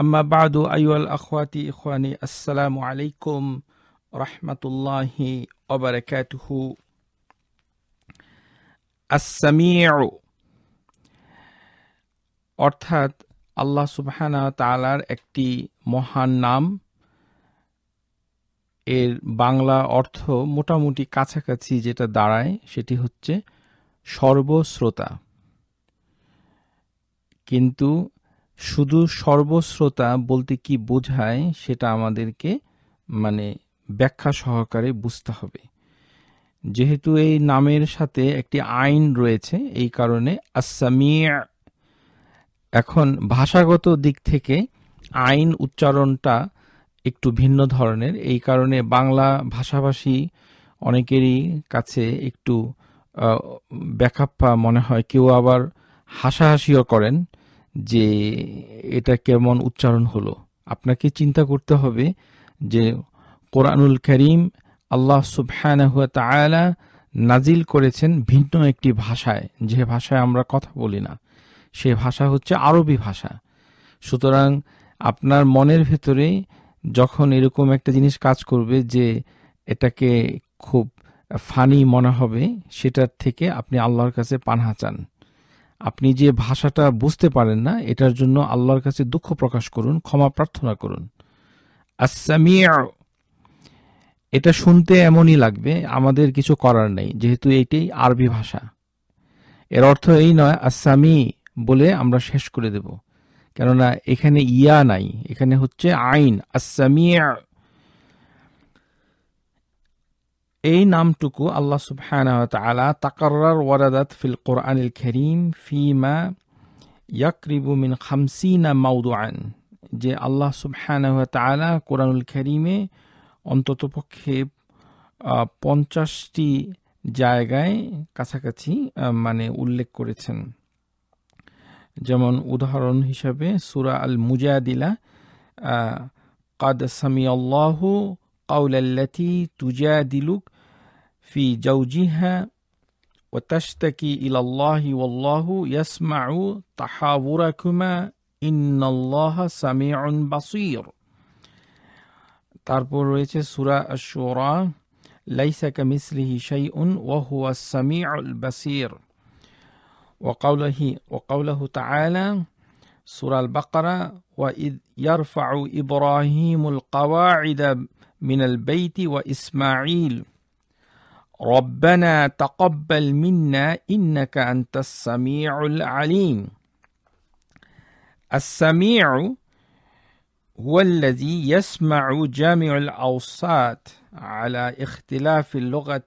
আম্মা বাদু আইয়াল আখওয়াতি ইখওয়ানি আসসালামু আলাইকুম রহমতুল্লাহি অবরাকাতুহু আসসামিউ অর্থাৎ আল্লাহ সুবহানা তালার একটি মহান নাম এর বাংলা অর্থ মোটামুটি কাছাকাছি যেটা দাঁড়ায় সেটি হচ্ছে সর্বশ্রোতা কিন্তু শুধু সর্বশ্রোতা বলতে কি বোঝায় সেটা আমাদেরকে মানে ব্যাখ্যা সহকারে বুঝতে হবে যেহেতু এই নামের সাথে একটি আইন রয়েছে এই কারণে আসামিয়া এখন ভাষাগত দিক থেকে আইন উচ্চারণটা একটু ভিন্ন ধরনের এই কারণে বাংলা ভাষাভাষী অনেকেরই কাছে একটু ব্যাখ্যাপ্পা মনে হয় কেউ আবার হাসাহাসিও করেন যে এটা কেমন উচ্চারণ হলো আপনাকে চিন্তা করতে হবে যে কোরআনুল করিম আল্লাহ সুবহানাহুয়া নাজিল করেছেন ভিন্ন একটি ভাষায় যে ভাষায় আমরা কথা বলি না সে ভাষা হচ্ছে আরবি ভাষা সুতরাং আপনার মনের ভেতরে যখন এরকম একটা জিনিস কাজ করবে যে এটাকে খুব ফানি মনে হবে সেটার থেকে আপনি আল্লাহর কাছে পানহা চান আপনি যে ভাষাটা বুঝতে পারেন না এটার জন্য আল্লাহর কাছে দুঃখ প্রকাশ করুন ক্ষমা প্রার্থনা করুন এটা শুনতে এমনই লাগবে আমাদের কিছু করার নেই যেহেতু এইটাই আরবি ভাষা এর অর্থ এই নয় আসামি বলে আমরা শেষ করে দেব কেননা এখানে ইয়া নাই এখানে হচ্ছে আইন আসামিয়া এই নামটুকু আল্লাহ সুবহানাহতালা তাকার ওয়ারাদাত ফিল কোরআনিল করিম ফিমা ইয়াকরিবু মিন খামসিনা মাউদুআন যে আল্লাহ সুবহানাহতালা কোরআনুল করিমে অন্ততপক্ষে পঞ্চাশটি জায়গায় কাছাকাছি মানে উল্লেখ করেছেন যেমন উদাহরণ হিসাবে সুরা আল মুজাদিলা কাদ সামি আল্লাহ কাউলাল্লাতি তুজা দিলুক في جوجها وتشتكي إلى الله والله يسمع تحاوركما إن الله سميع بصير তারপর রয়েছে সুরা আশুরা লাইসা কামিসলিহি শাইউন ওয়া হুয়া সামিউল وقوله وقوله تعالى سورة البقرة وإذ يرفع إبراهيم القواعد من البيت وإسماعيل ربنا تقبل منا إنك أنت السميع العليم السميع هو الذي يسمع جامع الاوصات على اختلاف اللغة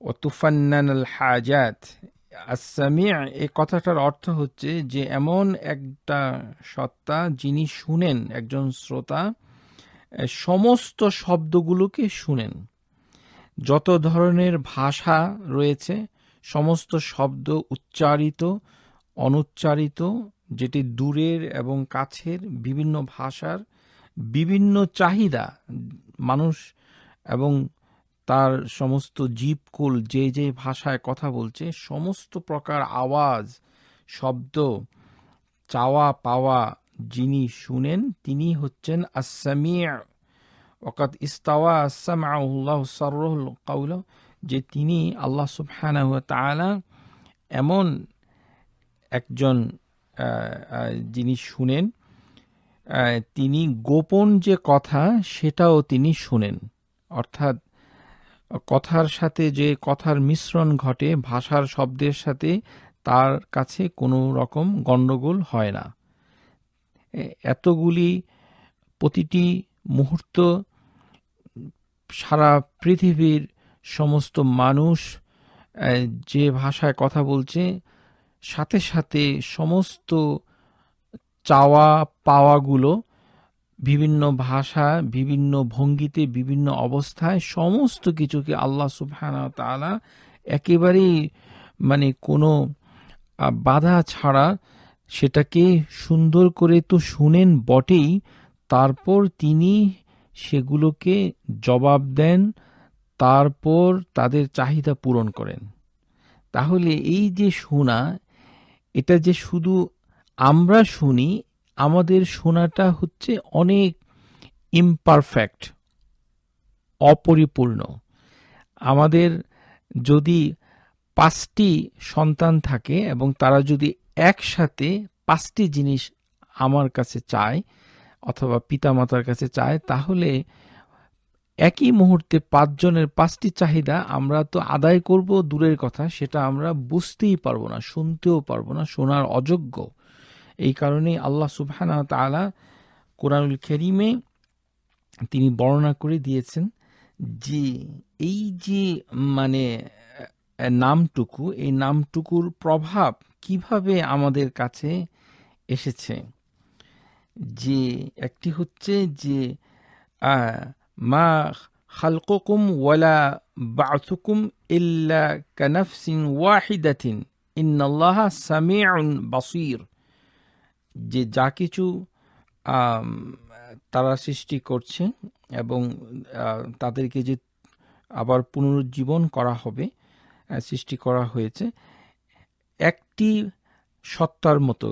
وتفنن الحاجات السميع এই কথাটার অর্থ হচ্ছে যে এমন একটা সত্তা যিনি শুনেন একজন শ্রোতা সমস্ত শব্দগুলোকে শুনেন যত ধরনের ভাষা রয়েছে সমস্ত শব্দ উচ্চারিত অনুচ্চারিত যেটি দূরের এবং কাছের বিভিন্ন ভাষার বিভিন্ন চাহিদা মানুষ এবং তার সমস্ত জীবকুল যে যে ভাষায় কথা বলছে সমস্ত প্রকার আওয়াজ শব্দ চাওয়া পাওয়া যিনি শুনেন তিনি হচ্ছেন আসামিয়া ওকাত ইস্তাওয়া আসামাউল্লাহ সরুল কাউল যে তিনি আল্লাহ হুয়া তালা এমন একজন যিনি শুনেন তিনি গোপন যে কথা সেটাও তিনি শুনেন অর্থাৎ কথার সাথে যে কথার মিশ্রণ ঘটে ভাষার শব্দের সাথে তার কাছে কোনো রকম গণ্ডগোল হয় না এতগুলি প্রতিটি মুহূর্ত সারা পৃথিবীর সমস্ত মানুষ যে ভাষায় কথা বলছে সাথে সাথে সমস্ত চাওয়া পাওয়াগুলো বিভিন্ন ভাষা বিভিন্ন ভঙ্গিতে বিভিন্ন অবস্থায় সমস্ত কিছুকে আল্লাহ সুবহানা তালা একেবারেই মানে কোনো বাধা ছাড়া সেটাকে সুন্দর করে তো শুনেন বটেই তারপর তিনি সেগুলোকে জবাব দেন তারপর তাদের চাহিদা পূরণ করেন তাহলে এই যে শোনা এটা যে শুধু আমরা শুনি আমাদের শোনাটা হচ্ছে অনেক ইমপারফেক্ট অপরিপূর্ণ আমাদের যদি পাঁচটি সন্তান থাকে এবং তারা যদি একসাথে পাঁচটি জিনিস আমার কাছে চায় অথবা পিতামাতার কাছে চায় তাহলে একই মুহূর্তে পাঁচজনের পাঁচটি চাহিদা আমরা তো আদায় করব দূরের কথা সেটা আমরা বুঝতেই পারবো না শুনতেও পারবো না শোনার অযোগ্য এই কারণেই আল্লাহ সুবহানা তালা কোরআনুল খেরিমে তিনি বর্ণনা করে দিয়েছেন যে এই যে মানে নামটুকু এই নামটুকুর প্রভাব কিভাবে আমাদের কাছে এসেছে যে একটি হচ্ছে যে মা খালকুম ওয়ালা বাথুকুম ইল্লা কানাফসিন ওয়াহিদাতিন ইন্নাল্লাহ সামিউন বাসির যে যা কিছু তারা সৃষ্টি করছে এবং তাদেরকে যে আবার পুনরুজ্জীবন করা হবে সৃষ্টি করা হয়েছে একটি সত্তার মতো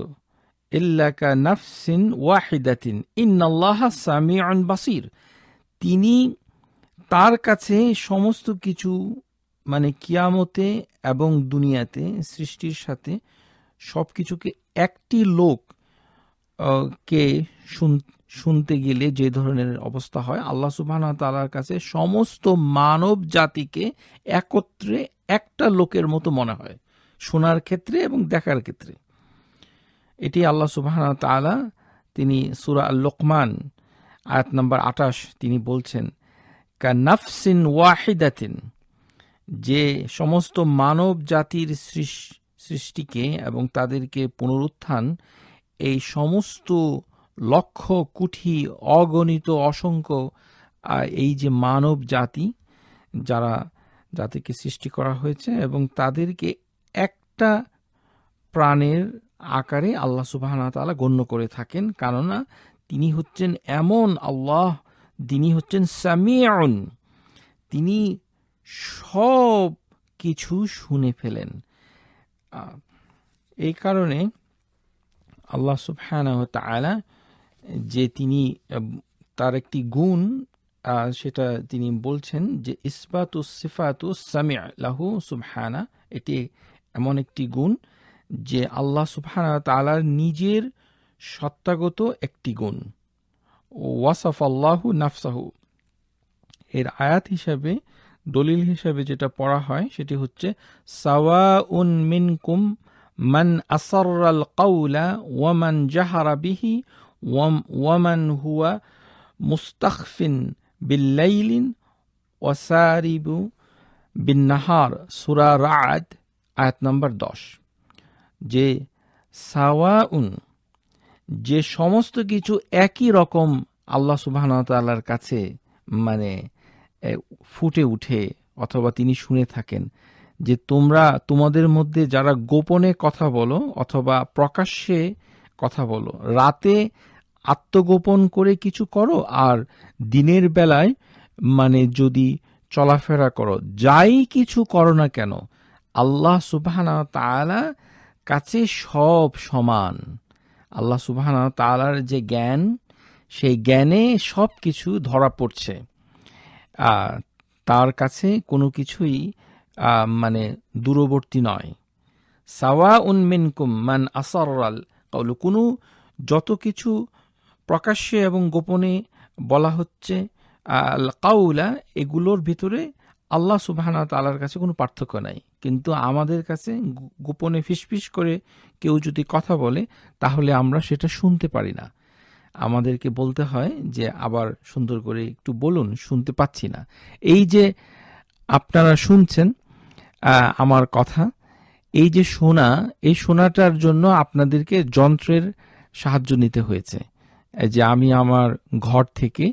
ইল্লাকা নাফসিন ওয়াহিদাতিন ইন্নাল্লাহ সামিউন বাসির তিনি তার কাছে সমস্ত কিছু মানে কিয়ামতে এবং দুনিয়াতে সৃষ্টির সাথে সব কিছুকে একটি লোক কে শুন শুনতে গেলে যে ধরনের অবস্থা হয় আল্লাহ সুবাহ তালার কাছে সমস্ত মানব জাতিকে একত্রে একটা লোকের মতো মনে হয় শোনার ক্ষেত্রে এবং দেখার ক্ষেত্রে এটি আল্লাহ সুবাহ তালা তিনি সুরা লোকমান আয়াত নম্বর আটাশ তিনি বলছেন কা নাফসিন ওয়াহিদাতিন যে সমস্ত মানব জাতির সৃষ্টিকে এবং তাদেরকে পুনরুত্থান এই সমস্ত লক্ষ কুঠি অগণিত অসংখ্য এই যে মানব জাতি যারা জাতিকে সৃষ্টি করা হয়েছে এবং তাদেরকে একটা প্রাণের আকারে আল্লাহ সুবাহানা তালা গণ্য করে থাকেন কেননা তিনি হচ্ছেন এমন আল্লাহ তিনি হচ্ছেন স্যামিয়ন তিনি সব কিছু শুনে ফেলেন এই কারণে আল্লাহ সুবহানাহ তালা যে তিনি তার একটি গুণ সেটা তিনি বলছেন যে ইসবাতু সিফাতু সামিয়া লাহু সুবহানা এটি এমন একটি গুণ যে আল্লাহ সুবহানা তালার নিজের সত্তাগত একটি গুণ ওয়াসাফ আল্লাহু নাফসাহু এর আয়াত হিসাবে দলিল হিসাবে যেটা পড়া হয় সেটি হচ্ছে সাওয়া উন মিনকুম মান আসারাল কাউলা ওয়ামান জাহারা বিহি ওয়ামান হুয়া মুস্তাকফিন বিল্লাইলিন ওয়াসারিবু বিন্নাহার সুরা রাত আয়াত নম্বর দশ যে সাওয়াউন যে সমস্ত কিছু একই রকম আল্লাহ সুবাহতাল্লার কাছে মানে ফুটে উঠে অথবা তিনি শুনে থাকেন যে তোমরা তোমাদের মধ্যে যারা গোপনে কথা বলো অথবা প্রকাশ্যে কথা বলো রাতে আত্মগোপন করে কিছু করো আর দিনের বেলায় মানে যদি চলাফেরা করো যাই কিছু করো না কেন আল্লাহ সুবাহ কাছে সব সমান আল্লাহ সুবাহ তালার যে জ্ঞান সেই জ্ঞানে সব কিছু ধরা পড়ছে তার কাছে কোনো কিছুই মানে দূরবর্তী নয় সাওয়া উন উনমিনকুম মান আসারাল কল কোনো যত কিছু প্রকাশ্যে এবং গোপনে বলা হচ্ছে কাউলা এগুলোর ভিতরে আল্লাহ সুবাহানা তালার কাছে কোনো পার্থক্য নাই কিন্তু আমাদের কাছে গোপনে ফিসফিস করে কেউ যদি কথা বলে তাহলে আমরা সেটা শুনতে পারি না আমাদেরকে বলতে হয় যে আবার সুন্দর করে একটু বলুন শুনতে পাচ্ছি না এই যে আপনারা শুনছেন আমার কথা এই যে শোনা এই শোনাটার জন্য আপনাদেরকে যন্ত্রের সাহায্য নিতে হয়েছে যে আমি আমার ঘর থেকে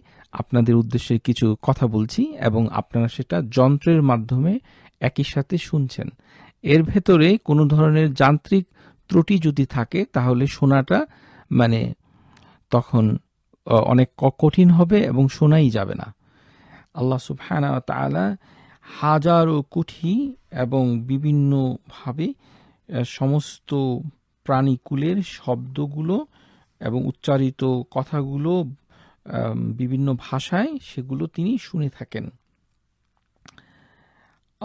আপনাদের উদ্দেশ্যে কিছু কথা বলছি এবং আপনারা সেটা যন্ত্রের মাধ্যমে একই সাথে শুনছেন এর ভেতরে কোনো ধরনের যান্ত্রিক ত্রুটি যদি থাকে তাহলে শোনাটা মানে তখন অনেক কঠিন হবে এবং শোনাই যাবে না আল্লাহ সুবহানা তালা হাজারো কুঠি এবং বিভিন্নভাবে সমস্ত প্রাণীকুলের শব্দগুলো এবং উচ্চারিত কথাগুলো বিভিন্ন ভাষায় সেগুলো তিনি শুনে থাকেন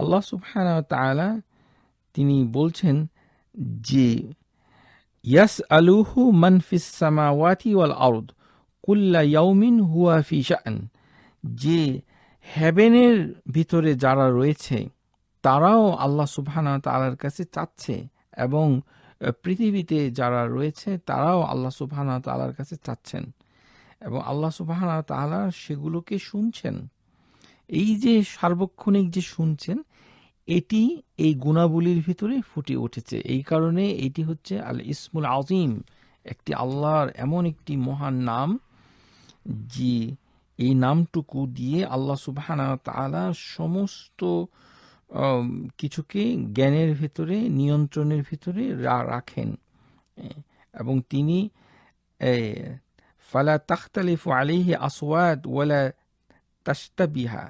আল্লাহ সুবহানা তালা তিনি বলছেন যে ইয়াস আলুহু মানফিস সামাওয়াতি ওয়াল আউদ কুল্লা ইয়াউমিন হুয়া ফি শান যে হেভেনের ভিতরে যারা রয়েছে তারাও আল্লাহ সুবহানা তালার কাছে চাচ্ছে এবং পৃথিবীতে যারা রয়েছে তারাও আল্লাহ সুবহানা তালার কাছে চাচ্ছেন এবং আল্লাহ সুবাহানা তালা সেগুলোকে শুনছেন এই যে সার্বক্ষণিক যে শুনছেন এটি এই গুণাবলীর ভিতরে ফুটে উঠেছে এই কারণে এটি হচ্ছে আল ইসমুল আজিম একটি আল্লাহর এমন একটি মহান নাম যে এই নামটুকু দিয়ে আল্লাহ সুবাহানা তালা সমস্ত কিছুকে জ্ঞানের ভিতরে নিয়ন্ত্রণের ভিতরে রাখেন এবং তিনি ফালা তাখতালিফ আলিহি আসওয়াদ ওয়ালা তাস্তাবিহা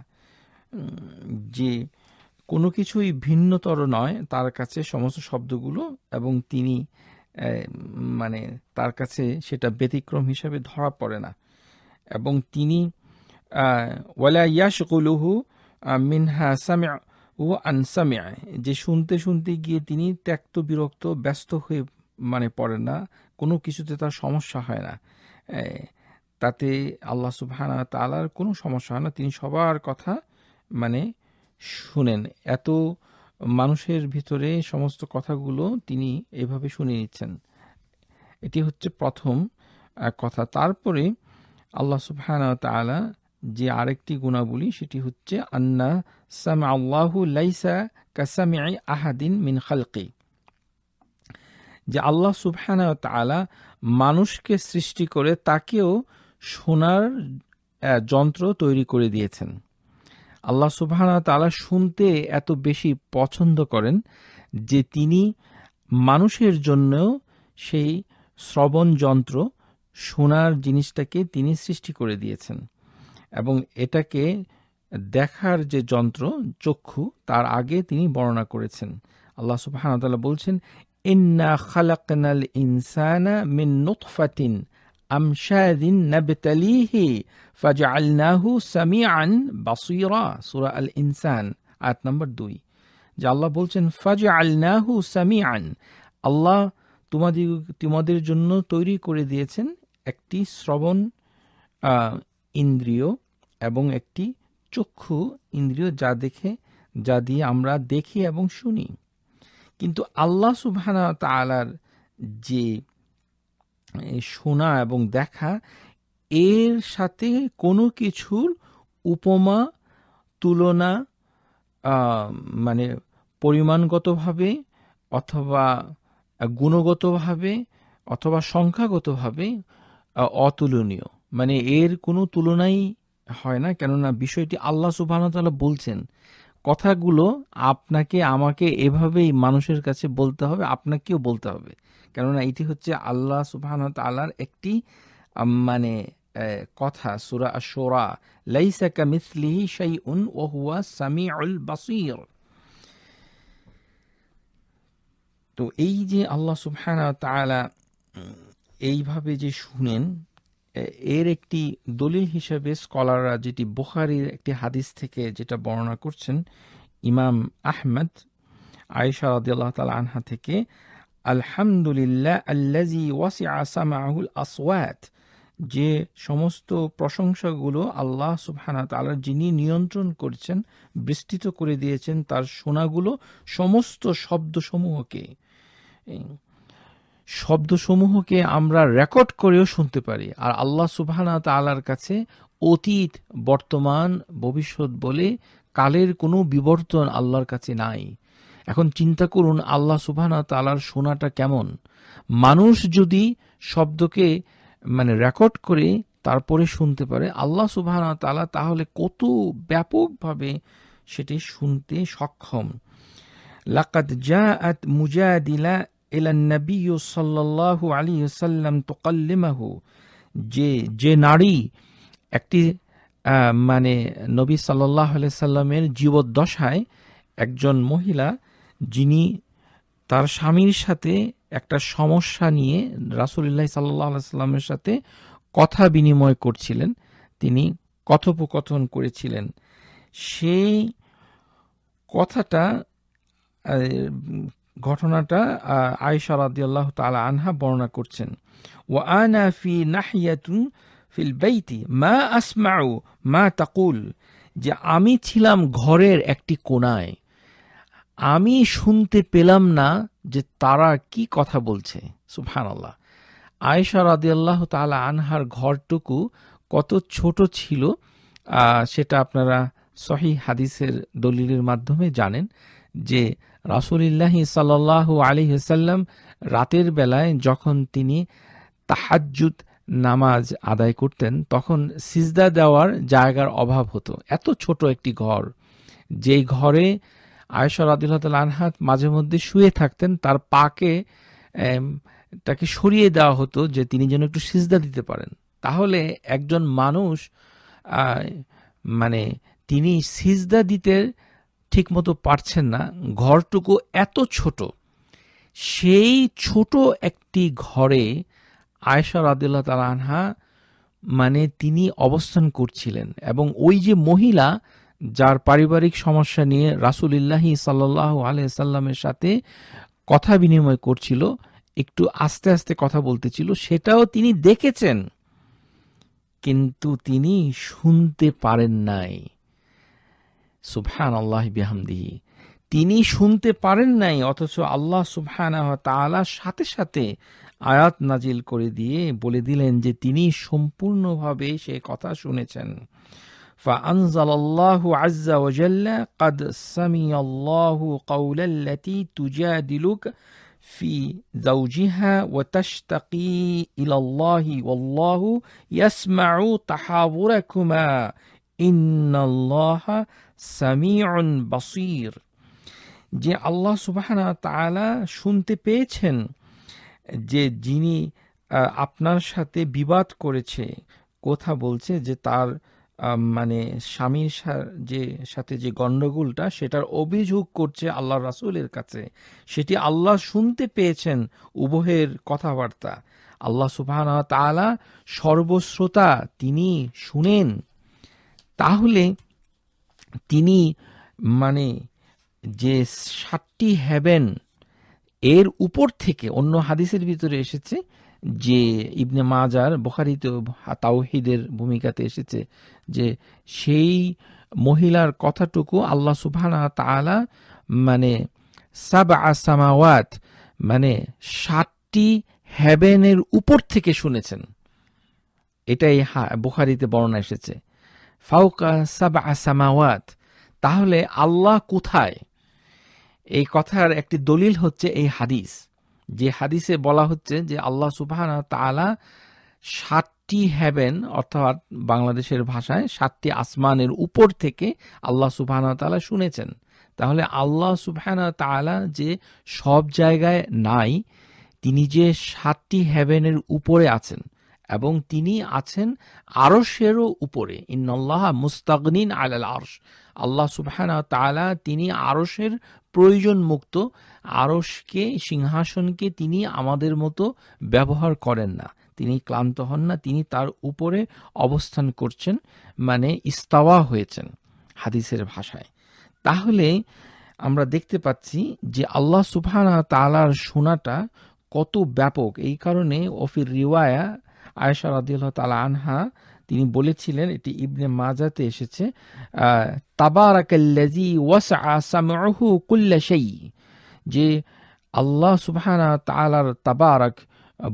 যে কোনো কিছুই ভিন্নতর নয় তার কাছে সমস্ত শব্দগুলো এবং তিনি মানে তার কাছে সেটা ব্যতিক্রম হিসাবে ধরা পড়ে না এবং তিনি ওয়ালা কুলুহু মিনহা সামিয়া ও আনসামিয়া যে শুনতে শুনতে গিয়ে তিনি ত্যক্ত বিরক্ত ব্যস্ত হয়ে মানে পড়ে না কোনো কিছুতে তার সমস্যা হয় না তাতে আল্লাহ সুবাহানা তালার কোনো সমস্যা হয় না তিনি সবার কথা মানে শুনেন এত মানুষের ভিতরে সমস্ত কথাগুলো তিনি এভাবে শুনে নিচ্ছেন এটি হচ্ছে প্রথম কথা তারপরে আল্লাহ সুবহান যে আরেকটি গুণাবলী সেটি হচ্ছে আন্না সাম আল্লাহু লাইসা কাসামি আহাদিন মিন খালকে যে আল্লাহ সুবহান মানুষকে সৃষ্টি করে তাকেও শোনার যন্ত্র তৈরি করে দিয়েছেন আল্লাহ সুবাহ তালা শুনতে এত বেশি পছন্দ করেন যে তিনি মানুষের জন্য সেই শ্রবণ যন্ত্র শোনার জিনিসটাকে তিনি সৃষ্টি করে দিয়েছেন এবং এটাকে দেখার যে যন্ত্র চক্ষু তার আগে তিনি বর্ণনা করেছেন আল্লাহ তালা বলছেন ইন্না খালাকাল ইনসানা মিন নুতফাতিন আমশাদিন নাবেতালিহি ফাজাআলনাহু সামিআন বাসীরা সূরা আল ইনসান আয়াত নম্বর 2 যে আল্লাহ বলছেন ফাজাআলনাহু সামিআন আল্লাহ তোমাদের তোমাদের জন্য তৈরি করে দিয়েছেন একটি শ্রবণ ইন্দ্রিয় এবং একটি চক্ষু ইন্দ্রিয় যা দেখে যা দিয়ে আমরা দেখি এবং শুনি কিন্তু আল্লাহ সুবহানা তালার যে শোনা এবং দেখা এর সাথে কোনো কিছুর উপমা তুলনা মানে পরিমাণগতভাবে অথবা গুণগতভাবে অথবা সংখ্যাগতভাবে অতুলনীয় মানে এর কোনো তুলনাই হয় না কেননা বিষয়টি আল্লাহ সুবাহতাল্লাহ বলছেন কথাগুলো আপনাকে আমাকে এভাবেই মানুষের কাছে বলতে হবে আপনাকেও বলতে হবে কেননা এটি হচ্ছে আল্লাহ আল্লাহর একটি মানে কথা সুরা আশোরা লাইসা কামিসলিহি শাইউন উন ওহুয়া সামিউল বাসীর তো এই যে আল্লাহ সুবহানা তালা এইভাবে যে শুনেন এর একটি দলিল হিসেবে স্কলাররা যেটি বুখারীর একটি হাদিস থেকে যেটা বর্ণনা করছেন ইমাম আহমদ আয়েশা রাদিয়াল্লাহু তাআলা আনহা থেকে আলহামদুলিল্লাহ আল্লাযী ওয়াসিআ সামাউল আসওয়াত যে সমস্ত প্রশংসাগুলো আল্লাহ সুবহানা তালার যিনি নিয়ন্ত্রণ করছেন বিস্তৃত করে দিয়েছেন তার সোনাগুলো সমস্ত শব্দসমূহকে শব্দসমূহকে আমরা রেকর্ড করেও শুনতে পারি আর আল্লাহ সুবহানা তালার কাছে অতীত বর্তমান ভবিষ্যৎ বলে কালের কোনো বিবর্তন আল্লাহর কাছে নাই এখন চিন্তা করুন আল্লাহ সুবহানা তালার শোনাটা কেমন মানুষ যদি শব্দকে মানে রেকর্ড করে তারপরে শুনতে পারে আল্লাহ সুবাহ তালা তাহলে কত ব্যাপকভাবে সেটি শুনতে সক্ষম লাকাত জা জাআত মুজাদিলা এলা নবী সাল্লাল্লাহু আলাইহি সাল্লাম তোকাল্লিমাহু যে যে নারী একটি মানে নবী সাল্লাল্লাহু আলাইহি সাল্লামের জীবদ্দশায় একজন মহিলা যিনি তার স্বামীর সাথে একটা সমস্যা নিয়ে রাসুলিল্লাহ সাল্লাহ সাল্লামের সাথে কথা বিনিময় করছিলেন তিনি কথোপকথন করেছিলেন সেই কথাটা ঘটনাটা আয়সা রাদিয়াল্লাহ তালা আনহা বর্ণনা করছেন ও আনা ফি নাহিয়াতুন ফিল বেইতি মা আসমাউ মা তাকুল যে আমি ছিলাম ঘরের একটি কোনায় আমি শুনতে পেলাম না যে তারা কি কথা বলছে সুফহান আল্লাহ আয়েশা রাদি আল্লাহ তালা আনহার ঘরটুকু কত ছোট ছিল সেটা আপনারা সহি হাদিসের দলিলের মাধ্যমে জানেন যে রাসুলিল্লাহি সাল্লাল্লাহু আলী সাল্লাম রাতের বেলায় যখন তিনি তাহাজ্জুদ নামাজ আদায় করতেন তখন সিজদা দেওয়ার জায়গার অভাব হতো এত ছোট একটি ঘর যেই ঘরে আয়সা রাদিল্লাহ আনহাত মাঝে মধ্যে শুয়ে থাকতেন তার পাকে তাকে সরিয়ে দেওয়া হতো যে তিনি যেন একটু সিজদা দিতে পারেন তাহলে একজন মানুষ মানে তিনি সিজদা দিতে ঠিকমতো পারছেন না ঘরটুকু এত ছোট সেই ছোট একটি ঘরে আয়সা রাদিল্লা তালা আনহা মানে তিনি অবস্থান করছিলেন এবং ওই যে মহিলা যার পারিবারিক সমস্যা নিয়ে ইল্লাহি সাল্লাহ আলহামের সাথে কথা বিনিময় করছিল একটু আস্তে আস্তে কথা বলতেছিল সেটাও তিনি দেখেছেন কিন্তু তিনি শুনতে পারেন নাই সুবহান আল্লাহ বিহামদিহি তিনি শুনতে পারেন নাই অথচ আল্লাহ সুফহান সাথে সাথে আয়াত নাজিল করে দিয়ে বলে দিলেন যে তিনি সম্পূর্ণভাবে সে কথা শুনেছেন فأنزل الله عز وجل قد سمع الله قول التي تجادلك في زوجها وتشتقي إلى الله والله يسمع تحاوركما إن الله سميع بصير যে আল্লাহ সুবাহানা তালা শুনতে পেয়েছেন যে যিনি আপনার সাথে বিবাদ করেছে কথা বলছে যে তার মানে স্বামীর যে সাথে যে গণ্ডগোলটা সেটার অভিযোগ করছে আল্লাহ রাসুলের কাছে সেটি আল্লাহ শুনতে পেয়েছেন উভয়ের কথাবার্তা আল্লাহ সুবাহ তালা সর্বশ্রোতা তিনি শুনেন তাহলে তিনি মানে যে সাতটি হ্যাবেন এর উপর থেকে অন্য হাদিসের ভিতরে এসেছে যে ইবনে মাজার বোখারিত তাওহিদের ভূমিকাতে এসেছে যে সেই মহিলার কথাটুকু আল্লাহ সুবহানা তালা মানে সাব আসামাওয়াত মানে সাতটি হ্যাবেনের উপর থেকে শুনেছেন এটাই বুখারিতে বর্ণনা এসেছে ফাউকা সাব আসামাওয়াত তাহলে আল্লাহ কোথায় এই কথার একটি দলিল হচ্ছে এই হাদিস যে হাদিসে বলা হচ্ছে যে আল্লাহ সুবাহানা তালা সাতটি হ্যাভেন অর্থাৎ বাংলাদেশের ভাষায় সাতটি আসমানের উপর থেকে আল্লাহ সুবাহানা তালা শুনেছেন তাহলে আল্লাহ সুবাহানা তালা যে সব জায়গায় নাই তিনি যে সাতটি হ্যাভেনের উপরে আছেন এবং তিনি আছেন সেরও উপরে ইন্নল্লাহ মুস্তাগনিন আল আল আরশ আল্লাহ সুবহানা তালা তিনি আরশের প্রয়োজন মুক্ত আরসকে সিংহাসনকে তিনি আমাদের মতো ব্যবহার করেন না তিনি ক্লান্ত হন না তিনি তার উপরে অবস্থান করছেন মানে ইস্তাওয়া হয়েছেন হাদিসের ভাষায় তাহলে আমরা দেখতে পাচ্ছি যে আল্লাহ সুফানা তালার শোনাটা কত ব্যাপক এই কারণে ওফির রিওয়ায়া আয়সা রাদিল্লাহ তালা আনহা তিনি বলেছিলেন এটি ইবনে মাজাতে এসেছে তাবারাকাল্লাজি ওয়াসা সামআহু কুল্লা শাই যে আল্লাহ সুবাহানা তালার তাবারাক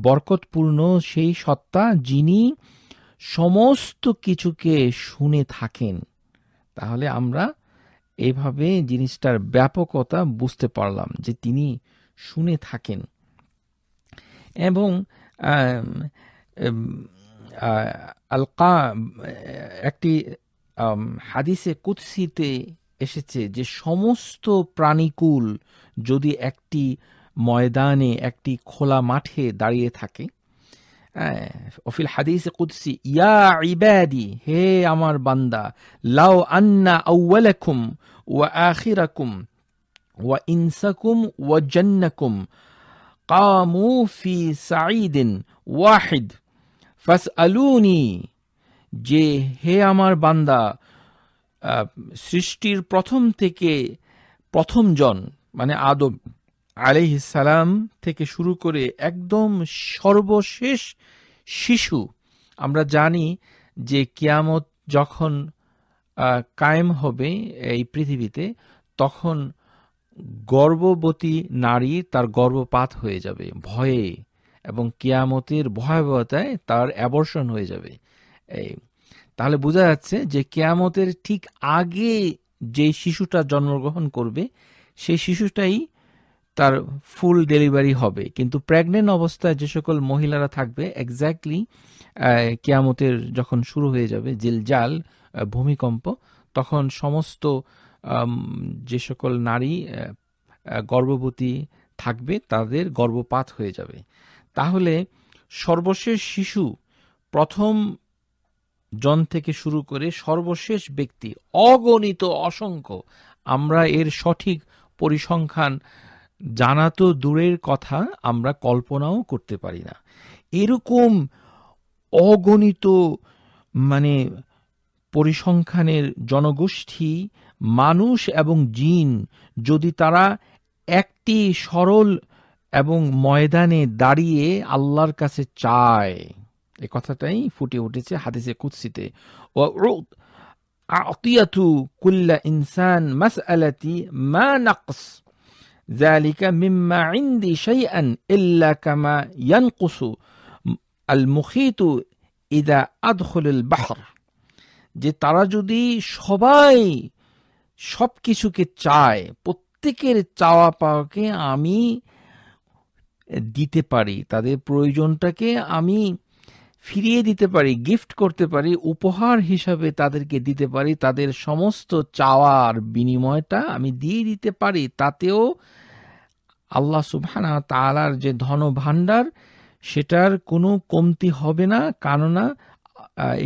বরকতপূর্ণ সেই সত্তা যিনি সমস্ত কিছুকে শুনে থাকেন তাহলে আমরা এভাবে জিনিসটার ব্যাপকতা বুঝতে পারলাম যে তিনি শুনে থাকেন এবং আলকা একটি হাদিসে কুৎসিতে এসেছে যে সমস্ত প্রাণীকুল যদি একটি ময়দানে একটি খোলা মাঠে দাঁড়িয়ে থাকে অফিল হ্যাঁ, হাদিস কুদসি ইয়া ইবাদি হে আমার বান্দা লাও আন্না আউ্বালাকুম ওয়া আখিরাকুম ওয়া ইনসাকুম ওয়া জান্নাকুম কামু ফি সাঈদিন ওয়াহিদ ফাসআলুনি যে হে আমার বান্দা সৃষ্টির প্রথম থেকে প্রথম জন মানে আদম সালাম থেকে শুরু করে একদম সর্বশেষ শিশু আমরা জানি যে কিয়ামত যখন কায়েম হবে এই পৃথিবীতে তখন গর্ভবতী নারী তার গর্ভপাত হয়ে যাবে ভয়ে এবং কিয়ামতের ভয়াবহতায় তার অ্যাবর্ষণ হয়ে যাবে এই তাহলে বোঝা যাচ্ছে যে কেয়ামতের ঠিক আগে যে শিশুটা জন্মগ্রহণ করবে সেই শিশুটাই তার ফুল ডেলিভারি হবে কিন্তু প্রেগনেন্ট অবস্থায় যে সকল মহিলারা থাকবে এক্স্যাক্টলি কেয়ামতের যখন শুরু হয়ে যাবে জাল ভূমিকম্প তখন সমস্ত যে সকল নারী গর্ভবতী থাকবে তাদের গর্ভপাত হয়ে যাবে তাহলে সর্বশেষ শিশু প্রথম জন থেকে শুরু করে সর্বশেষ ব্যক্তি অগণিত অসংখ্য আমরা এর সঠিক পরিসংখ্যান জানা তো দূরের কথা আমরা কল্পনাও করতে পারি না এরকম অগণিত মানে পরিসংখ্যানের জনগোষ্ঠী মানুষ এবং জিন যদি তারা একটি সরল এবং ময়দানে দাঁড়িয়ে আল্লাহর কাছে চায় এ কথাটাই ফুটে উঠেছে হাদিসে কুৎসিতে ও আতিয়াতু কুল্লা ইনসান মাস আলাতি মা নাকস ذلك مما عندي شيئا إلا كما ينقص المخيط إذا أدخل البحر যে তারা যদি সবাই সব কিছুকে চায় প্রত্যেকের চাওয়া পাওয়াকে আমি দিতে পারি তাদের প্রয়োজনটাকে আমি ফিরিয়ে দিতে পারি গিফট করতে পারি উপহার হিসাবে তাদেরকে দিতে পারি তাদের সমস্ত চাওয়ার বিনিময়টা আমি দিয়ে দিতে পারি তাতেও আল্লাহ সুবহানা তালার যে ধন ভাণ্ডার সেটার কোনো কমতি হবে না কেননা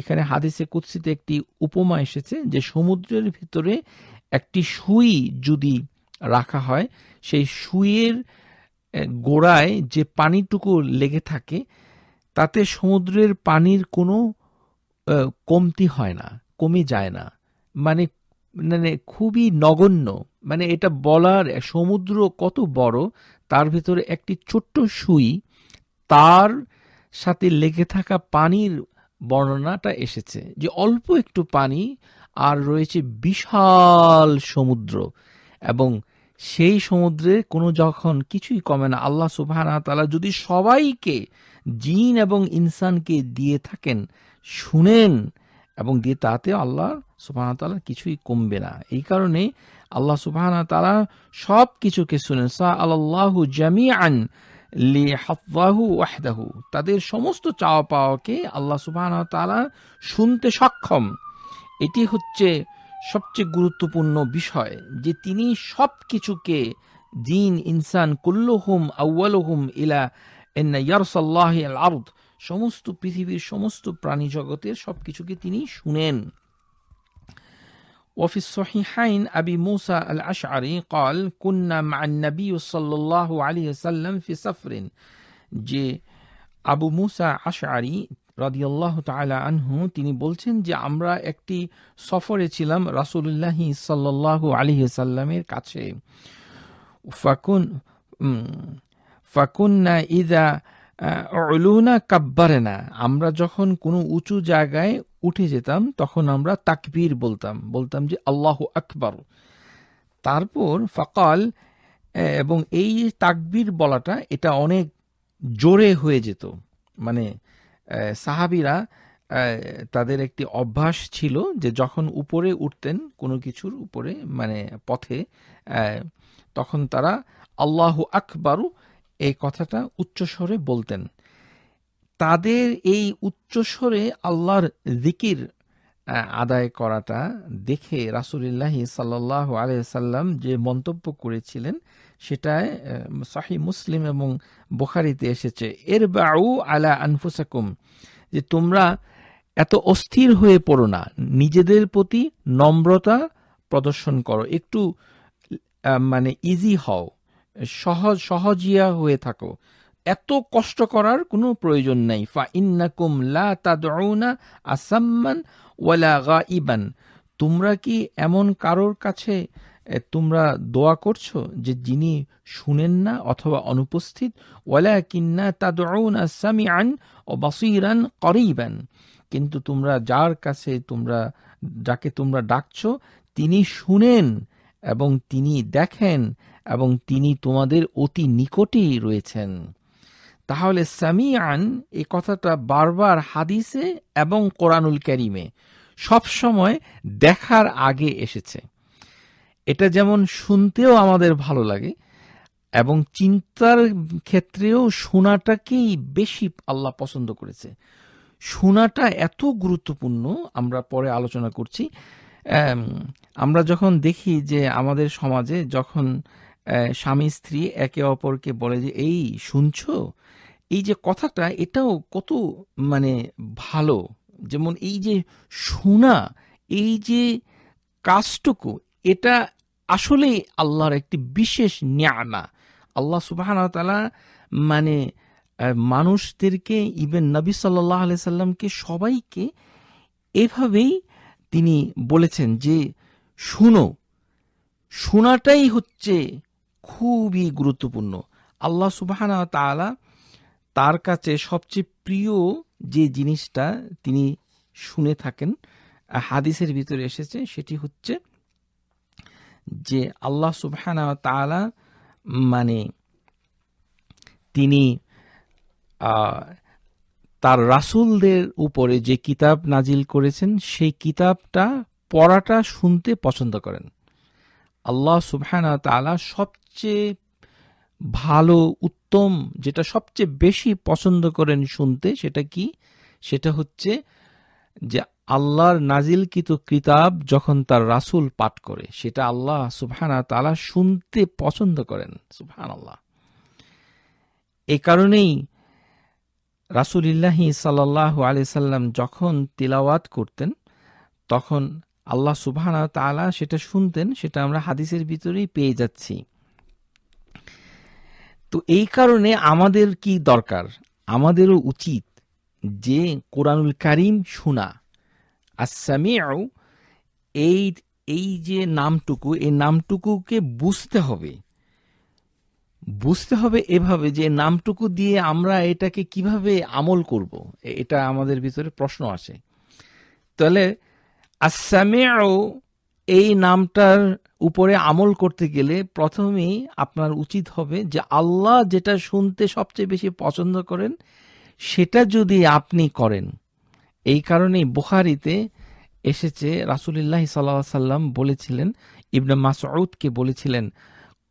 এখানে হাদিসে কুৎসিতে একটি উপমা এসেছে যে সমুদ্রের ভিতরে একটি সুই যদি রাখা হয় সেই সুইয়ের গোড়ায় যে পানিটুকু লেগে থাকে তাতে সমুদ্রের পানির কোনো কমতি হয় না কমে যায় না মানে মানে খুবই নগণ্য মানে এটা বলার সমুদ্র কত বড় তার ভেতরে একটি ছোট্ট সুই তার সাথে লেগে থাকা পানির বর্ণনাটা এসেছে যে অল্প একটু পানি আর রয়েছে বিশাল সমুদ্র এবং সেই সমুদ্রের কোনো যখন কিছুই কমে না আল্লাহ সুবাহ তালা যদি সবাইকে জিন এবং ইনসানকে দিয়ে থাকেন শুনেন এবং দিয়ে তাতে আল্লাহ সুফান তালা কিছুই কমবে না এই কারণে আল্লাহ সুবাহানা তালা সব কিছুকে শুনেন সা আল্লাহু জামি আন লি হাফাহু ওয়াহদাহু তাদের সমস্ত চাওয়া পাওয়াকে আল্লাহ সুবাহানা তালা শুনতে সক্ষম এটি হচ্ছে সবচেয়ে গুরুত্বপূর্ণ বিষয় যে তিনি সব কিছুকে দিন ইনসান কুল্লহুম আউ্বালহুম ইলা ইয়ারসাল্লাহ আল আরদ সমস্ত পৃথিবীর সমস্ত প্রাণী জগতের সব কিছুকে তিনি শুনেন وفي الصحيحين أبي موسى الأشعري قال كنا مع النبي صلى الله عليه وسلم في سفر যে আবু মুসা আশারি রাদিয়াল্লাহ তালা আনহু তিনি বলছেন যে আমরা একটি সফরে ছিলাম রাসুলুল্লাহি সাল্লাহ আলী সাল্লামের কাছে ফাকুন না ইদা অলুনা কাব্বারে না আমরা যখন কোনো উঁচু জায়গায় উঠে যেতাম তখন আমরা তাকবীর বলতাম বলতাম যে আল্লাহ আকবর তারপর ফকাল এবং এই তাকবীর বলাটা এটা অনেক জোরে হয়ে যেত মানে সাহাবিরা তাদের একটি অভ্যাস ছিল যে যখন উপরে উঠতেন কোনো কিছুর উপরে মানে পথে তখন তারা আল্লাহ আকবারু এই কথাটা উচ্চস্বরে বলতেন তাদের এই উচ্চস্বরে আল্লাহর জিকির আদায় করাটা দেখে রাসুলিল্লাহ সাল্লাহ সাল্লাম যে মন্তব্য করেছিলেন সেটায় শাহি মুসলিম এবং বোখারিতে এসেছে এর বাউ আলা আনফুসাকুম যে তোমরা এত অস্থির হয়ে পড়ো না নিজেদের প্রতি নম্রতা প্রদর্শন করো একটু মানে ইজি হও সহজ সহজিয়া হয়ে থাকো এত কষ্ট করার কোনো প্রয়োজন নাই ফা ইন্নাকুম লা তাদউনা আসাম্মান ওয়ালা গা ইবান তোমরা কি এমন কারোর কাছে তোমরা দোয়া করছো যে যিনি শুনেন না অথবা অনুপস্থিত ওয়ালা কিন্না তাদউনা সামিআন ও বাসিরান করিবান কিন্তু তোমরা যার কাছে তোমরা যাকে তোমরা ডাকছো তিনি শুনেন এবং তিনি দেখেন এবং তিনি তোমাদের অতি নিকটেই রয়েছেন তাহলে সামিআন এ কথাটা বারবার হাদিসে এবং কোরআনুল ক্যারিমে সবসময় দেখার আগে এসেছে এটা যেমন শুনতেও আমাদের ভালো লাগে এবং চিন্তার ক্ষেত্রেও শোনাটাকেই বেশি আল্লাহ পছন্দ করেছে শোনাটা এত গুরুত্বপূর্ণ আমরা পরে আলোচনা করছি আমরা যখন দেখি যে আমাদের সমাজে যখন স্বামী স্ত্রী একে অপরকে বলে যে এই শুনছ এই যে কথাটা এটাও কত মানে ভালো যেমন এই যে শোনা এই যে কাজটুকু এটা আসলেই আল্লাহর একটি বিশেষ নিয়ামা আল্লাহ সুবাহানতালা মানে মানুষদেরকে ইভেন নবী সাল্লাহ সাল্লামকে সবাইকে এভাবেই তিনি বলেছেন যে শুনো শোনাটাই হচ্ছে খুবই গুরুত্বপূর্ণ আল্লাহ সুবাহানা তালা তার কাছে সবচেয়ে প্রিয় যে জিনিসটা তিনি শুনে থাকেন হাদিসের ভিতরে এসেছে সেটি হচ্ছে যে আল্লাহ সুবহানা মানে তিনি তার রাসুলদের উপরে যে কিতাব নাজিল করেছেন সেই কিতাবটা পড়াটা শুনতে পছন্দ করেন আল্লাহ সুবহান তালা সবচেয়ে ভালো উত্তম যেটা সবচেয়ে বেশি পছন্দ করেন শুনতে সেটা কি সেটা হচ্ছে যে আল্লাহর নাজিলকৃত কিতাব যখন তার রাসুল পাঠ করে সেটা আল্লাহ সুবহানা তালা শুনতে পছন্দ করেন সুবহান আল্লাহ এ কারণেই রাসুলিল্লাহি সাল্লাহ আলি সাল্লাম যখন তিলাওয়াত করতেন তখন আল্লাহ সুবাহ তালা সেটা শুনতেন সেটা আমরা হাদিসের ভিতরেই পেয়ে যাচ্ছি তো এই কারণে আমাদের কি দরকার আমাদেরও উচিত যে কোরআনুল কারিম শোনা আসামিয়াও এই এই যে নামটুকু এই নামটুকুকে বুঝতে হবে বুঝতে হবে এভাবে যে নামটুকু দিয়ে আমরা এটাকে কিভাবে আমল করব এটা আমাদের ভিতরে প্রশ্ন আসে তাহলে আসামিয়াও এই নামটার উপরে আমল করতে গেলে প্রথমেই আপনার উচিত হবে যে আল্লাহ যেটা শুনতে সবচেয়ে বেশি পছন্দ করেন সেটা যদি আপনি করেন এই কারণেই বুখারিতে এসেছে রাসুলিল্লাহ সাল্লা সাল্লাম বলেছিলেন ইবনে মাসউদকে বলেছিলেন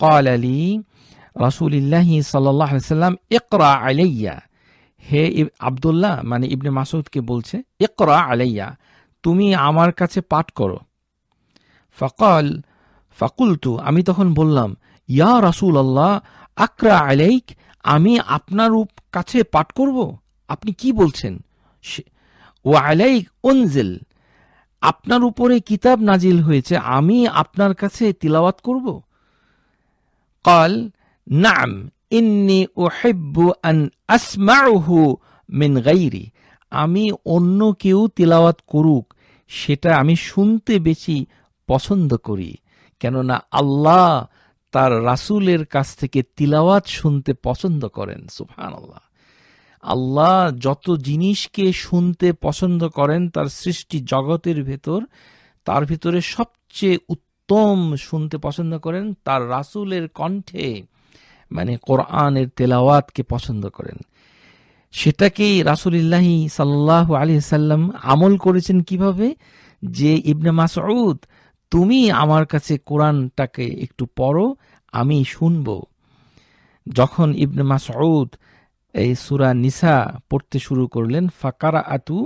কল আলী রাসুলিল্লাহি সাল্লাহ সাল্লাম একরা আলাইয়া হে আবদুল্লাহ মানে ইবনে মাসউদকে বলছে একরা আলাইয়া তুমি আমার কাছে পাঠ করো ফকল ফাকুলতু আমি তখন বললাম ইয়া রাসুল আল্লাহ আকরা আলাইক আমি আপনার কাছে পাঠ করব আপনি কি বলছেন ও আলাইক অনজিল আপনার উপরে কিতাব নাজিল হয়েছে আমি আপনার কাছে তিলাওয়াত করব কাল নাম ইন্নি হেব্বু আন আসমাউহু মিন গাইরি আমি অন্য কেউ তিলাওয়াত করুক সেটা আমি শুনতে বেশি পছন্দ করি কেননা আল্লাহ তার রাসুলের কাছ থেকে তিলাওয়াত শুনতে পছন্দ করেন সুফান আল্লাহ আল্লাহ যত জিনিসকে শুনতে পছন্দ করেন তার সৃষ্টি জগতের ভেতর তার ভিতরে সবচেয়ে উত্তম শুনতে পছন্দ করেন তার রাসুলের কণ্ঠে মানে কোরআনের তেলাওয়াতকে পছন্দ করেন সেটাকেই রাসুলিল্লাহি সাল্লাহ আলি সাল্লাম আমল করেছেন কিভাবে যে ইবনে মাসউদ তুমি আমার কাছে কোরআনটাকে একটু পড়ো আমি শুনব যখন ইবনে মাসউদ এই সুরা নিসা পড়তে শুরু করলেন ফাকারা আতু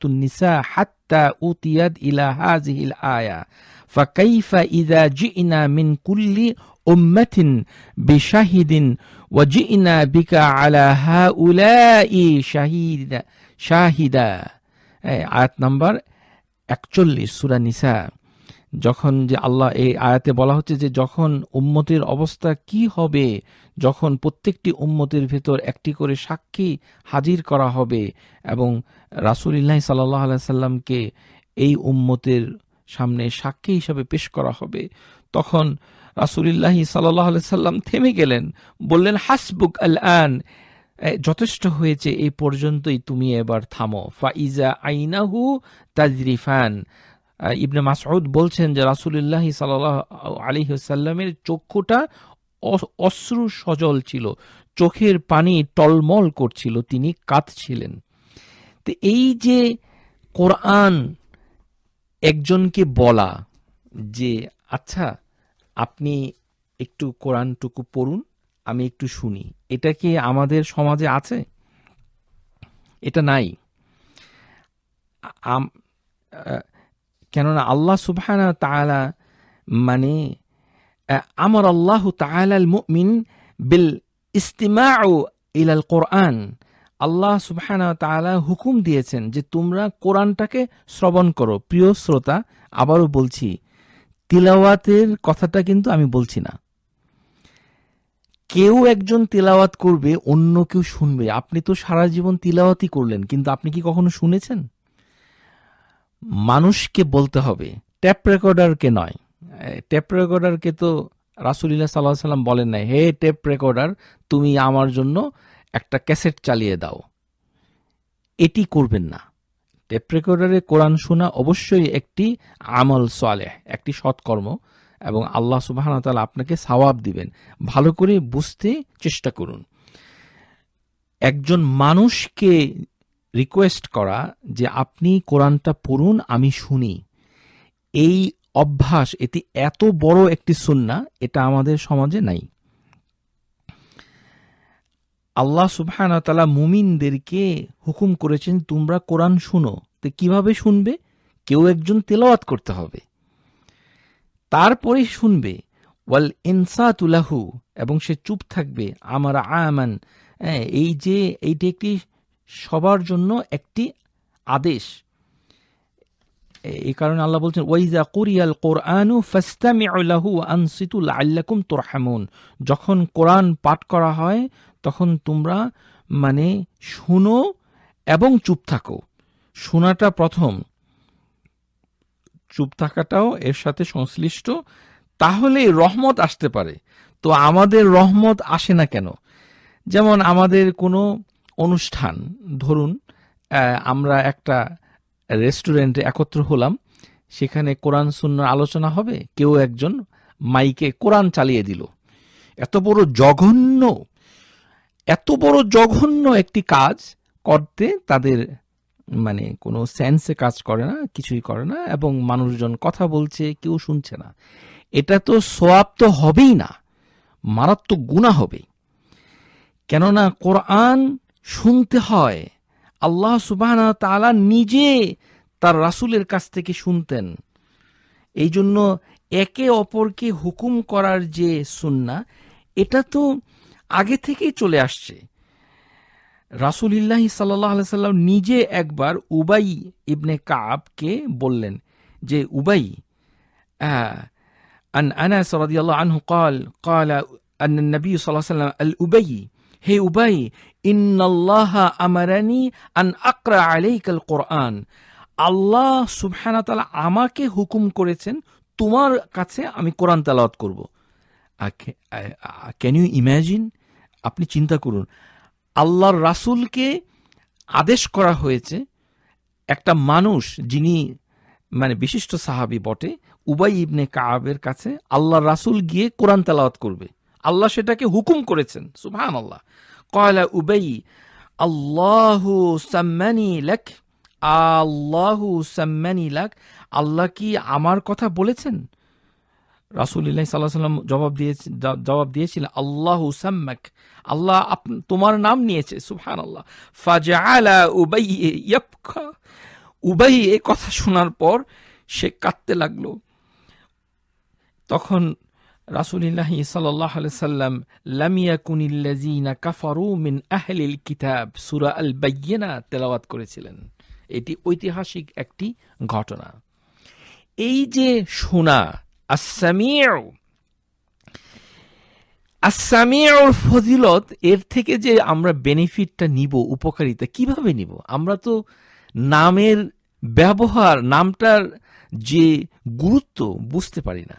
তু নিসা হাত্তা উতিয়াদ ইলা হাজিহিল আয়া ফাকাইফা ইদা জিনা মিন কুল্লি উম্মাতিন বিশাহিদিন ওয়াজিনা বিকা আলা হাউলাই শাহিদা শাহিদা আয়াত নাম্বার একচল্লিশ সুরা নিসা যখন যে আল্লাহ এই আয়াতে বলা হচ্ছে যে যখন উম্মতির অবস্থা কি হবে যখন প্রত্যেকটি উম্মতির ভেতর একটি করে সাক্ষী হাজির করা হবে এবং রাসুলিল্লাহ সাল্লাহ সাল্লামকে এই উম্মতের সামনে সাক্ষী হিসাবে পেশ করা হবে তখন রাসুলিল্লাহি সাল্লাহ সাল্লাম থেমে গেলেন বললেন হাসবুক আল আন যথেষ্ট হয়েছে এই পর্যন্তই তুমি এবার থামো ফাইজা আইনাহু তাজরিফান ইবনে মাসউদ বলছেন যে রাসুলিল্লাহ সাল্লাহ আলিহাসাল্লামের চক্ষুটা অশ্রু সজল ছিল চোখের পানি টলমল করছিল তিনি কাঁদছিলেন তো এই যে কোরআন একজনকে বলা যে আচ্ছা আপনি একটু কোরআনটুকু পড়ুন আমি একটু শুনি এটা কি আমাদের সমাজে আছে এটা নাই কেননা আল্লাহ সুবহানা তালা মানে আমর আল্লাহ তালাল মুমিন বিল ইস্তিমা ইলাল কোরআন আল্লাহ সুবহানা তালা হুকুম দিয়েছেন যে তোমরা কোরআনটাকে শ্রবণ করো প্রিয় শ্রোতা আবারও বলছি তিলাওয়াতের কথাটা কিন্তু আমি বলছি না কেউ একজন তিলাওয়াত করবে অন্য কেউ শুনবে আপনি তো সারা জীবন তিলাওয়াতই করলেন কিন্তু আপনি কি কখনো শুনেছেন মানুষকে বলতে হবে ট্যাপ রেকর্ডারকে নয় ট্যাপ রেকর্ডারকে তো রাসুলিল্লাহ সাল্লাহ সাল্লাম বলেন না হে টেপ রেকর্ডার তুমি আমার জন্য একটা ক্যাসেট চালিয়ে দাও এটি করবেন না টেপ রেকর্ডারে কোরআন শোনা অবশ্যই একটি আমল সোয়ালে একটি সৎকর্ম এবং আল্লাহ সুবাহতাল আপনাকে সওয়াব দিবেন ভালো করে বুঝতে চেষ্টা করুন একজন মানুষকে রিকোয়েস্ট করা যে আপনি কোরআনটা পড়ুন আমি শুনি এই অভ্যাস এটি এত বড় একটি সুন্না এটা আমাদের সমাজে নাই আল্লাহ সুবাহানতালা মুমিনদেরকে হুকুম করেছেন তোমরা কোরআন শুনো তো কিভাবে শুনবে কেউ একজন তেলাওয়াত করতে হবে তারপরে শুনবে ওয়াল তুলাহু এবং সে চুপ থাকবে আমার আমান হ্যাঁ, এই যে এইটি একটি সবার জন্য একটি আদেশ এই কারণে আল্লাহ বলছেন ওয়াইজা কুরিয়াল কোরআনু ফাস্তামিউলাহু আনসিতুল আল্লাকুম তোরহামুন যখন কোরআন পাঠ করা হয় তখন তোমরা মানে শুনো এবং চুপ থাকো শোনাটা প্রথম চুপ থাকাটাও এর সাথে সংশ্লিষ্ট তাহলে রহমত আসতে পারে তো আমাদের রহমত আসে না কেন যেমন আমাদের কোনো অনুষ্ঠান ধরুন আমরা একটা রেস্টুরেন্টে একত্র হলাম সেখানে কোরআন শূন্য আলোচনা হবে কেউ একজন মাইকে কোরআন চালিয়ে দিল এত বড় জঘন্য এত বড় জঘন্য একটি কাজ করতে তাদের মানে কোনো সেন্সে কাজ করে না কিছুই করে না এবং মানুষজন কথা বলছে কেউ শুনছে না এটা তো সোয়াব তো হবেই না মারাত্মক গুণা হবে কেননা কোরআন শুনতে হয় আল্লাহ সুবাহ তালা নিজে তার রাসুলের কাছ থেকে শুনতেন এই জন্য একে অপরকে হুকুম করার যে সুন্না এটা তো আগে থেকেই চলে আসছে রাসুলিল্লাহ সাল্লাহ সাল্লাম নিজে একবার উবাই ইবনে কাবকে বললেন যে উবাই আন আনহু قال قال ان النبي صلى الله عليه হে উবাই আমারানি আন আকরা আলাইকাল কোরআন আল্লাহ আমাকে হুকুম করেছেন তোমার কাছে আমি কোরআন তালাওয়াত করব ক্যান ইউ ইম্যাজিন আপনি চিন্তা করুন আল্লাহর রাসুলকে আদেশ করা হয়েছে একটা মানুষ যিনি মানে বিশিষ্ট সাহাবি বটে উবাই ইবনে কাবের কাছে আল্লাহ রাসুল গিয়ে কোরআন তালাওয়াত করবে আল্লাহ সেটাকে হুকুম করেছেন সুবহান আল্লাহ قال أبي الله سمني لك আল্লাহ সাম্মানি লাক আল্লাহ কি আমার কথা বলেছেন রাসুলিল্লাহ সাল্লাহ সাল্লাম জবাব দিয়ে জবাব দিয়েছিলেন আল্লাহ সাম্মাক আল্লাহ তোমার নাম নিয়েছে সুহান আল্লাহ ফাজালা উবাই ইয়াবকা উবাই এ কথা শোনার পর সে কাঁদতে লাগলো তখন রাসুলিল্লাহ সাল্লাহ সাল্লাম লামিয়া কুনিল্লাজিনা কাফারু মিন আহলিল কিতাব সুরা আল বাইয়েনা তেলাওয়াত করেছিলেন এটি ঐতিহাসিক একটি ঘটনা এই যে শোনা আসামিয়াও আসামিয়ার ফজিলত এর থেকে যে আমরা বেনিফিটটা নিব উপকারিতা কিভাবে নিব আমরা তো নামের ব্যবহার নামটার যে গুরুত্ব বুঝতে পারি না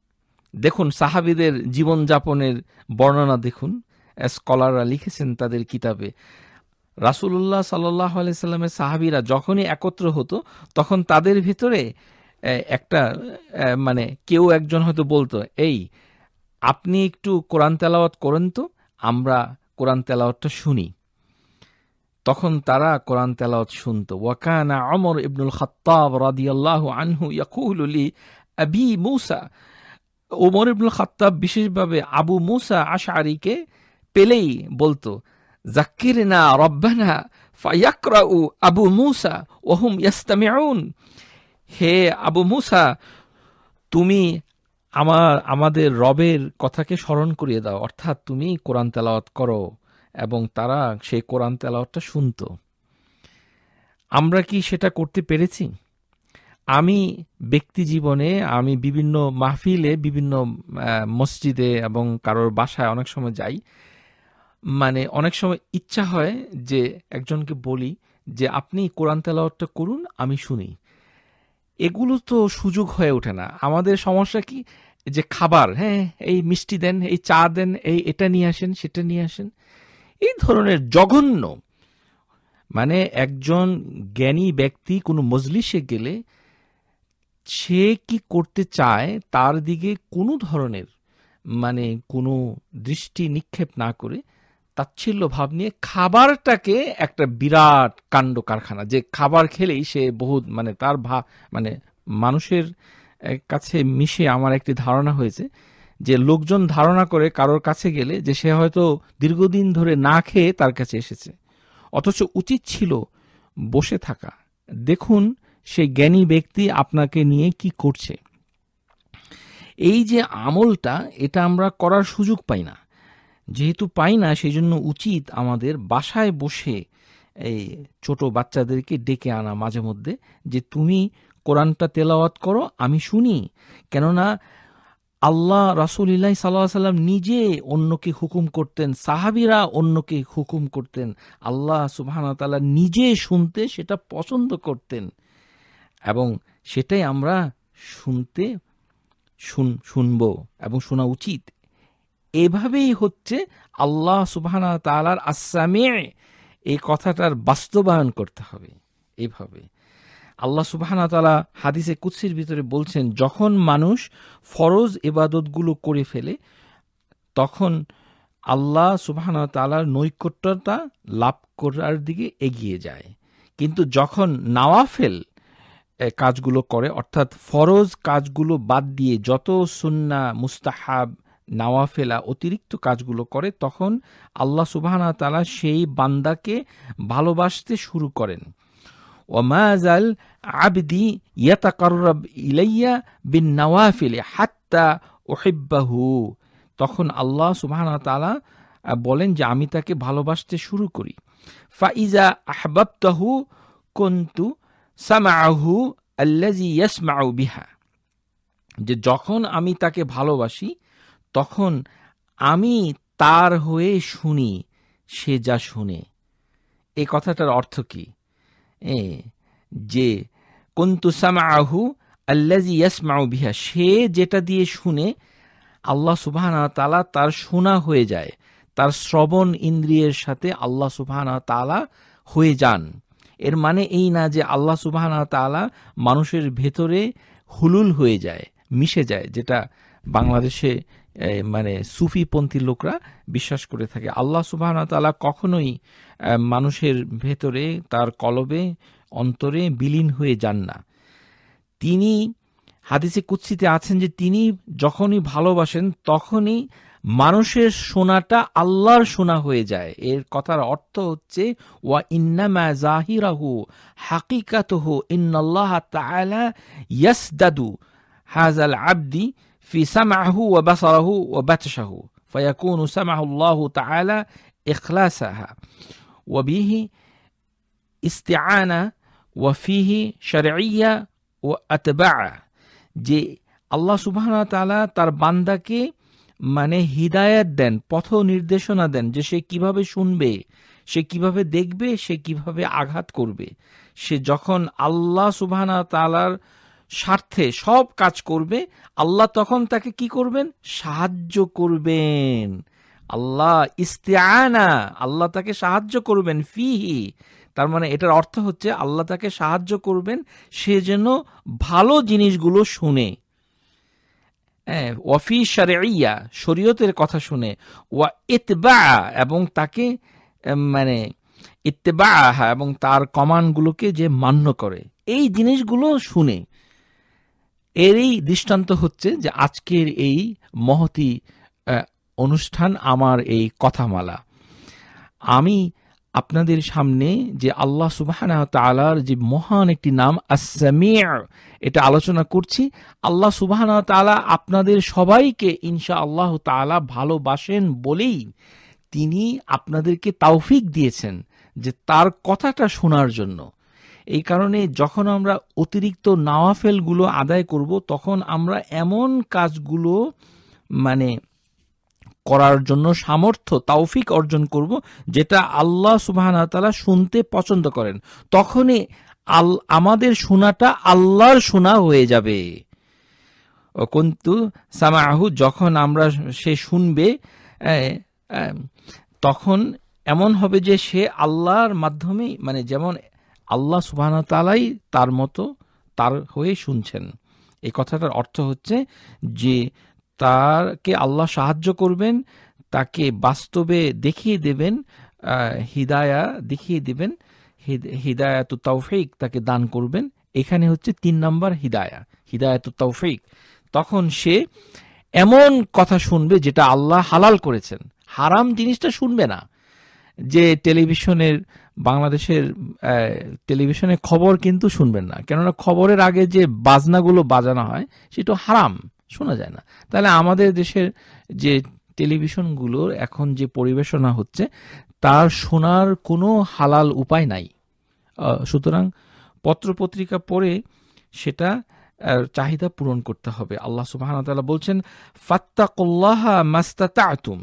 দেখুন সাহাবিদের জীবনযাপনের বর্ণনা দেখুন স্কলাররা লিখেছেন তাদের কিতাবে রাসুল্লাহ সাল্লাহ আলাইস্লামের সাহাবিরা যখনই একত্র হতো তখন তাদের ভিতরে একটা মানে কেউ একজন হয়তো বলতো এই আপনি একটু কোরআন তেলাওয়াত করেন তো আমরা কোরআন তেলাওয়াতটা শুনি তখন তারা কোরআন তেলাওয়াত শুনত ওয়াকানা অমর ইবনুল খত্তাব রাদিয়াল্লাহু আনহু ইয়াকুলি আবি মুসা ওমর ইবুল খাত্তাব বিশেষভাবে আবু মুসা আশারিকে পেলেই বলতো না রব্বানা উ আবু মুসা ওহুম ইয়াস্তামিউন হে আবু মুসা তুমি আমার আমাদের রবের কথাকে স্মরণ করিয়ে দাও অর্থাৎ তুমি কোরআন তেলাওয়াত করো এবং তারা সেই কোরআন তেলাওয়াতটা শুনত আমরা কি সেটা করতে পেরেছি আমি ব্যক্তি জীবনে আমি বিভিন্ন মাহফিলে বিভিন্ন মসজিদে এবং কারোর বাসায় অনেক সময় যাই মানে অনেক সময় ইচ্ছা হয় যে একজনকে বলি যে আপনি কোরআন তেলাওয়াতটা করুন আমি শুনি এগুলো তো সুযোগ হয়ে ওঠে না আমাদের সমস্যা কি যে খাবার হ্যাঁ এই মিষ্টি দেন এই চা দেন এই এটা নিয়ে আসেন সেটা নিয়ে আসেন এই ধরনের জঘন্য মানে একজন জ্ঞানী ব্যক্তি কোনো মজলিসে গেলে সে কি করতে চায় তার দিকে কোনো ধরনের মানে কোনো দৃষ্টি নিক্ষেপ না করে তাচ্ছিল্য ভাব নিয়ে খাবারটাকে একটা বিরাট কাণ্ড কারখানা যে খাবার খেলেই সে বহুত মানে তার ভা মানে মানুষের কাছে মিশে আমার একটি ধারণা হয়েছে যে লোকজন ধারণা করে কারোর কাছে গেলে যে সে হয়তো দীর্ঘদিন ধরে না খেয়ে তার কাছে এসেছে অথচ উচিত ছিল বসে থাকা দেখুন সেই জ্ঞানী ব্যক্তি আপনাকে নিয়ে কি করছে এই যে আমলটা এটা আমরা করার সুযোগ পাই না যেহেতু পাই না সেই জন্য উচিত আমাদের বাসায় বসে এই ছোট বাচ্চাদেরকে ডেকে আনা মাঝে মধ্যে যে তুমি কোরআনটা তেলাওয়াত করো আমি শুনি কেননা আল্লাহ রাসুলিল্লাহ সাল্লাহ সাল্লাম নিজে অন্যকে হুকুম করতেন সাহাবিরা অন্যকে হুকুম করতেন আল্লাহ সুবাহানা তালা নিজে শুনতে সেটা পছন্দ করতেন এবং সেটাই আমরা শুনতে শুন শুনব এবং শোনা উচিত এভাবেই হচ্ছে আল্লাহ সুবাহানা তালার আসামে এই কথাটার বাস্তবায়ন করতে হবে এভাবে আল্লাহ সুবাহানা তালা হাদিসে কুৎসির ভিতরে বলছেন যখন মানুষ ফরজ এবাদতগুলো করে ফেলে তখন আল্লাহ সুবাহানা তালার নৈকট্যতা লাভ করার দিকে এগিয়ে যায় কিন্তু যখন নাওয়া ফেল কাজগুলো করে অর্থাৎ ফরজ কাজগুলো বাদ দিয়ে যত সুন্না মুস্তাহাব নাওয়াফেলা অতিরিক্ত কাজগুলো করে তখন আল্লাহ সুবাহানা তালা সেই বান্দাকে ভালোবাসতে শুরু করেন ওমাজাল আবদি ইয়াতাকারব ইলাইয়া বিন নওয়াফিলে হাত্তা ওহেব্বাহু তখন আল্লাহ সুবাহানা তালা বলেন যে আমি তাকে ভালোবাসতে শুরু করি ফাইজা আহবাবতাহু কন্তু সামাহু আল্লাজি ইয়াসমাউ বিহা যে যখন আমি তাকে ভালোবাসি তখন আমি তার হয়ে শুনি সে যা শুনে এ কথাটার অর্থ কি এ যে কন্তু সামাহু আল্লাজি ইয়াসমাউ বিহা সে যেটা দিয়ে শুনে আল্লাহ সুবাহানা তালা তার শোনা হয়ে যায় তার শ্রবণ ইন্দ্রিয়ের সাথে আল্লাহ সুবাহানা তালা হয়ে যান এর মানে এই না যে আল্লাহ সুবাহ তালা মানুষের ভেতরে হুলুল হয়ে যায় মিশে যায় যেটা বাংলাদেশে মানে সুফিপন্থী লোকরা বিশ্বাস করে থাকে আল্লাহ সুবাহ তালা কখনোই মানুষের ভেতরে তার কলবে অন্তরে বিলীন হয়ে যান না তিনি হাদিসে কুৎসিতে আছেন যে তিনি যখনই ভালোবাসেন তখনই মানুষের সোনাটা আল্লাহর সোনা হয়ে যায় এর কথার অর্থ হচ্ছে ওয়া ইন্নামা জাহিরাহু হাকিকাতহ ইন্নাল্লাহ তাআলা ইয়াসদাদু হাযাল আব্দি ফি সামাহু ওয়া বাসারাহু ওয়া বাতশাহু ফায়াকুনু সামাহু আল্লাহ তাআলা ইখলাসাহা ওয়া বিহি ইসতিআনা ওয়া ফিহি শারঈয়া ওয়া আতবা যে আল্লাহ সুবহানাহু ওয়া তাআলা তার বান্দাকে মানে হৃদায়ত দেন পথ নির্দেশনা দেন যে সে কিভাবে শুনবে সে কিভাবে দেখবে সে কিভাবে আঘাত করবে সে যখন আল্লাহ সুবাহানা তালার স্বার্থে সব কাজ করবে আল্লাহ তখন তাকে কি করবেন সাহায্য করবেন আল্লাহ ইস্তেয়ানা আল্লাহ তাকে সাহায্য করবেন ফিহি তার মানে এটার অর্থ হচ্ছে আল্লাহ তাকে সাহায্য করবেন সে যেন ভালো জিনিসগুলো শুনে হ্যাঁ ওয়াফি সারেইয়া শরীয়তের কথা শুনে ওয়া ইতবা এবং তাকে মানে ইতবা এবং তার কমানগুলোকে যে মান্য করে এই জিনিসগুলো শুনে এরই দৃষ্টান্ত হচ্ছে যে আজকের এই মহতি অনুষ্ঠান আমার এই কথামালা আমি আপনাদের সামনে যে আল্লাহ সুবাহ তালার যে মহান একটি নাম আসামিয়া এটা আলোচনা করছি আল্লাহ সুবাহ তালা আপনাদের সবাইকে ইনশা আল্লাহ তালা ভালোবাসেন বলেই তিনি আপনাদেরকে তাওফিক দিয়েছেন যে তার কথাটা শোনার জন্য এই কারণে যখন আমরা অতিরিক্ত নাওয়াফেলগুলো আদায় করব তখন আমরা এমন কাজগুলো মানে করার জন্য সামর্থ্য তাওফিক অর্জন করব যেটা আল্লাহ সুবাহতালা শুনতে পছন্দ করেন তখনই আল আমাদের শোনাটা আল্লাহর শোনা হয়ে যাবে কিন্তু সামাহু যখন আমরা সে শুনবে তখন এমন হবে যে সে আল্লাহর মাধ্যমে মানে যেমন আল্লাহ সুবাহতালাই তার মতো তার হয়ে শুনছেন এই কথাটার অর্থ হচ্ছে যে তাকে আল্লাহ সাহায্য করবেন তাকে বাস্তবে দেখিয়ে দেবেন হিদায়া দেখিয়ে দেবেন হিদায়াত তৌফিক তাকে দান করবেন এখানে হচ্ছে তিন নম্বর হিদায়া হিদায়াত তৌফিক তখন সে এমন কথা শুনবে যেটা আল্লাহ হালাল করেছেন হারাম জিনিসটা শুনবে না যে টেলিভিশনের বাংলাদেশের টেলিভিশনের খবর কিন্তু শুনবেন না কেননা খবরের আগে যে বাজনাগুলো বাজানো হয় সেটা হারাম শোনা যায় না তাহলে আমাদের দেশের যে টেলিভিশনগুলোর এখন যে পরিবেশনা হচ্ছে তার শোনার কোনো হালাল উপায় নাই সুতরাং পত্রপত্রিকা পড়ে সেটা চাহিদা পূরণ করতে হবে আল্লাহ সুবাহ বলছেন মাস্তা মাস্তাতাতুম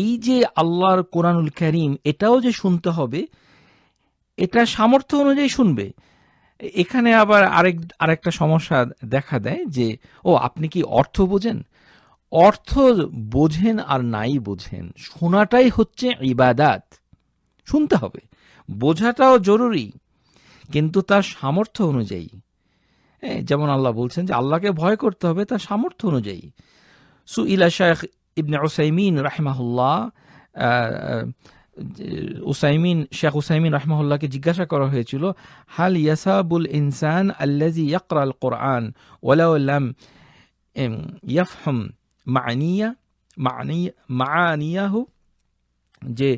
এই যে আল্লাহর কোরআনুল করিম এটাও যে শুনতে হবে এটা সামর্থ্য অনুযায়ী শুনবে এখানে আবার আরেক আরেকটা সমস্যা দেখা দেয় যে ও আপনি কি অর্থ বোঝেন অর্থ বোঝেন আর নাই বোঝেন শোনাটাই হচ্ছে ইবাদাত শুনতে হবে বোঝাটাও জরুরি কিন্তু তার সামর্থ্য অনুযায়ী হ্যাঁ, যেমন আল্লাহ বলছেন যে আল্লাহকে ভয় করতে হবে তার সামর্থ্য অনুযায়ী সু ইলা শাহ ইবনে ওসাইমিন রাহমাহুল্লাহ উসাইমিন শেখ উসাইমিন রাহমাহুল্লাহকে জিজ্ঞাসা করা হয়েছিল হাল ইয়াসাবুল ইনসান আল্লাজি ইয়াকরাল কোরআন ওলাউলাম ইয়াফহম মানিয়া মানিয়াহু যে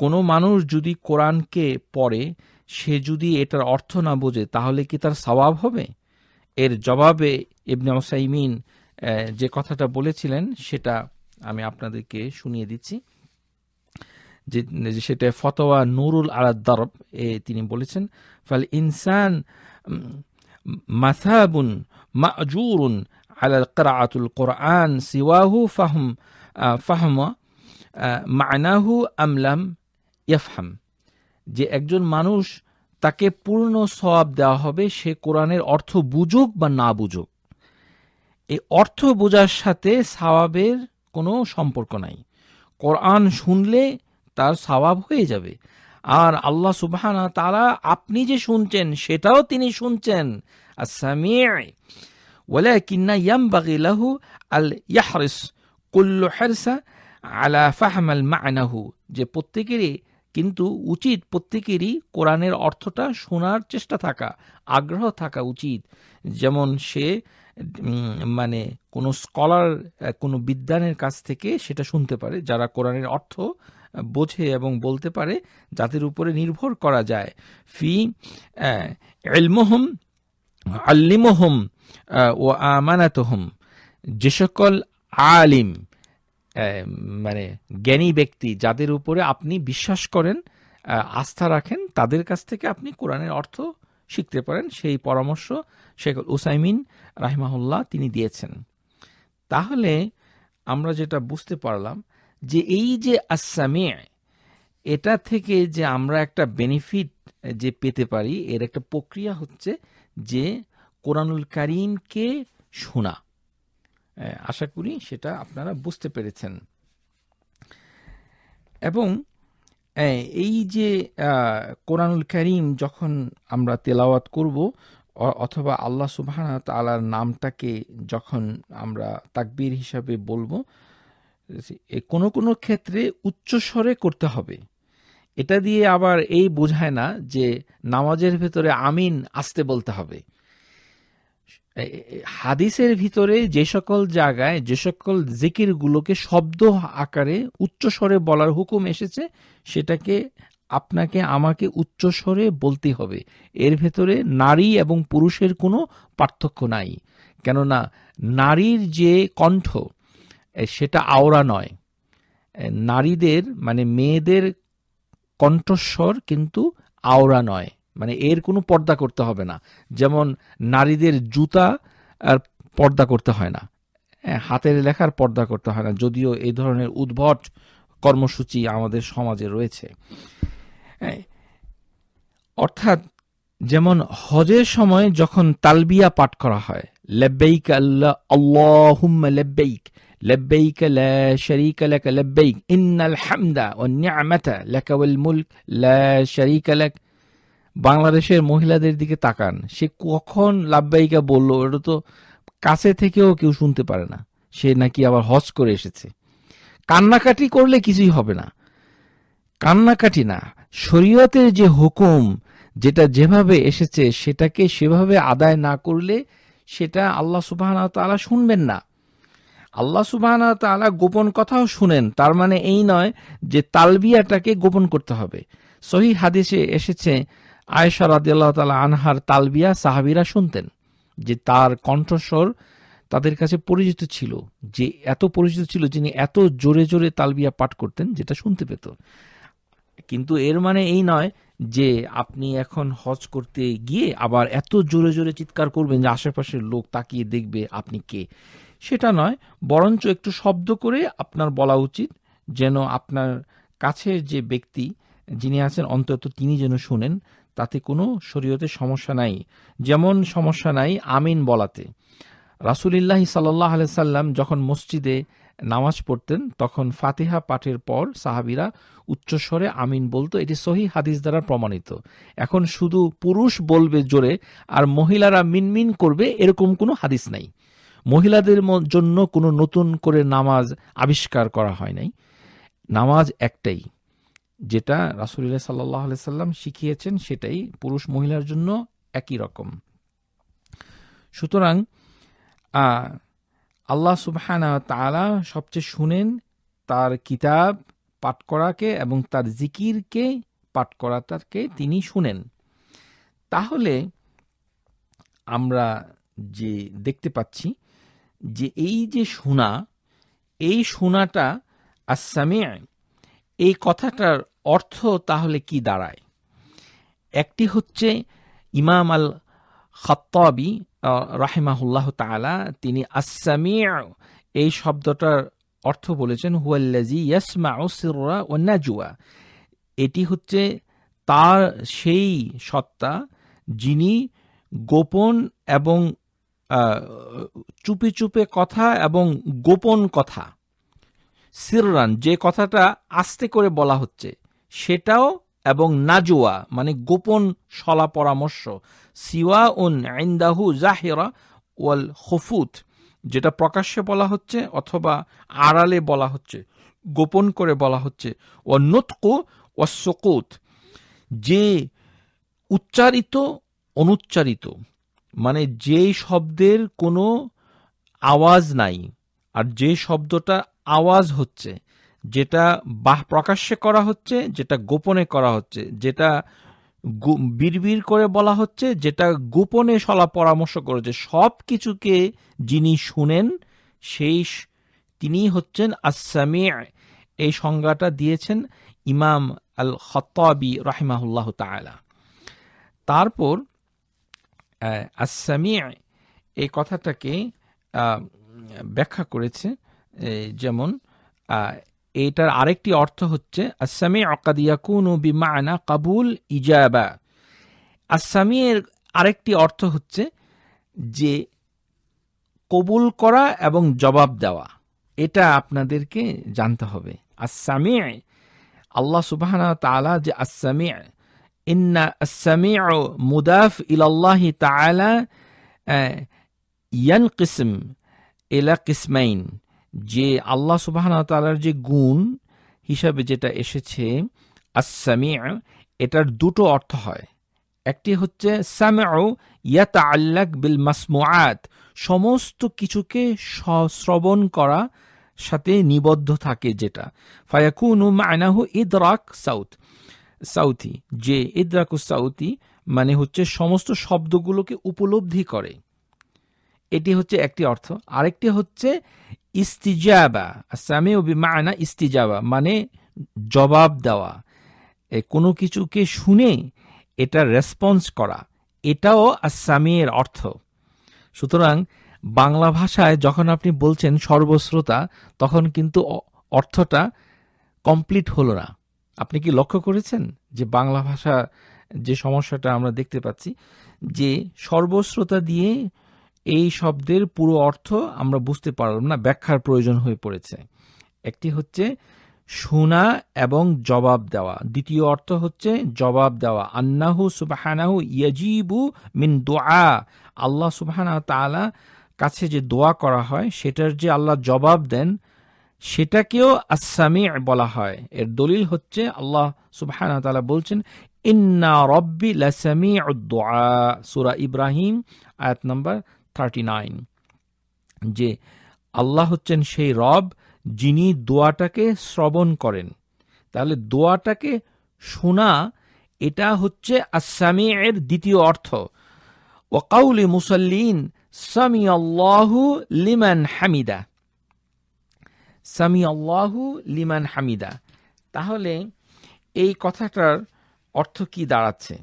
কোনো মানুষ যদি কোরআনকে পড়ে সে যদি এটার অর্থ না বোঝে তাহলে কি তার স্বভাব হবে এর জবাবে ইবনে ওসাইমিন যে কথাটা বলেছিলেন সেটা আমি আপনাদেরকে শুনিয়ে দিচ্ছি যে সেটা ফতোয়া নুরুল আলাদ্দারব এ তিনি বলেছেন ফাল ইনসান মাথাবুন মাজুরুন আলাল করাআতুল কোরআন সিওয়াহু ফাহম ফাহম মায়নাহু আমলাম ইয়াফহাম যে একজন মানুষ তাকে পূর্ণ সব দেওয়া হবে সে কোরআনের অর্থ বুঝুক বা না বুঝুক এই অর্থ বোঝার সাথে সাওয়াবের কোনো সম্পর্ক নাই কোরআন শুনলে তার সওয়াব হয়ে যাবে আর আল্লাহ সুবাহানা তারা আপনি যে শুনছেন সেটাও তিনি শুনছেন বলে ওয়ালাকিন্না ইয়াম বাগিলাহু আল ইয়াহরিস কুল্লু হারসা আলা ফাহমাল মানাহু যে প্রত্যেকেরই কিন্তু উচিত প্রত্যেকেরই কোরআনের অর্থটা শোনার চেষ্টা থাকা আগ্রহ থাকা উচিত যেমন সে মানে কোনো স্কলার কোনো বিদ্যানের কাছ থেকে সেটা শুনতে পারে যারা কোরআনের অর্থ বোঝে এবং বলতে পারে যাদের উপরে নির্ভর করা যায় ফি এলমোহম আল্লিমোহম ও আমানাতহম যে সকল আলিম মানে জ্ঞানী ব্যক্তি যাদের উপরে আপনি বিশ্বাস করেন আস্থা রাখেন তাদের কাছ থেকে আপনি কোরআনের অর্থ শিখতে পারেন সেই পরামর্শ শেখ উসাইমিন রাহিমাহুল্লাহ তিনি দিয়েছেন তাহলে আমরা যেটা বুঝতে পারলাম যে এই যে আসামে এটা থেকে যে আমরা একটা বেনিফিট যে পেতে পারি এর একটা প্রক্রিয়া হচ্ছে যে কোরআনুল কারিমকে শোনা আশা করি সেটা আপনারা বুঝতে পেরেছেন এবং এই যে কোরআনুল করিম যখন আমরা তেলাওয়াত করব অথবা আল্লাহ সুবাহ তালার নামটাকে যখন আমরা তাকবীর হিসাবে বলবো কোনো কোনো ক্ষেত্রে উচ্চস্বরে করতে হবে এটা দিয়ে আবার এই বোঝায় না যে নামাজের ভেতরে আমিন আসতে বলতে হবে হাদিসের ভিতরে যে সকল জায়গায় যে সকল জিকিরগুলোকে শব্দ আকারে উচ্চস্বরে বলার হুকুম এসেছে সেটাকে আপনাকে আমাকে উচ্চস্বরে বলতে হবে এর ভেতরে নারী এবং পুরুষের কোনো পার্থক্য নাই কেননা নারীর যে কণ্ঠ সেটা আওরা নয় নারীদের মানে মেয়েদের কণ্ঠস্বর কিন্তু আওরা নয় মানে এর কোনো পর্দা করতে হবে না যেমন নারীদের জুতা আর পর্দা করতে হয় না হাতের লেখার পর্দা করতে হয় না যদিও এই ধরনের উদ্ভট কর্মসূচি আমাদের সমাজে রয়েছে অর্থাৎ যেমন হজের সময় যখন তালবিয়া পাঠ করা হয় লেব্বেইক আল্লাহ আল্লাহুম্মা লেব্বেইক لبيك لا شريك لك لبيك إن الحمد والنعمة لك والملك لا شريك لك বাংলাদেশের মহিলাদের দিকে তাকান সে কখন লাভবাহিকা বলল ওটা তো কাছে থেকেও কেউ শুনতে পারে না সে নাকি আবার হজ করে এসেছে কান্নাকাটি করলে কিছুই হবে না কান্নাকাটি না শরীয়তের যে হুকুম যেটা যেভাবে এসেছে সেটাকে সেভাবে আদায় না করলে সেটা আল্লাহ সুবাহ তালা শুনবেন না আল্লাহ সুবাহ তালা গোপন কথাও শুনেন তার মানে এই নয় যে তালবিয়াটাকে গোপন করতে হবে সহি হাদিসে এসেছে আয়েশা রাদিয়াল্লাহ তালা আনহার তালবিয়া সাহাবিরা শুনতেন যে তার কণ্ঠস্বর তাদের কাছে পরিচিত ছিল যে এত পরিচিত ছিল যিনি এত জোরে জোরে তালবিয়া পাঠ করতেন যেটা শুনতে পেত কিন্তু এর মানে এই নয় যে আপনি এখন হজ করতে গিয়ে আবার এত জোরে জোরে চিৎকার করবেন যে আশেপাশের লোক তাকিয়ে দেখবে আপনি কে সেটা নয় বরঞ্চ একটু শব্দ করে আপনার বলা উচিত যেন আপনার কাছে যে ব্যক্তি যিনি আছেন অন্তত তিনি যেন শুনেন তাতে কোনো শরীয়তে সমস্যা নাই যেমন সমস্যা নাই আমিন বলাতে রাসুলিল্লাহি সাল্লাহ সাল্লাম যখন মসজিদে নামাজ পড়তেন তখন ফাতিহা পাঠের পর সাহাবিরা উচ্চস্বরে আমিন বলতো এটি সহি হাদিস দ্বারা প্রমাণিত এখন শুধু পুরুষ বলবে জোরে আর মহিলারা মিনমিন করবে এরকম কোনো হাদিস নাই মহিলাদের জন্য কোনো নতুন করে নামাজ আবিষ্কার করা হয় নাই নামাজ একটাই যেটা রাসুলিল্লাহ সাল্লাহ সাল্লাম শিখিয়েছেন সেটাই পুরুষ মহিলার জন্য একই রকম সুতরাং আল্লাহ সুবহান তালা সবচেয়ে শুনেন তার কিতাব পাঠ করাকে এবং তার জিকিরকে পাঠ করাটাকে তিনি শুনেন তাহলে আমরা যে দেখতে পাচ্ছি যে এই যে শোনা এই শোনাটা আসামে এই কথাটার অর্থ তাহলে কি দাঁড়ায় একটি হচ্ছে ইমাম আল খত্তাবি রাহেমাহুল্লাহ তালা তিনি আসামে এই শব্দটার অর্থ বলেছেন হুয়াল্লাজি ইয়াসমা সিররা ও নাজুয়া এটি হচ্ছে তার সেই সত্তা যিনি গোপন এবং চুপি চুপে কথা এবং গোপন কথা সিররান যে কথাটা আস্তে করে বলা হচ্ছে সেটাও এবং নাজুয়া মানে গোপন সলা পরামর্শ সিওয়া উন আইন্দাহু জাহেরা ওয়াল হফুত যেটা প্রকাশ্যে বলা হচ্ছে অথবা আড়ালে বলা হচ্ছে গোপন করে বলা হচ্ছে ও নতকু ও সকুত যে উচ্চারিত অনুচ্চারিত মানে যেই শব্দের কোনো আওয়াজ নাই আর যে শব্দটা আওয়াজ হচ্ছে যেটা বাহ প্রকাশ্যে করা হচ্ছে যেটা গোপনে করা হচ্ছে যেটা বিড়বিড় করে বলা হচ্ছে যেটা গোপনে সলা পরামর্শ করেছে সব কিছুকে যিনি শুনেন সেই তিনি হচ্ছেন আসামি এই সংজ্ঞাটা দিয়েছেন ইমাম আল খতাবি রাহিমাহুল্লাহ তালা তারপর আসামিয়া এই কথাটাকে ব্যাখ্যা করেছে যেমন এটার আরেকটি অর্থ হচ্ছে আসামি অকাদিয়াকুন ও আনা কাবুল ইজাবা এর আরেকটি অর্থ হচ্ছে যে কবুল করা এবং জবাব দেওয়া এটা আপনাদেরকে জানতে হবে আসামি আল্লাহ সুবাহ তালা যে আসামি মুদাফ এলা কিসমাইন যে আল্লাহ সুবাহন যে গুণ হিসাবে যেটা এসেছে আসামি এটার দুটো অর্থ হয় একটি হচ্ছে বিল মাসমুয়াত সমস্ত কিছুকে শ্রবণ করা সাথে নিবদ্ধ থাকে যেটা ফায়াকুনু মায়নাহু ইদরাক সাউথ সাউথি যে ইদ্রাকু সাউথি মানে হচ্ছে সমস্ত শব্দগুলোকে উপলব্ধি করে এটি হচ্ছে একটি অর্থ আরেকটি হচ্ছে ইস্তিজাবা সামে ও বিমায়না ইস্তিজাবা মানে জবাব দেওয়া কোনো কিছুকে শুনে এটা রেসপন্স করা এটাও আসামের অর্থ সুতরাং বাংলা ভাষায় যখন আপনি বলছেন সর্বশ্রোতা তখন কিন্তু অর্থটা কমপ্লিট হলো না আপনি কি লক্ষ্য করেছেন যে বাংলা ভাষা যে সমস্যাটা আমরা দেখতে পাচ্ছি যে সর্বশ্রোতা দিয়ে এই শব্দের পুরো অর্থ আমরা বুঝতে পারলাম না ব্যাখ্যার প্রয়োজন হয়ে পড়েছে একটি হচ্ছে শোনা এবং জবাব দেওয়া দ্বিতীয় অর্থ হচ্ছে জবাব দেওয়া আন্নাহু সুবাহানাহু ইয়াজিবু মিন দোয়া আল্লাহ সুবাহানা তালা কাছে যে দোয়া করা হয় সেটার যে আল্লাহ জবাব দেন সেটাকেও আসামি বলা হয় এর দলিল হচ্ছে আল্লাহ সুবহান তালা বলছেন ইন্না রব্বি লাসামি দোয়া সুরা ইব্রাহিম আয়াত নম্বর থার্টি নাইন যে আল্লাহ হচ্ছেন সেই রব যিনি দোয়াটাকে শ্রবণ করেন তাহলে দোয়াটাকে শোনা এটা হচ্ছে আসামি এর দ্বিতীয় অর্থ ওকাউলি মুসল্লিন সামি আল্লাহু লিমান হামিদা সামি আল্লাহু লিমান হামিদা তাহলে এই কথাটার অর্থ কি দাঁড়াচ্ছে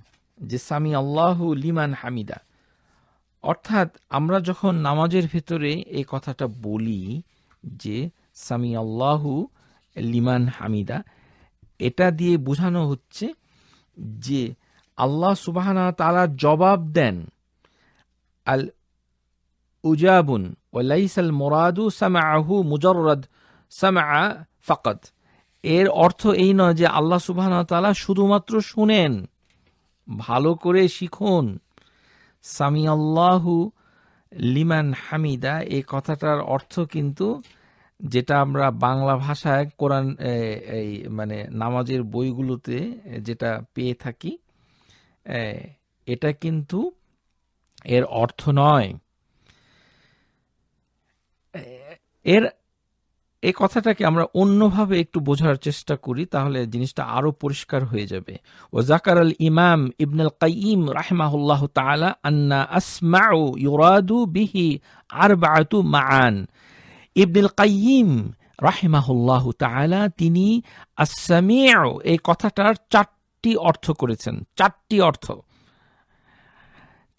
যে সামি আল্লাহু লিমান হামিদা অর্থাৎ আমরা যখন নামাজের ভেতরে এই কথাটা বলি যে সামি আল্লাহু লিমান হামিদা এটা দিয়ে বোঝানো হচ্ছে যে আল্লাহ সুবাহানা তারা জবাব দেন আল উজাবুন ওলাইসাল মোরাদু সামাহু মুজরদ সামা ফাকাত এর অর্থ এই নয় যে আল্লাহ সুবাহ তালা শুধুমাত্র শুনেন ভালো করে শিখুন সামি আল্লাহু লিমান হামিদা এই কথাটার অর্থ কিন্তু যেটা আমরা বাংলা ভাষায় কোরআন এই মানে নামাজের বইগুলোতে যেটা পেয়ে থাকি এটা কিন্তু এর অর্থ নয় এর এই কথাটাকে আমরা অন্যভাবে একটু বোঝার চেষ্টা করি তাহলে জিনিসটা আরো পরিষ্কার হয়ে যাবে ও জাকার আল ইমাম ইবনাল কাইম রাহমাহুল্লাহ তাআলা আন্না আসমাউ ইউরাদু বিহি আরবাতু মাআন মান ইবনুল কাইম রাহমাহুল্লাহ তাআলা তিনি আসামিয়াও এই কথাটার চারটি অর্থ করেছেন চারটি অর্থ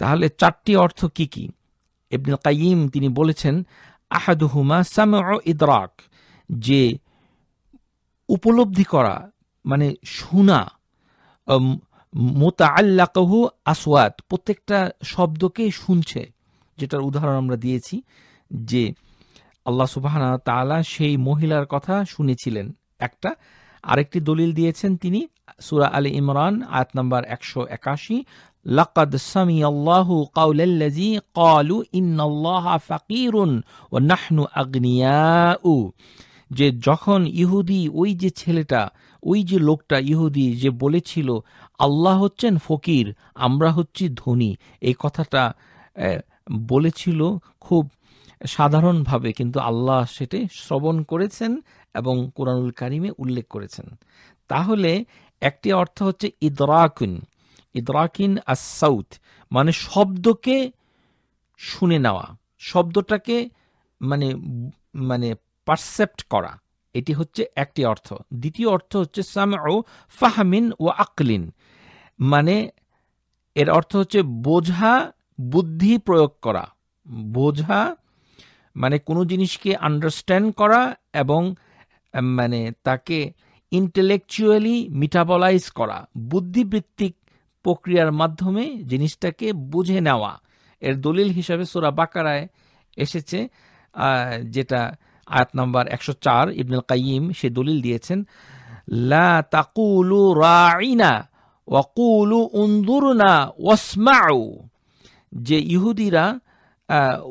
তাহলে চারটি অর্থ কি কি ইবনুল কাইম তিনি বলেছেন আহাদুহুমা সামা ইদরাক যে উপলব্ধি করা মানে শোনা মোতা আল্লাকাহ আসওয়াত প্রত্যেকটা শব্দকে শুনছে যেটার উদাহরণ আমরা দিয়েছি যে আল্লাহ সুবাহানা তালা সেই মহিলার কথা শুনেছিলেন একটা আরেকটি দলিল দিয়েছেন তিনি সুরা আলী ইমরান আয়াত নাম্বার একশো একাশি লাকাদ সামি আল্লাহ قول কালু قالوا ফাকিরুন ও নাহনু আগ্নিয়া উ যে যখন ইহুদি ওই যে ছেলেটা ওই যে লোকটা ইহুদি যে বলেছিল আল্লাহ হচ্ছেন ফকির আমরা হচ্ছি ধনী এই কথাটা বলেছিল খুব সাধারণভাবে কিন্তু আল্লাহ সেটি শ্রবণ করেছেন এবং কোরআনুল কারিমে উল্লেখ করেছেন তাহলে একটি অর্থ হচ্ছে ইদরাকিন ইদরাকিন আর সাউথ মানে শব্দকে শুনে নেওয়া শব্দটাকে মানে মানে পারসেপ্ট করা এটি হচ্ছে একটি অর্থ দ্বিতীয় অর্থ হচ্ছে সামউ ফাহমিন ও আকলিন মানে এর অর্থ হচ্ছে বোঝা বুদ্ধি প্রয়োগ করা বোঝা মানে কোনো জিনিসকে আন্ডারস্ট্যান্ড করা এবং মানে তাকে ইন্টেলেকচুয়ালি মিটাবলাইজ করা বুদ্ধিবৃত্তিক প্রক্রিয়ার মাধ্যমে জিনিসটাকে বুঝে নেওয়া এর দলিল হিসাবে সোরা বাকারায় এসেছে যেটা আয়াত নম্বর একশো চার ইবনুল কাইম সে দলিল দিয়েছেন লা তাকুলু রাইনা ওয়াকুলু উন্দুরনা ওয়াসমাউ যে ইহুদিরা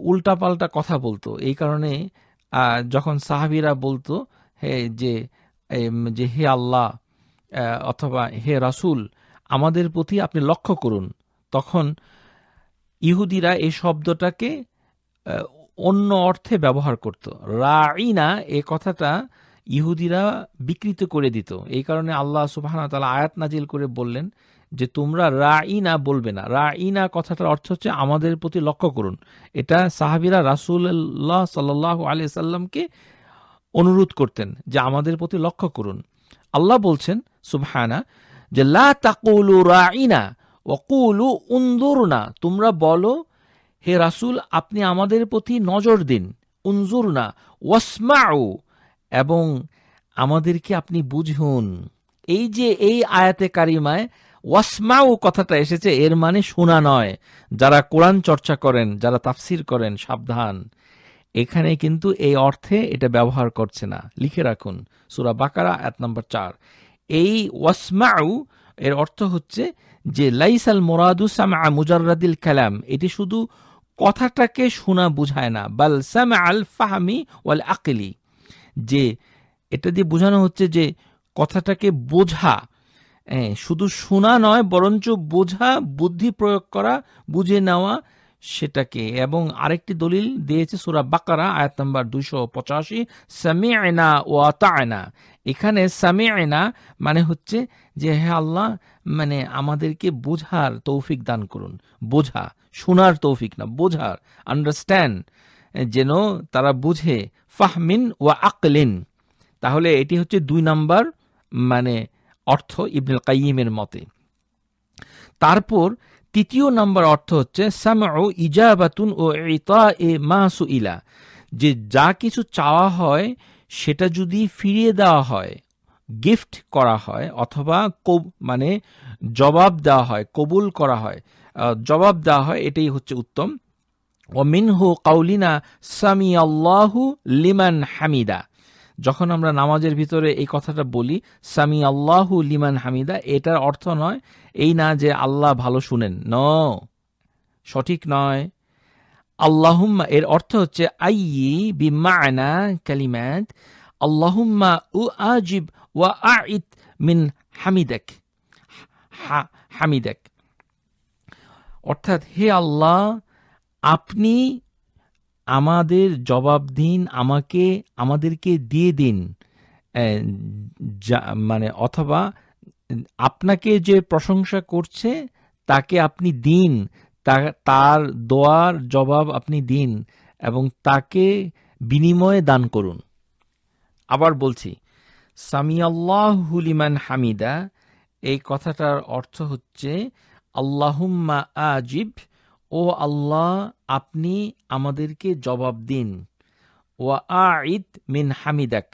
উল্টাপাল্টা কথা বলতো এই কারণে যখন সাহাবিরা বলতো হে যে যে হে আল্লাহ অথবা হে রাসুল আমাদের প্রতি আপনি লক্ষ্য করুন তখন ইহুদিরা এই শব্দটাকে অন্য অর্থে ব্যবহার করত রাঈনা এ কথাটা ইহুদিরা বিকৃত করে দিত এই কারণে আল্লাহ সুবাহ তালা আয়াত নাজিল করে বললেন যে তোমরা রাঈনা বলবে না রাঈনা কথাটার অর্থ হচ্ছে আমাদের প্রতি লক্ষ্য করুন এটা সাহাবিরা রাসুল্লাহ সাল্লাহ আলি সাল্লামকে অনুরোধ করতেন যে আমাদের প্রতি লক্ষ্য করুন আল্লাহ বলছেন সুবহানা যে লা তাকুলু রাঈনা ওকুলু না তোমরা বলো হে রাসুল আপনি আমাদের প্রতি নজর দিন উনজুর না ওয়াসমাও এবং আমাদেরকে আপনি বুঝুন এই যে এই আয়াতে কারিমায় ওয়াসমাও কথাটা এসেছে এর মানে শোনা নয় যারা কোরআন চর্চা করেন যারা তাফসির করেন সাবধান এখানে কিন্তু এই অর্থে এটা ব্যবহার করছে না লিখে রাখুন সুরা বাকারা এক নম্বর চার এই ওয়াসমাউ এর অর্থ হচ্ছে যে লাইসাল মোরাদুসাম সামা কালাম এটি শুধু কথাটাকে শোনা বোঝায় না বাল সাম আল ফাহামি ওয়াল আকিলি যে এটা দিয়ে বোঝানো হচ্ছে যে কথাটাকে বোঝা শুধু শোনা নয় বরঞ্চ বোঝা বুদ্ধি প্রয়োগ করা বুঝে নেওয়া সেটাকে এবং আরেকটি দলিল দিয়েছে সুরা বাকারা আয়াত নম্বর দুইশো পঁচাশি সামি আয়না ও আয়না এখানে সামি আয়না মানে হচ্ছে যে হ্যাঁ আল্লাহ মানে আমাদেরকে বোঝার তৌফিক দান করুন বোঝা শোনার তৌফিক না বোঝার আন্ডারস্ট্যান্ড যেন তারা বুঝে ফাহমিন ওয়া আকলিন তাহলে এটি হচ্ছে দুই নাম্বার মানে অর্থ ইবনুল কাইমের মতে তারপর তৃতীয় নাম্বার অর্থ হচ্ছে সামআ ইজাবাতুন ও ইতা এ মাসু ইলা যে যা কিছু চাওয়া হয় সেটা যদি ফিরিয়ে দেওয়া হয় গিফট করা হয় অথবা মানে জবাব দেওয়া হয় কবুল করা হয় জবাব দেওয়া হয় এটাই হচ্ছে উত্তম ও মিনহু কাউলিনা সামি আল্লাহু লিমান হামিদা যখন আমরা নামাজের ভিতরে এই কথাটা বলি সামি আল্লাহু লিমান হামিদা এটার অর্থ নয় এই না যে আল্লাহ ভালো শুনেন ন সঠিক নয় আল্লাহুম্মা এর অর্থ হচ্ছে আইয়ি মানা কালিমাত আল্লাহুম্মা উ আজিব ওয়া আইত মিন হামিদেক হামিদেক অর্থাৎ হে আল্লাহ আপনি আমাদের জবাব দিন আমাকে আমাদেরকে দিয়ে দিন মানে অথবা আপনাকে যে প্রশংসা করছে তাকে আপনি দিন তার দোয়ার জবাব আপনি দিন এবং তাকে বিনিময়ে দান করুন আবার বলছি সামিয়াল্লাহ হুলিমান হামিদা এই কথাটার অর্থ হচ্ছে আল্লাহুম্মা আজিব ও আল্লাহ আপনি আমাদেরকে জবাব দিন ওয়া আইদ মিন হামিদাক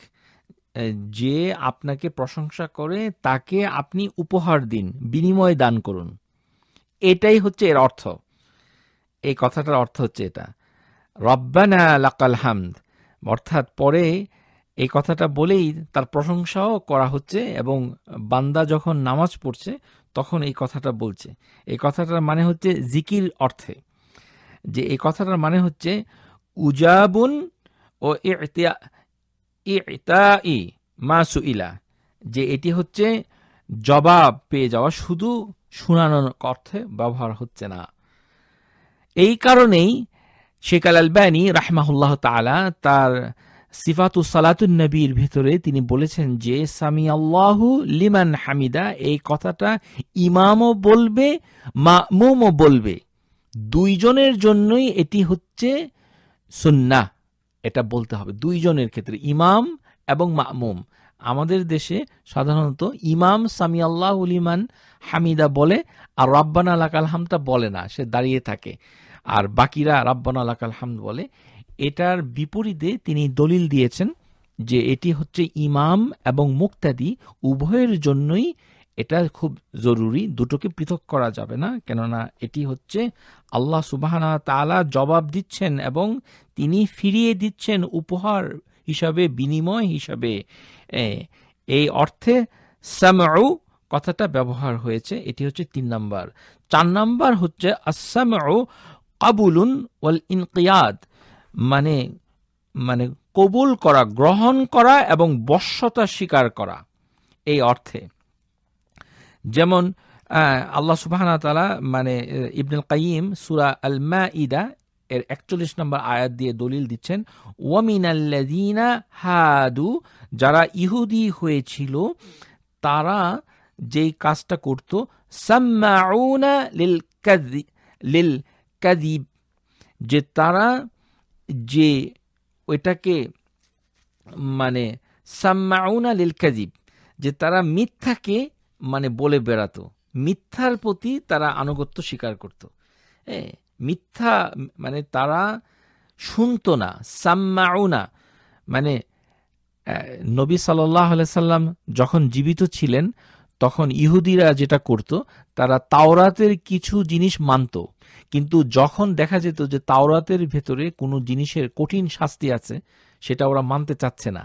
যে আপনাকে প্রশংসা করে তাকে আপনি উপহার দিন বিনিময় দান করুন এটাই হচ্ছে এর অর্থ এই কথাটার অর্থ হচ্ছে এটা রব্বানা লাকাল হামদ অর্থাৎ পরে এই কথাটা বলেই তার প্রশংসাও করা হচ্ছে এবং বান্দা যখন নামাজ পড়ছে তখন এই কথাটা বলছে এই কথাটার মানে হচ্ছে জিকির অর্থে যে এই কথাটার মানে হচ্ছে উজাবুন ও মাসুইলা মাসু ইলা যে এটি হচ্ছে জবাব পেয়ে যাওয়া শুধু শুনানোর অর্থে ব্যবহার হচ্ছে না এই কারণেই শেখ আল আলবানী রাহমাহুল্লাহ তালা তার সিফাতু সালাতুন নবীর ভেতরে তিনি বলেছেন যে সামি আল্লাহু লিমান হামিদা এই কথাটা ইমামও বলবে মামুমও বলবে দুইজনের জন্যই এটি হচ্ছে সুন্না এটা বলতে হবে দুইজনের ক্ষেত্রে ইমাম এবং মামুম আমাদের দেশে সাধারণত ইমাম সামি আল্লাহ উলিমান হামিদা বলে আর রব্বান আলাকাল হামটা বলে না সে দাঁড়িয়ে থাকে আর বাকিরা রব্বান আলাকাল হাম বলে এটার বিপরীতে তিনি দলিল দিয়েছেন যে এটি হচ্ছে ইমাম এবং মুক্তাদি উভয়ের জন্যই এটা খুব জরুরি দুটোকে পৃথক করা যাবে না কেননা এটি হচ্ছে আল্লাহ সুবাহানা তালা জবাব দিচ্ছেন এবং তিনি ফিরিয়ে দিচ্ছেন উপহার হিসাবে বিনিময় হিসাবে এই অর্থে সামাউ কথাটা ব্যবহার হয়েছে এটি হচ্ছে তিন নাম্বার চার নাম্বার হচ্ছে আসামাউ কাবুলুন ওয়াল ইনকিয়াদ মানে মানে কবুল করা গ্রহণ করা এবং বশ্যতা স্বীকার করা এই অর্থে যেমন আল্লাহ সুবাহানা তালা মানে ইবনুল কাইম সুরা আল মা ইদা এর একচল্লিশ নম্বর আয়াত দিয়ে দলিল দিচ্ছেন আল্লাদিনা হাদু যারা ইহুদি হয়েছিল তারা যেই কাজটা করত সাম্মাউনা লিল কাদি লিল কাদিব যে তারা যে ওইটাকে মানে সাম্মাউনা লিল কাজিব যে তারা মিথ্যাকে মানে বলে বেড়াতো মিথ্যার প্রতি তারা আনুগত্য স্বীকার করত হ্যাঁ মিথ্যা মানে তারা শুনত না সাম্মাউনা মানে নবী সাল্লাহ সাল্লাম যখন জীবিত ছিলেন তখন ইহুদিরা যেটা করত তারা তাওরাতের কিছু জিনিস মানত কিন্তু যখন দেখা যেত যে তাওরাতের ভেতরে কোনো জিনিসের কঠিন শাস্তি আছে সেটা ওরা মানতে চাচ্ছে না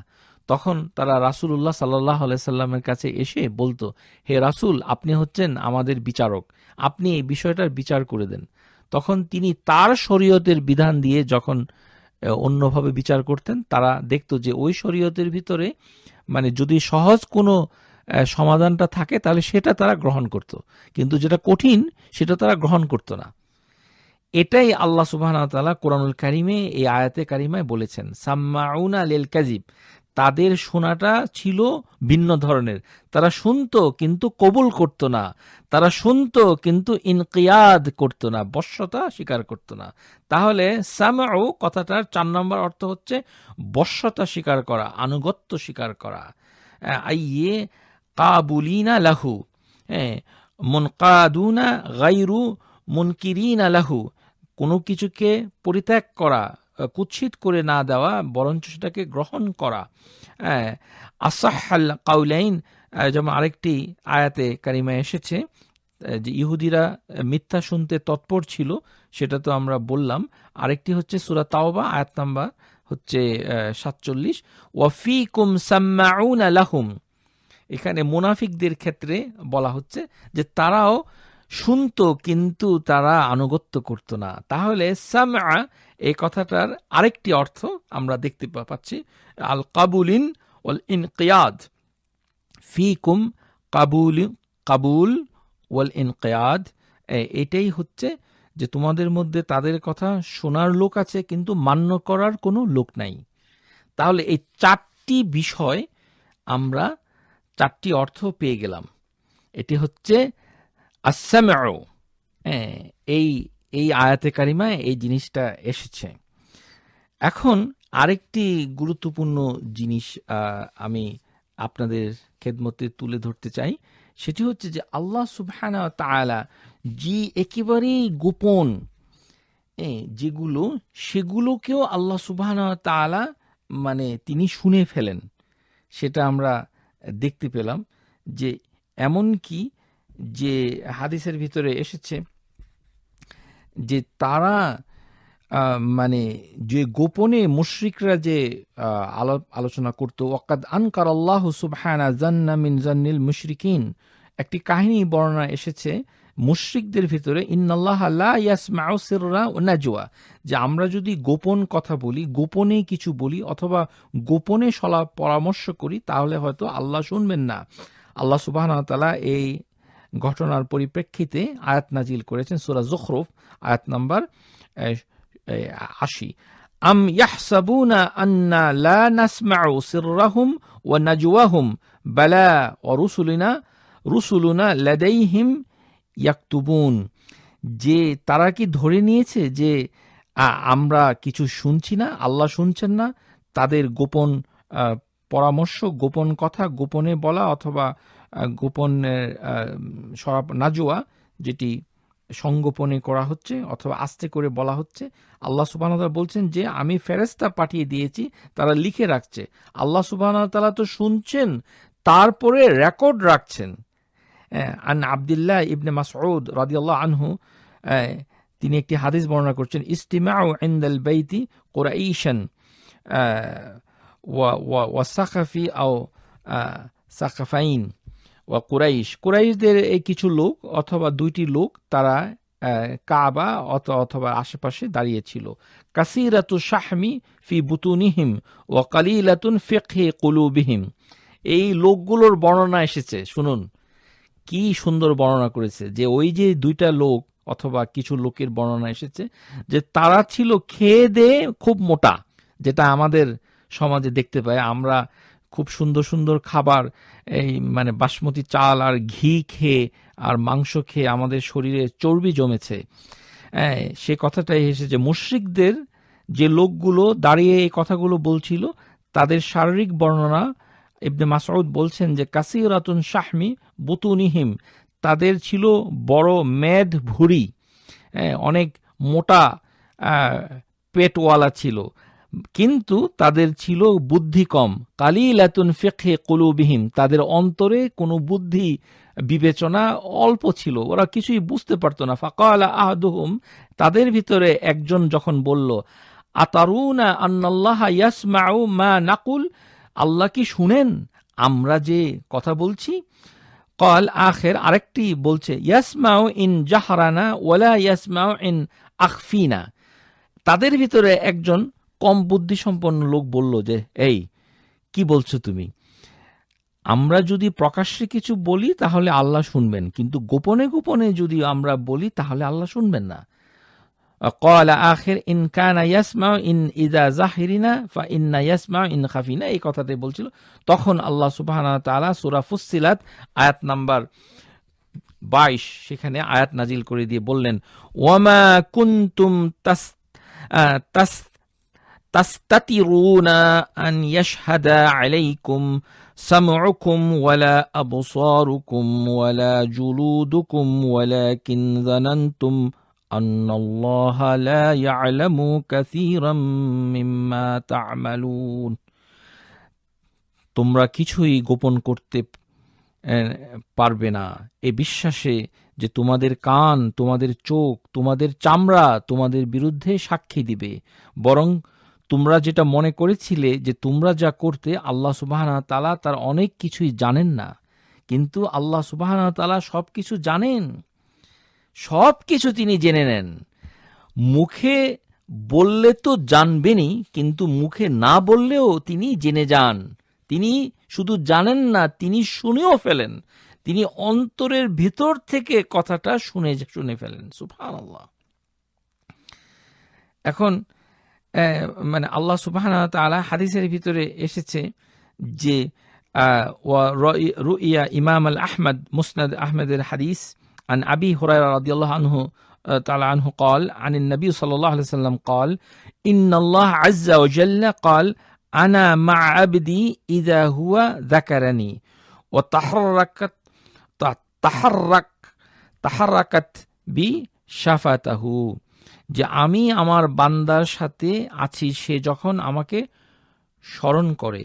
তখন তারা উল্লাহ সাল্লাহ সাল্লামের কাছে এসে বলতো হে রাসুল আপনি হচ্ছেন আমাদের বিচারক আপনি এই বিষয়টার বিচার করে দেন তখন তিনি তার শরীয়তের বিধান দিয়ে যখন অন্যভাবে বিচার করতেন তারা দেখত যে ওই শরীয়তের ভিতরে মানে যদি সহজ কোনো সমাধানটা থাকে তাহলে সেটা তারা গ্রহণ করত। কিন্তু যেটা কঠিন সেটা তারা গ্রহণ করত না এটাই আল্লাহ সুবাহ কোরআনুল কারিমে এই আয়াতে কারিমায় বলেছেন সাম্মাউনা লেল কাজিব তাদের শোনাটা ছিল ভিন্ন ধরনের তারা শুনত কিন্তু কবুল করত না তারা শুনত কিন্তু ইনকিয়াদ করত না বশ্যতা স্বীকার করত না তাহলে সামাউ কথাটার চার নম্বর অর্থ হচ্ছে বশ্যতা স্বীকার করা আনুগত্য স্বীকার করা আইয়ে কাবুলিনা লাহু হ্যাঁ না গাইরু মুনকিরিনা লাহু কোনো কিছুকে পরিত্যাগ করা কুৎসিত করে না দেওয়া বরঞ্চ সেটাকে গ্রহণ করা হ্যাঁ, আসাহাল কাউলাইন যেমন আরেকটি আয়াতে কারিমা এসেছে যে ইহুদিরা মিথ্যা শুনতে তৎপর ছিল সেটা তো আমরা বললাম আরেকটি হচ্ছে সুরা তাওবা আয়াত নাম্বার হচ্ছে সাতচল্লিশ ওয়াফি কুম সাম্মাউন আলাহুম এখানে মুনাফিকদের ক্ষেত্রে বলা হচ্ছে যে তারাও শুনত কিন্তু তারা আনুগত্য করত না তাহলে সামা এই কথাটার আরেকটি অর্থ আমরা দেখতে পাচ্ছি আল কাবুলিন ওল ইনকিয়াদ ফি কুম কাবুল কাবুল ওয়াল ইনকিয়াদ এটাই হচ্ছে যে তোমাদের মধ্যে তাদের কথা শোনার লোক আছে কিন্তু মান্য করার কোনো লোক নাই তাহলে এই চারটি বিষয় আমরা চারটি অর্থ পেয়ে গেলাম এটি হচ্ছে আসামাও হ্যাঁ এই এই আয়াতে কারিমায় এই জিনিসটা এসেছে এখন আরেকটি গুরুত্বপূর্ণ জিনিস আমি আপনাদের খেদমতে তুলে ধরতে চাই সেটি হচ্ছে যে আল্লাহ সুবহানা তালা যে একেবারেই গোপন যেগুলো সেগুলোকেও আল্লাহ সুবহানা তালা মানে তিনি শুনে ফেলেন সেটা আমরা দেখতে পেলাম যে এমন কি যে হাদিসের ভিতরে এসেছে যে তারা মানে যে গোপনে মুশ্রিকরা যে আলোচনা করত ওকাদ আনকার আল্লাহ সুবহানা জান্না মিন জান্নিল মুশরিকিন একটি কাহিনী বর্ণনা এসেছে মুশরিকদের ভিতরে ইন্নাল্লাহ আল্লাহ যে আমরা যদি গোপন কথা বলি গোপনে কিছু বলি অথবা গোপনে সলা পরামর্শ করি তাহলে হয়তো আল্লাহ শুনবেন না আল্লাহ সুবাহ এই ঘটনার পরিপ্রেক্ষিতে আয়াত নাজিল করেছেন সুরা জখরুফ আয়াত নাম্বার আশি আম ইয়াহসাবুনা আন্না লা নাসমাউ সিররাহুম ওয়া নাজওয়াহুম বালা ওয়া রুসুলিনা রুসুলুনা লাদাইহিম ইয়াকতুবুন যে তারা কি ধরে নিয়েছে যে আমরা কিছু শুনছি না আল্লাহ শুনছেন না তাদের গোপন পরামর্শ গোপন কথা গোপনে বলা অথবা গোপন শরাব নাজুয়া যেটি সংগোপনে করা হচ্ছে অথবা আস্তে করে বলা হচ্ছে আল্লাহ সুবাহতালা বলছেন যে আমি ফেরেস্তা পাঠিয়ে দিয়েছি তারা লিখে রাখছে আল্লাহ সুবাহতালা তো শুনছেন তারপরে রেকর্ড রাখছেন হ্যাঁ, আন আবদুল্লাহ ইবনে মাসউদ রাদিয়াল্লাহ আনহু হ্যাঁ, তিনি একটি হাদিস বর্ণনা করছেন ইস্তিমা ইন্দাল বেইতি কোরাইশন ওয়া ওয়া সাকাফি আও সাকাফাইন ওয়া কুরাইশ কুরাইশদের এই কিছু লোক অথবা দুইটি লোক তারা কাবা অথবা আশেপাশে দাঁড়িয়েছিল কাসিরাতু শাহমি ফি বুতুনিহিম ও কালিলাতুন ফেকহে কুলুবিহিম এই লোকগুলোর বর্ণনা এসেছে শুনুন কি সুন্দর বর্ণনা করেছে যে ওই যে দুইটা লোক অথবা কিছু লোকের বর্ণনা এসেছে যে তারা ছিল খেয়ে দে খুব মোটা যেটা আমাদের সমাজে দেখতে পাই আমরা খুব সুন্দর সুন্দর খাবার এই মানে বাসমতি চাল আর ঘি খেয়ে আর মাংস খেয়ে আমাদের শরীরে চর্বি জমেছে হ্যাঁ সে কথাটাই এসেছে মুশ্রিকদের যে লোকগুলো দাঁড়িয়ে এই কথাগুলো বলছিল তাদের শারীরিক বর্ণনা ইবনে মাসউদ বলছেন যে কাসিরাতুন শাহমি বুতুনিহিম তাদের ছিল বড় মেদ ভুড়ি অনেক মোটা পেটওয়ালা ছিল কিন্তু তাদের ছিল বুদ্ধি কম কালি লাতুন ফেখে কলুবিহীন তাদের অন্তরে কোনো বুদ্ধি বিবেচনা অল্প ছিল ওরা কিছুই বুঝতে পারতো না ফাকালা আহদুহম তাদের ভিতরে একজন যখন বলল আতারুনা আন্নাল্লাহ ইয়াসমাউ মা নাকুল আল্লাহ কি শুনেন আমরা যে কথা বলছি কল আখের আরেকটি বলছে ইয়াসমাউ ইন জাহারানা ওয়ালা ইয়াসমাউ ইন আখফিনা তাদের ভিতরে একজন কম বুদ্ধিসম্পন্ন লোক বলল যে এই কি বলছো তুমি আমরা যদি প্রকাশ্যে কিছু বলি তাহলে আল্লাহ শুনবেন কিন্তু গোপনে গোপনে যদি আমরা বলি তাহলে আল্লাহ শুনবেন না কলা আখের ইন কানা ইয়াসমা ইন ইদা জাহিরিনা ফা ইন্না ইয়াসমা ইন খাফিনা এই কথাতে বলছিল তখন আল্লাহ সুবাহ তালা সুরা ফুসিলাত আয়াত নাম্বার বাইশ সেখানে আয়াত নাজিল করে দিয়ে বললেন ওয়ামা কুন্তুম তাস তাস তাস্তাতিরুনা أن يشهد عليكم سمعكم ولا أبصاركم ওয়ালা জুলুদুকুম ولكن জানান্তুম أن الله لا يعلم كثيرا مما تعملون তোমরা কিছুই গোপন করতে পারবে না এ বিশ্বাসে যে তোমাদের কান তোমাদের চোখ তোমাদের চামড়া তোমাদের বিরুদ্ধে সাক্ষী দিবে বরং তোমরা যেটা মনে করেছিলে যে তোমরা যা করতে আল্লাহ সুবাহানা তালা তার অনেক কিছুই জানেন না কিন্তু আল্লাহ সুবাহানা তালা সব কিছু জানেন সব কিছু তিনি জেনে নেন মুখে বললে তো জানবেনই কিন্তু মুখে না বললেও তিনি জেনে যান তিনি শুধু জানেন না তিনি শুনেও ফেলেন তিনি অন্তরের ভিতর থেকে কথাটা শুনে শুনে ফেলেন সুফান আল্লাহ এখন মানে আল্লাহ সুবাহ তালা হাদিসের ভিতরে এসেছে যে রুইয়া ইমাম আল আহমদ মুসনাদ আহমেদের হাদিস عن أبي هريرة رضي الله عنه تعالى عنه قال عن النبي صلى الله عليه وسلم قال إن الله عز وجل قال أنا مع عبدي إذا هو ذكرني وتحركت تحرك تحركت بي شفته যে আমি আমার বান্দার সাথে আছি সে যখন আমাকে স্মরণ করে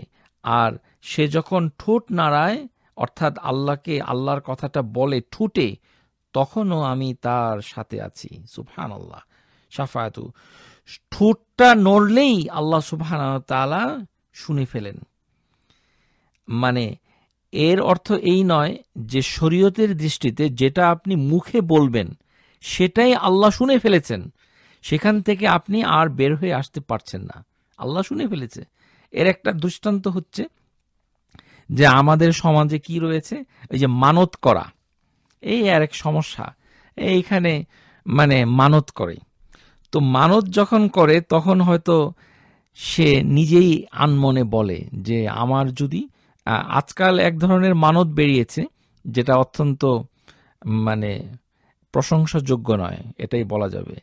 আর সে যখন ঠোঁট নাড়ায় অর্থাৎ আল্লাহকে আল্লাহর কথাটা বলে ঠুটে তখনও আমি তার সাথে আছি সুফহান আল্লাহ সাফায়াতু ঠোঁটটা নড়লেই আল্লাহ সুফহান তালা শুনে ফেলেন মানে এর অর্থ এই নয় যে শরীয়তের দৃষ্টিতে যেটা আপনি মুখে বলবেন সেটাই আল্লাহ শুনে ফেলেছেন সেখান থেকে আপনি আর বের হয়ে আসতে পারছেন না আল্লাহ শুনে ফেলেছে এর একটা দৃষ্টান্ত হচ্ছে যে আমাদের সমাজে কি রয়েছে এই যে মানত করা এই আর এক সমস্যা এইখানে মানে মানত করে তো মানত যখন করে তখন হয়তো সে নিজেই আনমনে বলে যে আমার যদি আজকাল এক ধরনের মানত বেরিয়েছে যেটা অত্যন্ত মানে প্রশংসাযোগ্য নয় এটাই বলা যাবে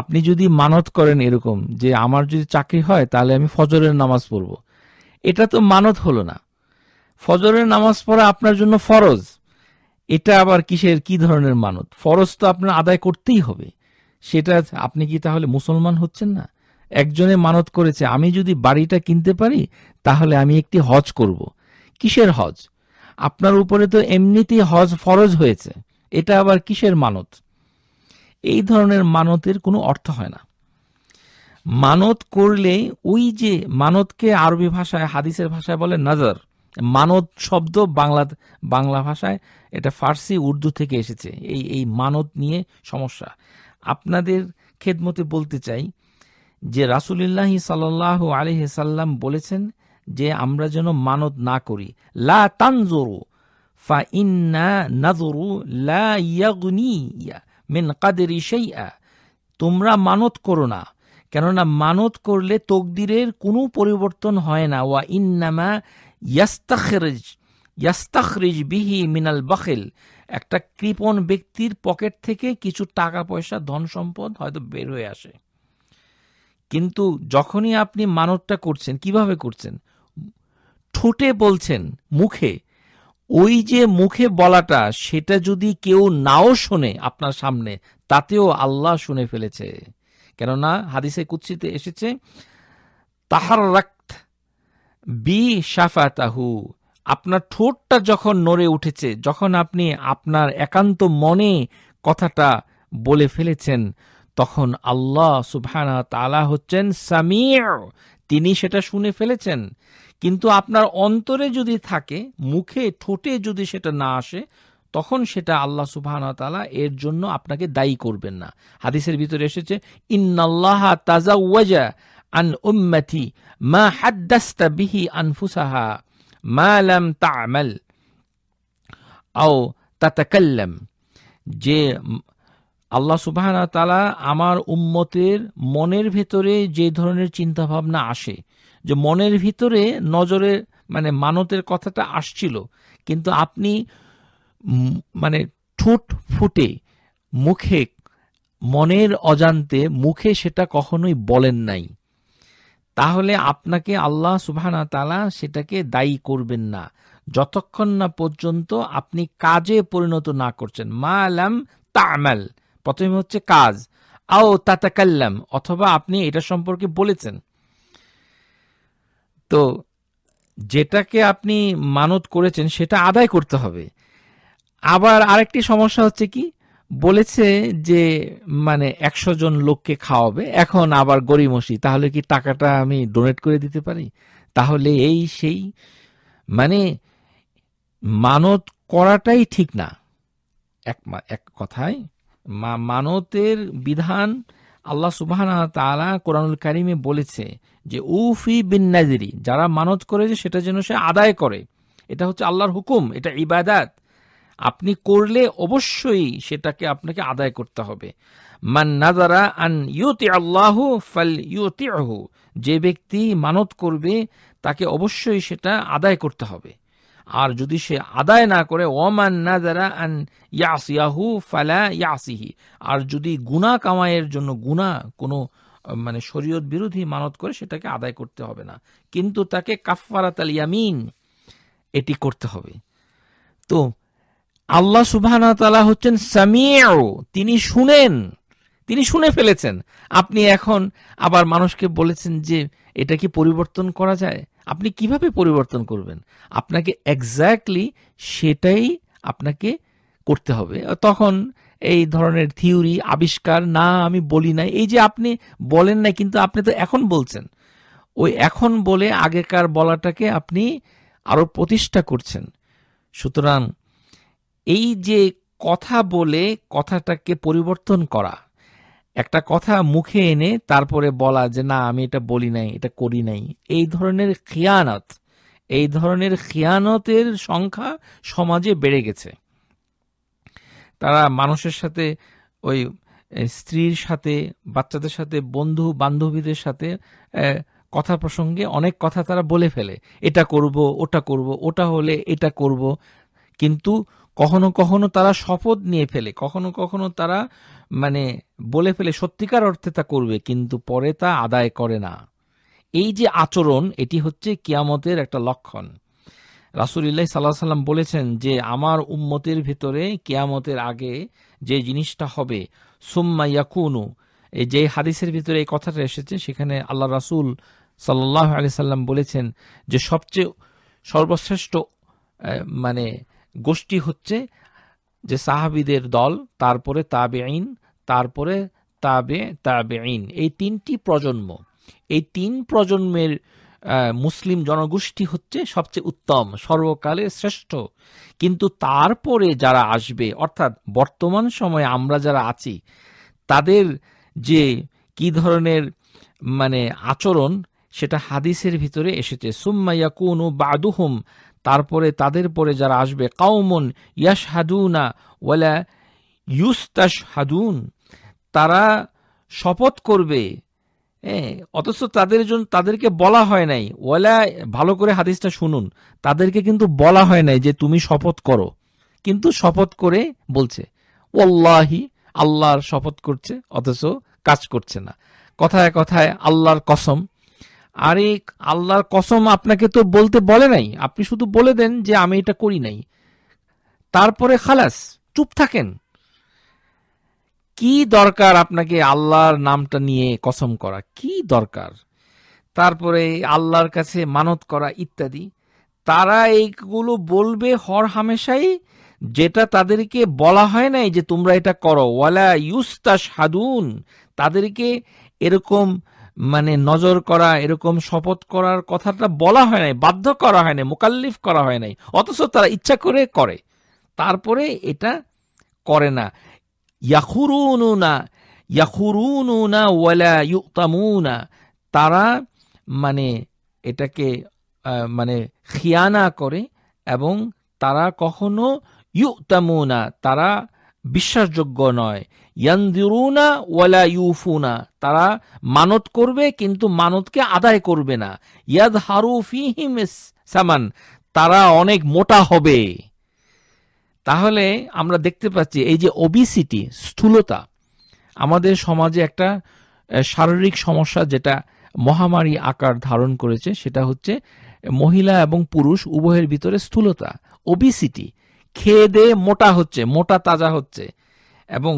আপনি যদি মানত করেন এরকম যে আমার যদি চাকরি হয় তাহলে আমি ফজরের নামাজ পড়ব এটা তো মানত হলো না ফজরের নামাজ পড়া আপনার জন্য ফরজ এটা আবার কিসের কি ধরনের মানত ফরজ তো আপনার আদায় করতেই হবে সেটা আপনি কি তাহলে মুসলমান হচ্ছেন না একজনে মানত করেছে আমি যদি বাড়িটা কিনতে পারি তাহলে আমি একটি হজ করব কিসের হজ আপনার উপরে তো এমনিতেই হজ ফরজ হয়েছে এটা আবার কিসের মানত এই ধরনের মানতের কোনো অর্থ হয় না মানত করলে ওই যে মানতকে আরবি ভাষায় হাদিসের ভাষায় বলে নজর মানত শব্দ বাংলা বাংলা ভাষায় এটা ফার্সি উর্দু থেকে এসেছে এই এই মানত নিয়ে সমস্যা আপনাদের খেদমতে বলতে চাই যে রাসুলিল্লাহ সাল্লাহ আলহি সাল্লাম বলেছেন যে আমরা যেন মানত না করি লা তানজরু ফা ইন্না নাজরু লা ইয়াগুনি ইয়া মিন কাদেরি সেইয়া তোমরা মানত করো না কেননা মানত করলে তকদিরের কোনো পরিবর্তন হয় না ওয়া ইন্নামা ইয়াস্তাখরিজ ইয়াস্তাখরিজ বিহি মিনাল বাখিল একটা কৃপণ ব্যক্তির পকেট থেকে কিছু টাকা পয়সা ধন সম্পদ হয়তো বের হয়ে আসে কিন্তু যখনই আপনি মানতটা করছেন কিভাবে করছেন ঠোঁটে বলছেন মুখে ওই যে মুখে বলাটা সেটা যদি কেউ নাও শোনে আপনার সামনে তাতেও আল্লাহ শুনে ফেলেছে কেননা হাদিসে কুৎসিতে এসেছে তাহার রক্ত বি সাফা তাহু আপনার ঠোঁটটা যখন নড়ে উঠেছে যখন আপনি আপনার একান্ত মনে কথাটা বলে ফেলেছেন তখন আল্লাহ সুবহানা তালা হচ্ছেন সামির তিনি সেটা শুনে ফেলেছেন কিন্তু আপনার অন্তরে যদি থাকে মুখে ঠোঁটে যদি সেটা না আসে তখন সেটা আল্লাহ সুবাহতালা এর জন্য আপনাকে দায়ী করবেন না হাদিসের ভিতরে এসেছে তাজা ওয়াজা আন উম্মতি মা হাদ্দাস্তা বিহি আনফুসাহা মা লাম তা'মাল আও তাতাকাল্লাম যে আল্লাহ তালা আমার উম্মতের মনের ভেতরে যে ধরনের চিন্তাভাবনা আসে যে মনের ভিতরে নজরে মানে মানতের কথাটা আসছিল কিন্তু আপনি মানে ঠোঁট ফুটে মুখে মনের অজান্তে মুখে সেটা কখনোই বলেন নাই তাহলে আপনাকে আল্লাহ সুবহানা তালা সেটাকে দায়ী করবেন না যতক্ষণ না পর্যন্ত আপনি কাজে পরিণত না করছেন মা আলাম তামাল প্রথমে হচ্ছে কাজ আও তাতাকাল্লাম অথবা আপনি এটা সম্পর্কে বলেছেন তো যেটাকে আপনি মানত করেছেন সেটা আদায় করতে হবে আবার আরেকটি সমস্যা হচ্ছে কি বলেছে যে মানে একশো জন লোককে খাওয়াবে এখন আবার গরিমসি তাহলে কি টাকাটা আমি ডোনেট করে দিতে পারি তাহলে এই সেই মানে মানত করাটাই ঠিক না এক এক কথায় মানতের বিধান আল্লাহ সুবাহ তালা কোরআনুল কারিমে বলেছে যে উফি বিন নাজিরি যারা মানত করে যে সেটা যেন সে আদায় করে এটা হচ্ছে আল্লাহর হুকুম এটা ইবাদাত আপনি করলে অবশ্যই সেটাকে আপনাকে আদায় করতে হবে মান নাজারা আন ইউতি আল্লাহ ফাল ইউতি যে ব্যক্তি মানত করবে তাকে অবশ্যই সেটা আদায় করতে হবে আর যদি সে আদায় না করে ওমান নাজারা আন ইয়াসিয়াহু ফালা ইয়াসিহি আর যদি গুণা কামায়ের জন্য গুণা কোনো মানে শরীয়ত বিরোধী মানত করে সেটাকে আদায় করতে হবে না কিন্তু তাকে কাফারাত আল ইয়ামিন এটি করতে হবে তো আল্লাহ সুবাহ তালা হচ্ছেন সামিয়াও তিনি শুনেন তিনি শুনে ফেলেছেন আপনি এখন আবার মানুষকে বলেছেন যে এটা কি পরিবর্তন করা যায় আপনি কিভাবে পরিবর্তন করবেন আপনাকে এক্স্যাক্টলি সেটাই আপনাকে করতে হবে তখন এই ধরনের থিওরি আবিষ্কার না আমি বলি না এই যে আপনি বলেন না কিন্তু আপনি তো এখন বলছেন ওই এখন বলে আগেকার বলাটাকে আপনি আরও প্রতিষ্ঠা করছেন সুতরাং এই যে কথা বলে কথাটাকে পরিবর্তন করা একটা কথা মুখে এনে তারপরে বলা যে না আমি এটা বলি নাই এটা করি নাই এই ধরনের খিয়ানত এই ধরনের খিয়ানতের সংখ্যা সমাজে বেড়ে গেছে তারা মানুষের সাথে ওই স্ত্রীর সাথে বাচ্চাদের সাথে বন্ধু বান্ধবীদের সাথে কথা প্রসঙ্গে অনেক কথা তারা বলে ফেলে এটা করব ওটা করব ওটা হলে এটা করব কিন্তু কখনো কখনো তারা শপথ নিয়ে ফেলে কখনো কখনো তারা মানে বলে ফেলে সত্যিকার অর্থে তা করবে কিন্তু পরে তা আদায় করে না এই যে আচরণ এটি হচ্ছে কিয়ামতের একটা লক্ষণ রাসুলিল্লাহ সাল্লাহ সাল্লাম বলেছেন যে আমার উম্মতের ভেতরে কেয়ামতের আগে যে জিনিসটা হবে সুম্মা ইয়াকুনু এই যে হাদিসের ভিতরে এই কথাটা এসেছে সেখানে আল্লাহ রাসুল সাল্লাহ আলি সাল্লাম বলেছেন যে সবচেয়ে সর্বশ্রেষ্ঠ মানে গোষ্ঠী হচ্ছে যে সাহাবিদের দল তারপরে তাবে আইন তারপরে তাবে তাবে আইন এই তিনটি প্রজন্ম এই তিন প্রজন্মের মুসলিম জনগোষ্ঠী হচ্ছে সবচেয়ে উত্তম সর্বকালে শ্রেষ্ঠ কিন্তু তারপরে যারা আসবে অর্থাৎ বর্তমান সময়ে আমরা যারা আছি তাদের যে কি ধরনের মানে আচরণ সেটা হাদিসের ভিতরে এসেছে সুম্মাইয়া ও বাদুহম তারপরে তাদের পরে যারা আসবে কাউমন ইয়াস হাদুনা ওয়ালা ইউস্তাস হাদুন তারা শপথ করবে হ্যাঁ অথচ তাদের জন্য তাদেরকে বলা হয় নাই ওলা ভালো করে হাদিসটা শুনুন তাদেরকে কিন্তু বলা হয় নাই যে তুমি শপথ করো কিন্তু শপথ করে বলছে ওল্লাহি আল্লাহর শপথ করছে অথচ কাজ করছে না কথায় কথায় আল্লাহর কসম আরে আল্লাহর কসম আপনাকে তো বলতে বলে নাই আপনি শুধু বলে দেন যে আমি এটা করি নাই তারপরে খালাস চুপ থাকেন কি দরকার আপনাকে আল্লাহর নামটা নিয়ে কসম করা কি দরকার তারপরে আল্লাহর কাছে মানত করা ইত্যাদি তারা এইগুলো বলবে হর হামেশাই যেটা তাদেরকে বলা হয় নাই যে তোমরা এটা করো ওয়ালা ইউস্তা সাদুন তাদেরকে এরকম মানে নজর করা এরকম শপথ করার কথাটা বলা হয় নাই বাধ্য করা হয় নাই মোকাল্লিফ করা হয় নাই অথচ তারা ইচ্ছা করে করে তারপরে এটা করে না ইয়াকুরুনা ইয়াকুরুনা ওয়ালা ইউতামুনা তারা মানে এটাকে মানে খিয়ানা করে এবং তারা কখনো ইউতামুনা তারা বিশ্বাসযোগ্য নয় ইয়ান্দিরুনা ওয়ালা ইউফুনা তারা মানত করবে কিন্তু মানতকে আদায় করবে না ইয়াদ হারু ফিহিম সামান তারা অনেক মোটা হবে তাহলে আমরা দেখতে পাচ্ছি এই যে ওবিসিটি স্থূলতা আমাদের সমাজে একটা শারীরিক সমস্যা যেটা মহামারী আকার ধারণ করেছে সেটা হচ্ছে মহিলা এবং পুরুষ উভয়ের ভিতরে স্থূলতা ওবিসিটি খেয়ে দে মোটা হচ্ছে মোটা তাজা হচ্ছে এবং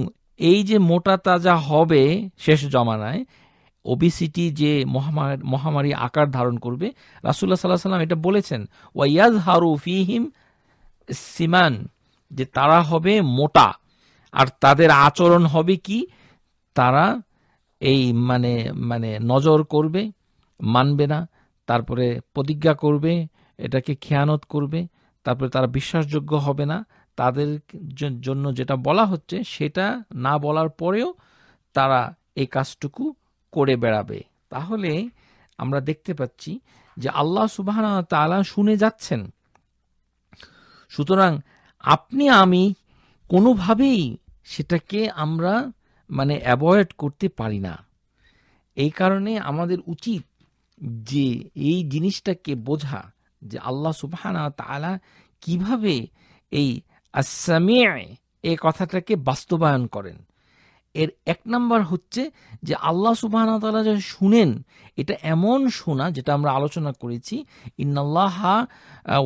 এই যে মোটা তাজা হবে শেষ জমানায় ওবিসিটি যে মহামারী মহামারী আকার ধারণ করবে রাসুল্লাহ সাল্লাহ সাল্লাম এটা বলেছেন ওয়াইয়াজ হারু ফিহিম সিমান যে তারা হবে মোটা আর তাদের আচরণ হবে কি তারা এই মানে মানে নজর করবে মানবে না তারপরে প্রতিজ্ঞা করবে এটাকে খেয়ানত করবে তারপরে তারা বিশ্বাসযোগ্য হবে না তাদের জন্য যেটা বলা হচ্ছে সেটা না বলার পরেও তারা এই কাজটুকু করে বেড়াবে তাহলে আমরা দেখতে পাচ্ছি যে আল্লাহ সুবাহ তালা শুনে যাচ্ছেন সুতরাং আপনি আমি কোনোভাবেই সেটাকে আমরা মানে অ্যাভয়েড করতে পারি না এই কারণে আমাদের উচিত যে এই জিনিসটাকে বোঝা যে আল্লাহ সুবাহানা তালা কিভাবে এই আসামিয়ায় এই কথাটাকে বাস্তবায়ন করেন এর এক নম্বর হচ্ছে যে আল্লাহ সুবাহানা তালা যা শুনেন এটা এমন শোনা যেটা আমরা আলোচনা করেছি ইন্নাল্লাহা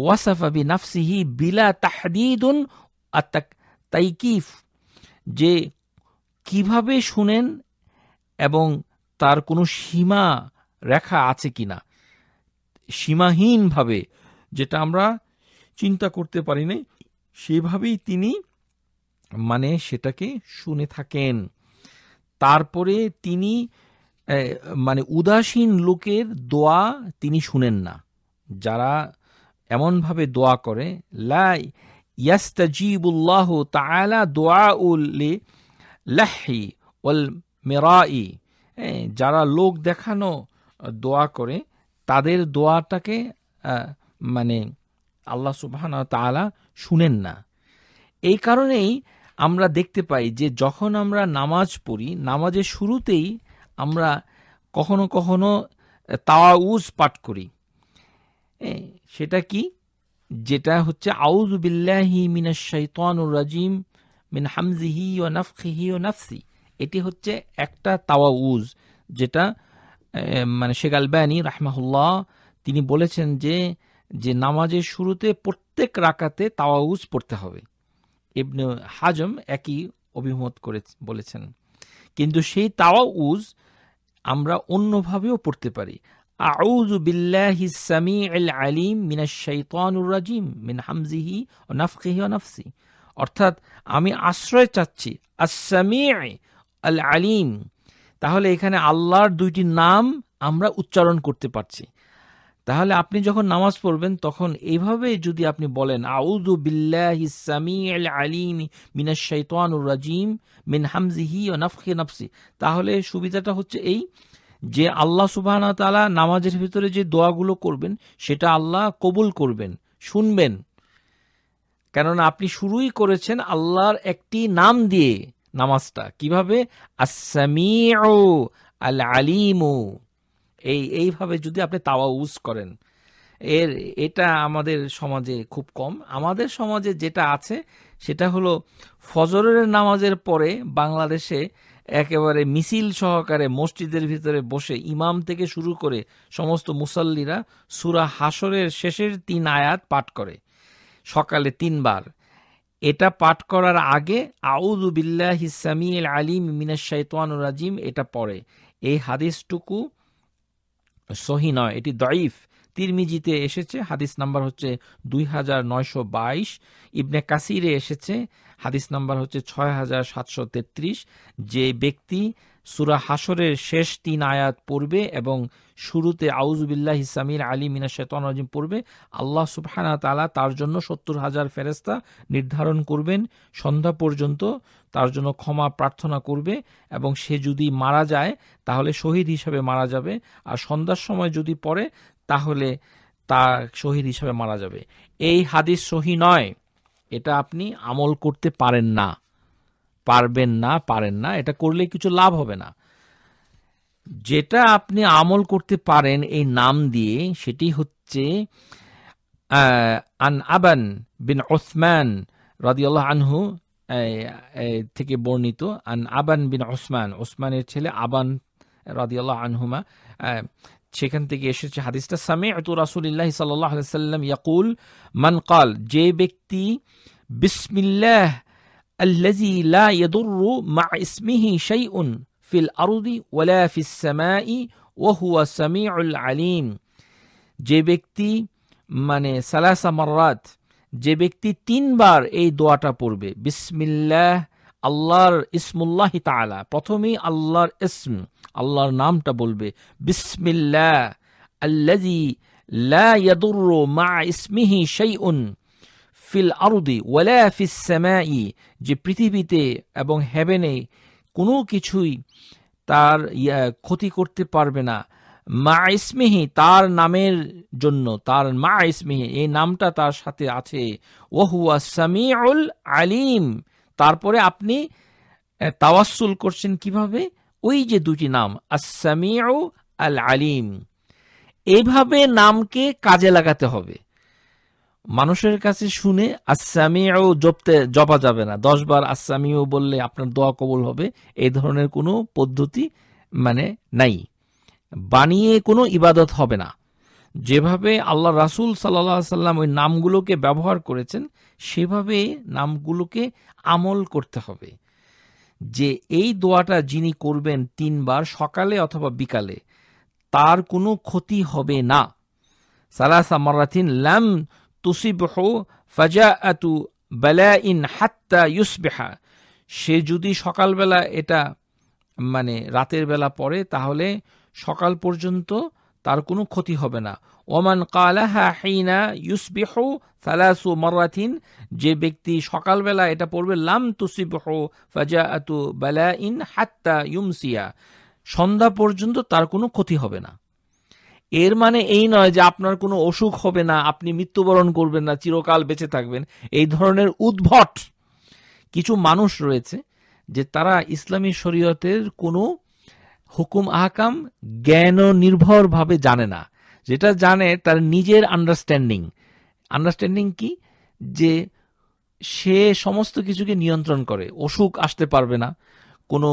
ওয়াসাফাবি নাফসিহি বিলা তাহদিদুন আত্মাক তাইকিফ যে কিভাবে শুনেন এবং তার কোনো সীমা রেখা আছে কি না সীমাহীনভাবে যেটা আমরা চিন্তা করতে পারি না সেভাবেই তিনি মানে সেটাকে শুনে থাকেন তারপরে তিনি মানে উদাসীন লোকের দোয়া তিনি শুনেন না যারা এমনভাবে দোয়া করে লাই ইয়াস্তাজিবুল্লাহ তালা দোয়া উল্লি লাহি ওল মেরাই যারা লোক দেখানো দোয়া করে তাদের দোয়াটাকে মানে আল্লাহ সুবাহন তালা শুনেন না এই কারণেই আমরা দেখতে পাই যে যখন আমরা নামাজ পড়ি নামাজের শুরুতেই আমরা কখনো কখনো তাওয়াউজ পাঠ করি সেটা কি যেটা হচ্ছে আউজ বিল্লাহি মিনাশাইতানুর রাজিম মিন হামজিহি ও নফিহি ও নাফসি এটি হচ্ছে একটা তাওয়াউজ যেটা মানে শেখ আলব্যানি রাহমাহুল্লাহ তিনি বলেছেন যে যে নামাজের শুরুতে প্রত্যেক রাকাতে তাওয়াউজ পড়তে হবে ইবনে হাজম একই অভিমত করে বলেছেন কিন্তু সেই তাওয়াউজ আমরা অন্যভাবেও পড়তে পারি আউযু বিল্লাহি সামিউল আলিম মিনাশ শাইতানুর রাজিম মিন হামজিহি ও নাফখিহি ও নাফসি অর্থাৎ আমি আশ্রয় চাচ্ছি আসামি আল আলিম তাহলে এখানে আল্লাহর দুইটি নাম আমরা উচ্চারণ করতে পারছি তাহলে আপনি যখন নামাজ পড়বেন তখন এইভাবে যদি আপনি বলেন আউযু বিল্লাহি সামিউল আলিম মিনাশ শাইতানুর রাজিম মিন হামজিহি নাফখি নাফসি তাহলে সুবিধাটা হচ্ছে এই যে আল্লাহ সুবহানাহু তাআলা নামাজের ভিতরে যে দোয়াগুলো করবেন সেটা আল্লাহ কবুল করবেন শুনবেন কেননা আপনি শুরুই করেছেন আল্লাহর একটি নাম দিয়ে নামাজটা কিভাবে আসামিউ আল আলিমু এই এইভাবে যদি আপনি তাওয়া ইউজ করেন এর এটা আমাদের সমাজে খুব কম আমাদের সমাজে যেটা আছে সেটা হলো ফজরের নামাজের পরে বাংলাদেশে একেবারে মিছিল সহকারে মসজিদের ভিতরে বসে ইমাম থেকে শুরু করে সমস্ত মুসল্লিরা সুরা হাসরের শেষের তিন আয়াত পাঠ করে সকালে তিনবার এটা পাঠ করার আগে আউদু বিল্লাহ হিসামি আলিম মিনাস রাজিম এটা পড়ে এই হাদিসটুকু সহি নয় এটি দাইফ তিরমিজিতে এসেছে হাদিস নাম্বার হচ্ছে দুই হাজার নয়শো বাইশ ইবনে কাসিরে এসেছে হাদিস নাম্বার হচ্ছে ছয় হাজার সাতশো তেত্রিশ যে ব্যক্তি সুরা হাসরের শেষ তিন আয়াত পড়বে এবং শুরুতে আউজবিল্লাহ ইসামির আলী মিনা শেতন আজিম পড়বে আল্লাহ সুবহানা তালা তার জন্য সত্তর হাজার ফেরেস্তা নির্ধারণ করবেন সন্ধ্যা পর্যন্ত তার জন্য ক্ষমা প্রার্থনা করবে এবং সে যদি মারা যায় তাহলে শহীদ হিসাবে মারা যাবে আর সন্ধ্যার সময় যদি পড়ে তাহলে তা শহীদ হিসাবে মারা যাবে এই হাদিস সহি নয় এটা আপনি আমল করতে পারেন না পারবেন না পারেন না এটা করলে কিছু লাভ হবে না যেটা আপনি আমল করতে পারেন এই নাম দিয়ে সেটি হচ্ছে আন আবান বিন ওসমান রাদিউল্লাহ আনহু থেকে বর্ণিত আন আবান বিন ওসমান ওসমানের ছেলে আবান আল্লাহ আনহুমা সেখান থেকে এসেছে হাদিসটা সামে আতু রাসুলিল্লাহ সাল্লাহ সাল্লাম ইয়াকুল মানকাল যে ব্যক্তি বিসমিল্লাহ الذي لا يضر مع اسمه شيء في الأرض ولا في السماء وهو سميع العليم যে ব্যক্তি মানে সালাসা মাররাত যে ব্যক্তি তিনবার এই দোয়াটা পড়বে বিসমিল্লাহ আল্লাহর ইসমুল্লাহ তালা প্রথমেই আল্লাহর ইসম আল্লাহর নামটা বলবে বিসমিল্লাহ আল্লাজি লা ইয়াদুরু মা ইসমিহি শাইউন ফিল আরুদি ওয়ালা ফিস স্যামাই যে পৃথিবীতে এবং হেভেনে কোনো কিছুই তার ক্ষতি করতে পারবে না মা ইসমিহি তার নামের জন্য তার মা ইসমিহি এই নামটা তার সাথে আছে ওহুয়া সামিউল আলিম তারপরে আপনি তাওয়াসুল করছেন কিভাবে ওই যে দুটি নাম আসামিউ আল আলিম এইভাবে নামকে কাজে লাগাতে হবে মানুষের কাছে শুনে আসামিও জপতে জপা যাবে না দশ বার আসামিও বললে আপনার দোয়া কবল হবে এই ধরনের কোনো পদ্ধতি মানে নাই বানিয়ে কোনো ইবাদত হবে না যেভাবে আল্লাহ রাসুল সাল্লা সাল্লাম ওই নামগুলোকে ব্যবহার করেছেন সেভাবে নামগুলোকে আমল করতে হবে যে এই দোয়াটা যিনি করবেন তিনবার সকালে অথবা বিকালে তার কোনো ক্ষতি হবে না সালাসা মারাথিন ল্যাম তুসিবহু ফাজা আতু বেলা ইন হাত্তা ইউসবেহা সে যদি সকালবেলা এটা মানে রাতের বেলা পড়ে তাহলে সকাল পর্যন্ত তার কোনো ক্ষতি হবে না ওমান কালাহা হাইনা ইউসবিহ সালাসু মরাথিন যে ব্যক্তি সকালবেলা এটা পড়বে লাম তুসিবহ ফাজা আতু বেলা ইন হাত্তা ইউমসিয়া সন্ধ্যা পর্যন্ত তার কোনো ক্ষতি হবে না এর মানে এই নয় যে আপনার কোনো অসুখ হবে না আপনি মৃত্যুবরণ করবেন না চিরকাল বেঁচে থাকবেন এই ধরনের উদ্ভট কিছু মানুষ রয়েছে যে তারা ইসলামী শরীয়তের কোনো হুকুম আহকাম জ্ঞান নির্ভরভাবে জানে না যেটা জানে তার নিজের আন্ডারস্ট্যান্ডিং আন্ডারস্ট্যান্ডিং কি যে সে সমস্ত কিছুকে নিয়ন্ত্রণ করে অসুখ আসতে পারবে না কোনো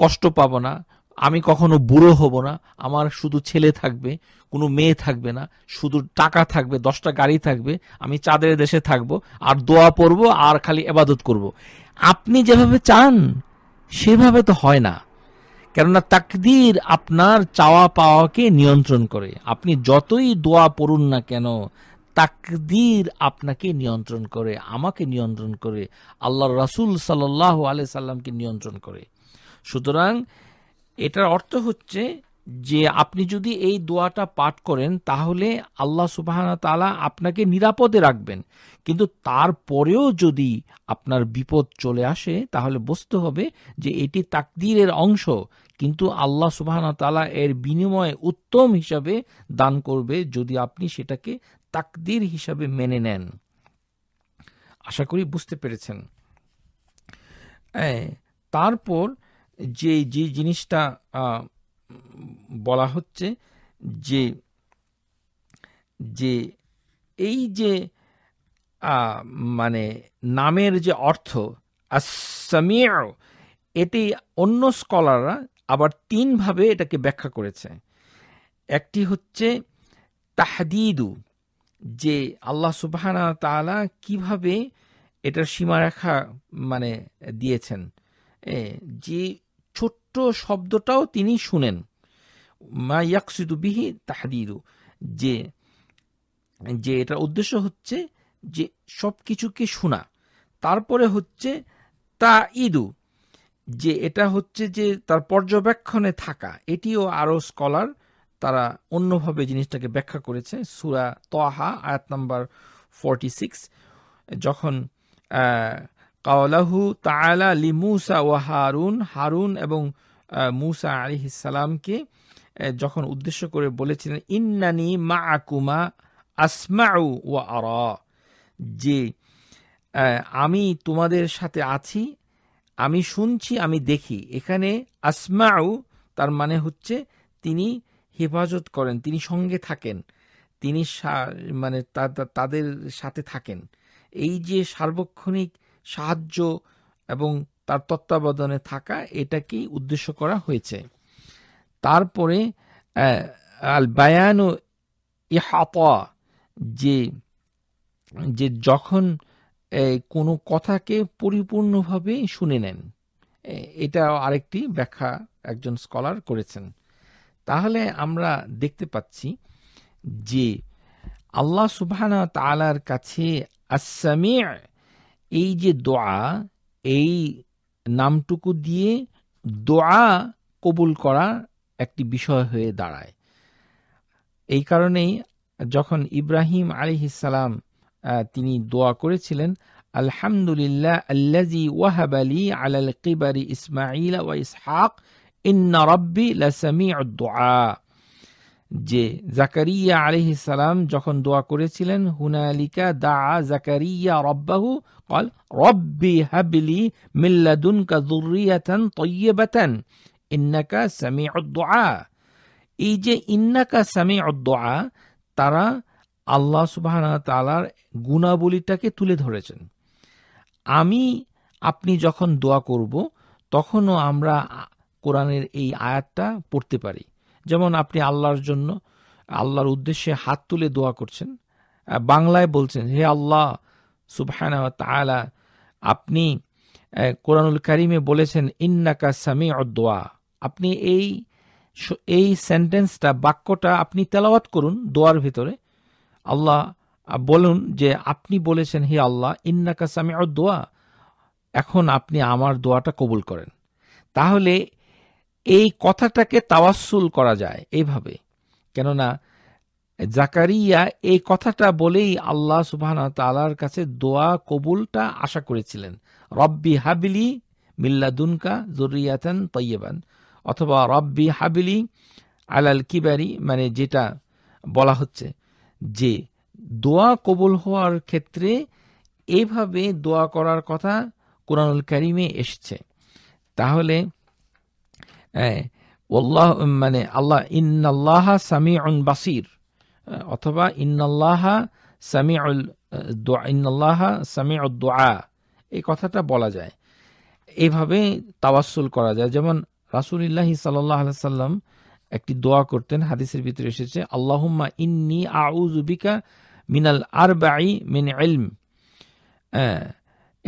কষ্ট পাবো না আমি কখনো বুড়ো হব না আমার শুধু ছেলে থাকবে কোনো মেয়ে থাকবে না শুধু টাকা থাকবে দশটা গাড়ি থাকবে আমি চাঁদের দেশে থাকব আর দোয়া পড়ব আর খালি এবাদত করব। আপনি যেভাবে চান সেভাবে তো হয় না কেননা তাকদির আপনার চাওয়া পাওয়াকে নিয়ন্ত্রণ করে আপনি যতই দোয়া পড়ুন না কেন তাকদির আপনাকে নিয়ন্ত্রণ করে আমাকে নিয়ন্ত্রণ করে আল্লাহ রাসুল সাল্লাহ আলি সাল্লামকে নিয়ন্ত্রণ করে সুতরাং এটার অর্থ হচ্ছে যে আপনি যদি এই দোয়াটা পাঠ করেন তাহলে আল্লাহ সুবাহানা তালা আপনাকে নিরাপদে রাখবেন কিন্তু তারপরেও যদি আপনার বিপদ চলে আসে তাহলে বুঝতে হবে যে এটি তাকদিরের অংশ কিন্তু আল্লাহ সুবাহানা তালা এর বিনিময়ে উত্তম হিসাবে দান করবে যদি আপনি সেটাকে তাকদির হিসাবে মেনে নেন আশা করি বুঝতে পেরেছেন তারপর যে যে জিনিসটা বলা হচ্ছে যে যে এই যে মানে নামের যে অর্থ আসামিয়া এটি অন্য স্কলাররা আবার তিনভাবে এটাকে ব্যাখ্যা করেছে একটি হচ্ছে তাহদিদু যে আল্লাহ সুবাহানা তালা কিভাবে এটার সীমারেখা মানে দিয়েছেন যে শব্দটাও তিনি শুনেন মা ইয়াকসিদু বিহি তাহাদিদু যে যে এটার উদ্দেশ্য হচ্ছে যে সব কিছুকে শোনা তারপরে হচ্ছে তা ইদু যে এটা হচ্ছে যে তার পর্যবেক্ষণে থাকা এটিও আরও স্কলার তারা অন্যভাবে জিনিসটাকে ব্যাখ্যা করেছে সুরা তহা আয়াত নাম্বার ফর্টি সিক্স যখন কাওলাহু তালা লিমুসা ও হারুন হারুন এবং মুসা আলি ইসালামকে যখন উদ্দেশ্য করে বলেছিলেন ইন্নানি মা আকুমা আসমাউ ওয়া আর যে আমি তোমাদের সাথে আছি আমি শুনছি আমি দেখি এখানে আসমাউ তার মানে হচ্ছে তিনি হেফাজত করেন তিনি সঙ্গে থাকেন তিনি মানে তাদের সাথে থাকেন এই যে সার্বক্ষণিক সাহায্য এবং তার তত্ত্বাবধানে থাকা এটাকেই উদ্দেশ্য করা হয়েছে তারপরে আল বায়ানু ইহাপা যে যে যখন কোনো কথাকে পরিপূর্ণভাবে শুনে নেন এটা আরেকটি ব্যাখ্যা একজন স্কলার করেছেন তাহলে আমরা দেখতে পাচ্ছি যে আল্লাহ সুবহানা তালার কাছে আসামি এই যে দোয়া এই নামটুকু দিয়ে দোয়া কবুল করা একটি বিষয় হয়ে দাঁড়ায় এই কারণেই যখন ইব্রাহিম আলিহিসাল্লাম তিনি দোয়া করেছিলেন আলহামদুলিল্লাহ আল্লাজি ওয়াহাব আলী আলাল কিবারি ইসমাইল ওয়া ইসহাক ইন্না রব্বি লাসামি দোয়া যে জাকারিয়া আলিহিসাল্লাম যখন দোয়া করেছিলেন হুনালিকা দা জাকারিয়া রব্বাহু قال ربي هب لي من لدنك ذرية طيبة إنك سميع الدعاء এই যে ইন্নাকা সামি অদ্দোয়া তারা আল্লাহ সুবাহ তালার গুণাবলীটাকে তুলে ধরেছেন আমি আপনি যখন দোয়া করব তখনও আমরা কোরআনের এই আয়াতটা পড়তে পারি যেমন আপনি আল্লাহর জন্য আল্লাহর উদ্দেশ্যে হাত তুলে দোয়া করছেন বাংলায় বলছেন হে আল্লাহ সুবহানা আপনি কোরআনুল কারিমে বলেছেন ইন্নাকা সামি দোয়া আপনি এই এই সেন্টেন্সটা বাক্যটা আপনি তেলাওয়াত করুন দোয়ার ভিতরে আল্লাহ বলুন যে আপনি বলেছেন হে আল্লাহ ইন্নাকা সামি দোয়া এখন আপনি আমার দোয়াটা কবুল করেন তাহলে এই কথাটাকে তাওয়াসুল করা যায় এইভাবে কেননা জাকারিয়া এই কথাটা বলেই আল্লাহ সুবাহ তালার কাছে দোয়া কবুলটা আশা করেছিলেন রব্বি হাবিলি মিল্লাদুনকা জরিয়াতেন তৈয়বান অথবা রব্বি হাবিলি আলাল কিবারি মানে যেটা বলা হচ্ছে যে দোয়া কবুল হওয়ার ক্ষেত্রে এভাবে দোয়া করার কথা কোরআনুল করিমে এসছে তাহলে মানে আল্লাহ ইন্নাল্লাহ সামি বাসির অথবা ইন্নাল্লাহা সামিউল ইন্নাল্লাহা সামিউল দোয়া এই কথাটা বলা যায় এইভাবে তাওয়াসুল করা যায় যেমন রাসুলিল্লাহি সাল্লাহ সাল্লাম একটি দোয়া করতেন হাদিসের ভিতরে এসেছে আল্লাহুম্মা ইন্নি আউজুবিকা মিনাল আর বাই মিন এলম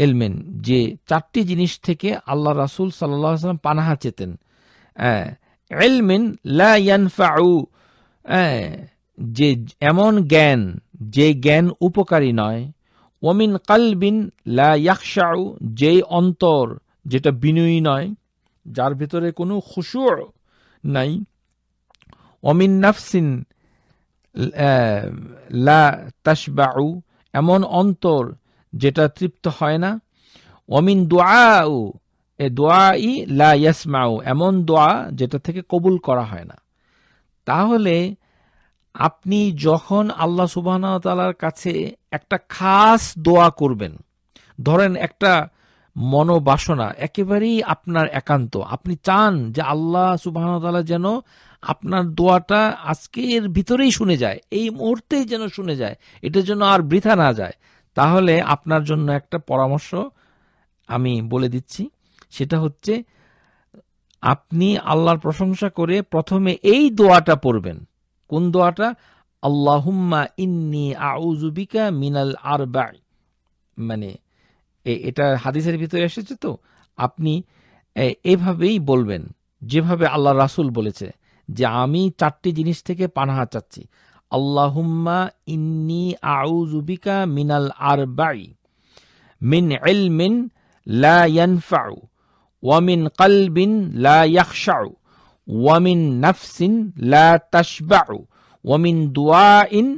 এলমেন যে চারটি জিনিস থেকে আল্লাহ রাসুল সাল্লাহ সাল্লাম পানাহা চেতেন এলমেন লা ইয়ানফাউ যে এমন জ্ঞান যে জ্ঞান উপকারী নয় ওমিন কালবিন লা ইয়াকশাউ যেই অন্তর যেটা বিনয়ী নয় যার ভিতরে কোনো খুশু নাই অমিন নাফসিন লা তাসবাউ এমন অন্তর যেটা তৃপ্ত হয় না অমিন দোয়াউ এ দোয়া ই লা এমন দোয়া যেটা থেকে কবুল করা হয় না তাহলে আপনি যখন আল্লাহ সুবাহতালার কাছে একটা খাস দোয়া করবেন ধরেন একটা মনোবাসনা একেবারেই আপনার একান্ত আপনি চান যে আল্লাহ সুবাহতালা যেন আপনার দোয়াটা আজকের ভিতরেই শুনে যায় এই মুহূর্তেই যেন শুনে যায় এটার জন্য আর বৃথা না যায় তাহলে আপনার জন্য একটা পরামর্শ আমি বলে দিচ্ছি সেটা হচ্ছে আপনি আল্লাহর প্রশংসা করে প্রথমে এই দোয়াটা পড়বেন কোন দোয়াটা আল্লাহুম্মা ইন্নি আউজুবিকা মিনাল আর মানে এটা হাদিসের ভিতরে এসেছে তো আপনি এভাবেই বলবেন যেভাবে আল্লাহ রাসুল বলেছে যে আমি চারটি জিনিস থেকে পানাহা চাচ্ছি আল্লাহুম্মা ইন্নি আউজুবিকা মিনাল আর বাই মিন এল মিন লা ইয়ানফাউ ওয়ামিন কালবিন লা ইয়াকশাউ ওয়ামিন নাফসিন লা তাশবাউ ওয়ামিন দুয়াইন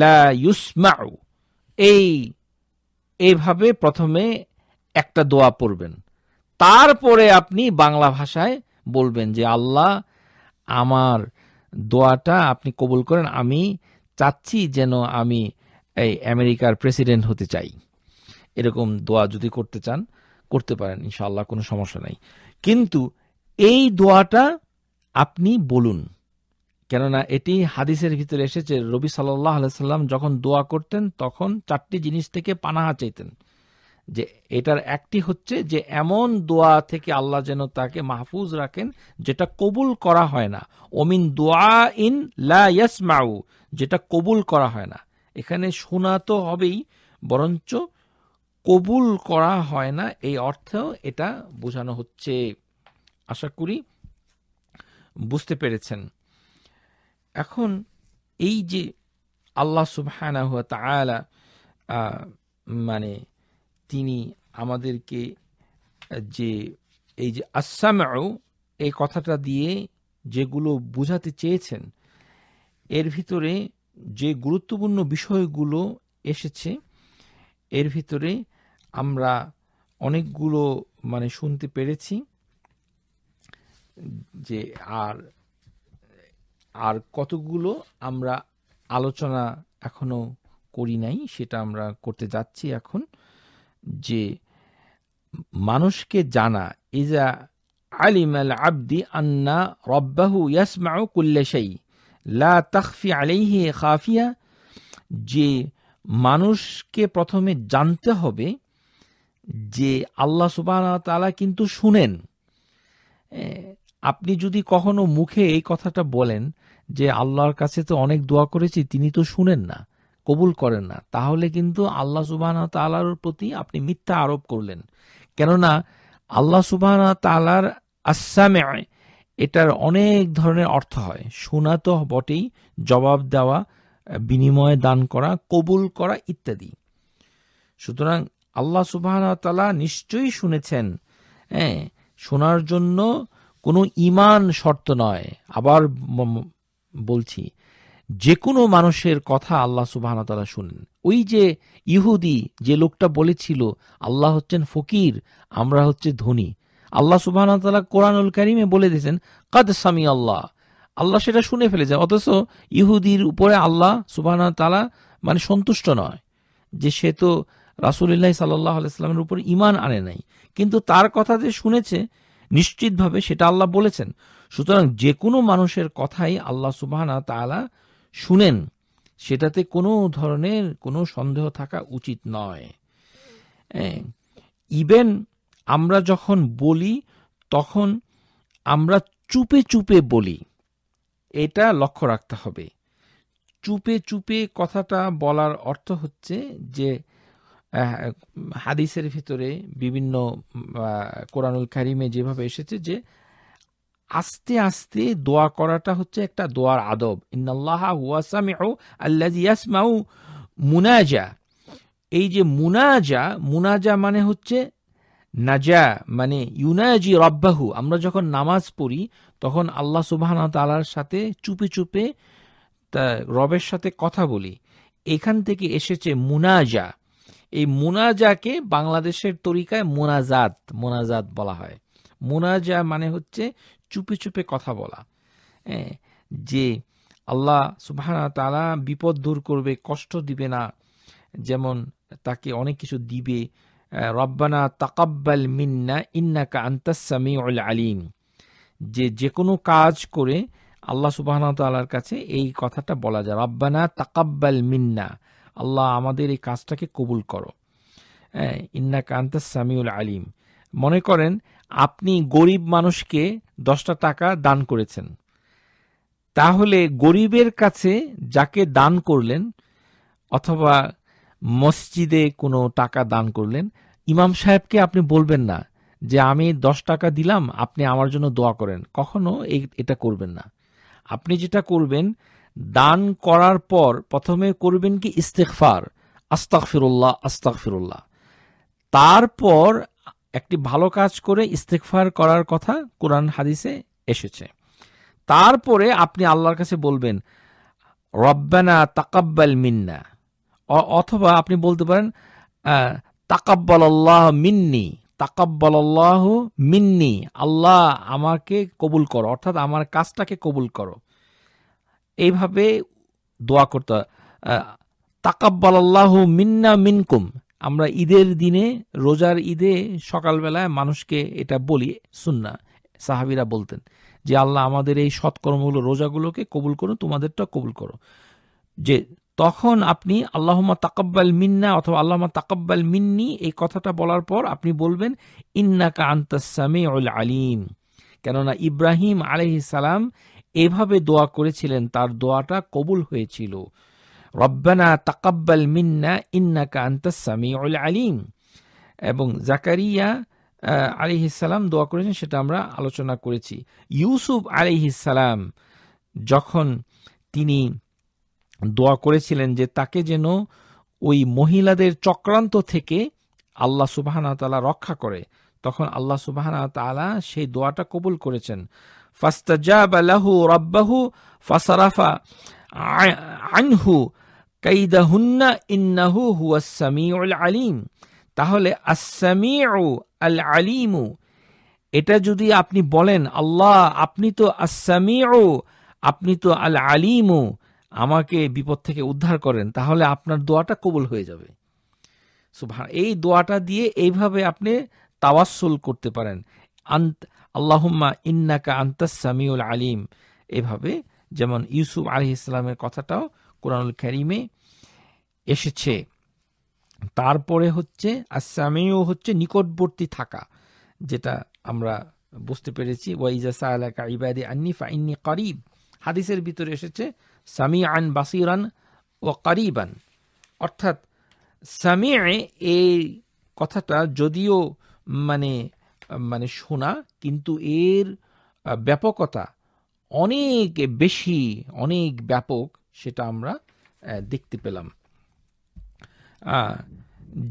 লা ইউসমাউ এই এইভাবে প্রথমে একটা দোয়া পড়বেন তারপরে আপনি বাংলা ভাষায় বলবেন যে আল্লাহ আমার দোয়াটা আপনি কবুল করেন আমি চাচ্ছি যেন আমি এই আমেরিকার প্রেসিডেন্ট হতে চাই এরকম দোয়া যদি করতে চান করতে পারেন ইনশাআল্লাহ কোনো সমস্যা নাই কিন্তু এই দোয়াটা আপনি বলুন কেননা এটি হাদিসের ভিতরে এসেছে রবি সাল্লাহ আলাইসাল্লাম যখন দোয়া করতেন তখন চারটি জিনিস থেকে পানাহা চাইতেন যে এটার একটি হচ্ছে যে এমন দোয়া থেকে আল্লাহ যেন তাকে মাহফুজ রাখেন যেটা কবুল করা হয় না অমিন দোয়া ইন মাউ যেটা কবুল করা হয় না এখানে শোনা তো হবেই বরঞ্চ কবুল করা হয় না এই অর্থেও এটা বোঝানো হচ্ছে আশা করি বুঝতে পেরেছেন এখন এই যে আল্লাহ সুবাহ হুয়া মানে তিনি আমাদেরকে যে এই যে আসাম এই কথাটা দিয়ে যেগুলো বুঝাতে চেয়েছেন এর ভিতরে যে গুরুত্বপূর্ণ বিষয়গুলো এসেছে এর ভিতরে আমরা অনেকগুলো মানে শুনতে পেরেছি যে আর আর কতগুলো আমরা আলোচনা এখনো করি নাই সেটা আমরা করতে যাচ্ছি এখন যে মানুষকে জানা ইজা আলিম আল আবদি আন্না রব্বাহু ইয়াসমাউ কুল্লেশাই লা তাখফি আলাইহি খাফিয়া যে মানুষকে প্রথমে জানতে হবে যে আল্লাহ সুবাহ তালা কিন্তু শুনেন আপনি যদি কখনো মুখে এই কথাটা বলেন যে আল্লাহর কাছে তো অনেক দোয়া করেছি তিনি তো শুনেন না কবুল করেন না তাহলে কিন্তু আল্লাহ সুবাহ তালার প্রতি আপনি মিথ্যা আরোপ করলেন কেননা আল্লাহ সুবাহ তালার আসামে এটার অনেক ধরনের অর্থ হয় শোনা তো বটেই জবাব দেওয়া বিনিময়ে দান করা কবুল করা ইত্যাদি সুতরাং আল্লাহ সুবাহ তালা নিশ্চয়ই শুনেছেন হ্যাঁ শোনার জন্য কোনো ইমান শর্ত নয় আবার বলছি যে কোনো মানুষের কথা আল্লাহ সুবাহতালা শুনেন ওই যে ইহুদি যে লোকটা বলেছিল আল্লাহ হচ্ছেন ফকির আমরা হচ্ছে ধনী আল্লাহ তালা কোরআনুল কারিমে বলে দিয়েছেন কাদ সামি আল্লাহ আল্লাহ সেটা শুনে ফেলেছে অথচ ইহুদির উপরে আল্লাহ তালা মানে সন্তুষ্ট নয় যে সে তো রাসুলিল্লাহ সাল্লাহ আলাইস্লামের উপর ইমান আনে নাই কিন্তু তার কথা যে শুনেছে নিশ্চিতভাবে সেটা আল্লাহ বলেছেন সুতরাং যে কোনো মানুষের কথাই আল্লাহ সুবাহানা তালা শুনেন সেটাতে কোনো ধরনের কোনো সন্দেহ থাকা উচিত নয় হ্যাঁ, ইভেন আমরা যখন বলি তখন আমরা চুপে চুপে বলি এটা লক্ষ্য রাখতে হবে চুপে চুপে কথাটা বলার অর্থ হচ্ছে যে হাদিসের ভিতরে বিভিন্ন কোরআনুল কারিমে যেভাবে এসেছে যে আস্তে আস্তে দোয়া করাটা হচ্ছে একটা দোয়ার আদব মুনাজা এই যে মুনাজা মুনাজা মানে হচ্ছে নাজা মানে ইউনাজি রব্বাহু আমরা যখন নামাজ পড়ি তখন আল্লাহ সুবাহ তালার সাথে চুপে চুপে রবের সাথে কথা বলি এখান থেকে এসেছে মুনাজা এই মোনাজাকে বাংলাদেশের তরিকায় মোনাজাত মোনাজাত বলা হয় মোনাজা মানে হচ্ছে চুপে চুপে কথা বলা হ্যাঁ যে আল্লাহ সুবাহানা তালা বিপদ দূর করবে কষ্ট দিবে না যেমন তাকে অনেক কিছু দিবে রব্বানা তাকাব্বাল মিন্না ইন্নাকা আন্তাসামি উল আলিম যে যে কোনো কাজ করে আল্লাহ সুবাহন তালার কাছে এই কথাটা বলা যায় রব্বানা তাকাব্বাল মিন্না আল্লাহ আমাদের এই কাজটাকে কবুল করো হ্যাঁ ইন্না কান্তা সামিউল আলিম মনে করেন আপনি গরিব মানুষকে দশটা টাকা দান করেছেন তাহলে গরিবের কাছে যাকে দান করলেন অথবা মসজিদে কোনো টাকা দান করলেন ইমাম সাহেবকে আপনি বলবেন না যে আমি দশ টাকা দিলাম আপনি আমার জন্য দোয়া করেন কখনো এটা করবেন না আপনি যেটা করবেন দান করার পর প্রথমে করবেন কি ইস্তেকফার আস্তাক ফিরুল্লাহ আস্তাক ফিরুল্লাহ তারপর একটি ভালো কাজ করে ইস্তেকফার করার কথা কোরআন হাদিসে এসেছে তারপরে আপনি আল্লাহর কাছে বলবেন রব্বানা তাকাব্বাল মিন্না অথবা আপনি বলতে পারেন তাকাব্বাল আল্লাহ মিন্নি তাকাব্বাল আল্লাহ মিন্নি আল্লাহ আমাকে কবুল করো অর্থাৎ আমার কাজটাকে কবুল করো এইভাবে দোয়া করতে তাকাব্বাল আল্লাহ মিন্না মিনকুম আমরা ঈদের দিনে রোজার ঈদে সকালবেলায় মানুষকে এটা বলি সুন্না সাহাবিরা বলতেন যে আল্লাহ আমাদের এই সৎকর্মগুলো রোজাগুলোকে কবুল করো তোমাদেরটা কবুল করো যে তখন আপনি আল্লাহমা তাকাব্বাল মিন্না অথবা আল্লাহমা তাকাব্বাল মিন্নি এই কথাটা বলার পর আপনি বলবেন ইন্নাকা আন্তাসামি আলিম কেননা ইব্রাহিম আলহি সালাম এভাবে দোয়া করেছিলেন তার দোয়াটা কবুল হয়েছিল রব্বানা তাকাব্বাল মিন্না ইন্নাকা আন্তাসামি আলিম এবং জাকারিয়া আলিহিসাল্লাম দোয়া করেছেন সেটা আমরা আলোচনা করেছি ইউসুফ আলিহিসাল্লাম যখন তিনি দোয়া করেছিলেন যে তাকে যেন ওই মহিলাদের চক্রান্ত থেকে আল্লাহ সুবাহানা তালা রক্ষা করে তখন আল্লাহ সুবাহানা তালা সেই দোয়াটা কবুল করেছেন ফাস্তাজাব লাহু রব্বাহু ফাসারাফা আনহু কাইদাহুন্না ইন্নাহু হুয়া সামিউল আলিম তাহলে আসামিউ আল আলিমু এটা যদি আপনি বলেন আল্লাহ আপনি তো আসামিউ আপনি তো আল আলিমু আমাকে বিপদ থেকে উদ্ধার করেন তাহলে আপনার দোয়াটা কবুল হয়ে যাবে এই দোয়াটা দিয়ে এইভাবে আপনি তাওয়াসুল করতে পারেন আল্লাহম্মা ইন্নাকা সামিউল আলিম এভাবে যেমন ইউসুফ আলি ইসলামের কথাটাও কোরআনুল করিমে এসেছে তারপরে হচ্ছে আসামিও হচ্ছে নিকটবর্তী থাকা যেটা আমরা বুঝতে পেরেছি ওয়াইজা সাহালাকা ইবাদি আন্নি ইন্নি করিব হাদিসের ভিতরে এসেছে সামি আন বাসিরান ও করিবান অর্থাৎ সামি এই কথাটা যদিও মানে মানে শোনা কিন্তু এর ব্যাপকতা অনেক বেশি অনেক ব্যাপক সেটা আমরা দেখতে পেলাম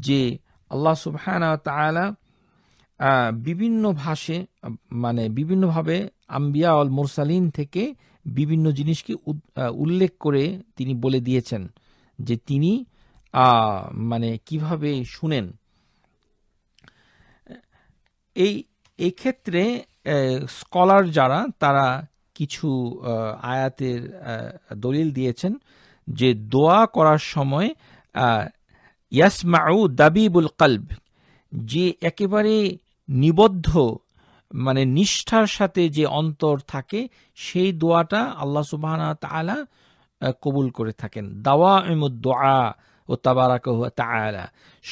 যে আল্লাহ সুবহানা বিভিন্ন ভাষে মানে বিভিন্নভাবে আম্বিয়া অল মোরসালিন থেকে বিভিন্ন জিনিসকে উল্লেখ করে তিনি বলে দিয়েছেন যে তিনি মানে কিভাবে শুনেন এই এক্ষেত্রে স্কলার যারা তারা কিছু আয়াতের দলিল দিয়েছেন যে দোয়া করার সময় ইয়াসমাউ দাবিবুল কালব যে একেবারে নিবদ্ধ মানে নিষ্ঠার সাথে যে অন্তর থাকে সেই দোয়াটা আল্লাহ সুবাহ তালা কবুল করে থাকেন দাওয়া ইমুদ দোয়া ও তাবারাক তায়ালা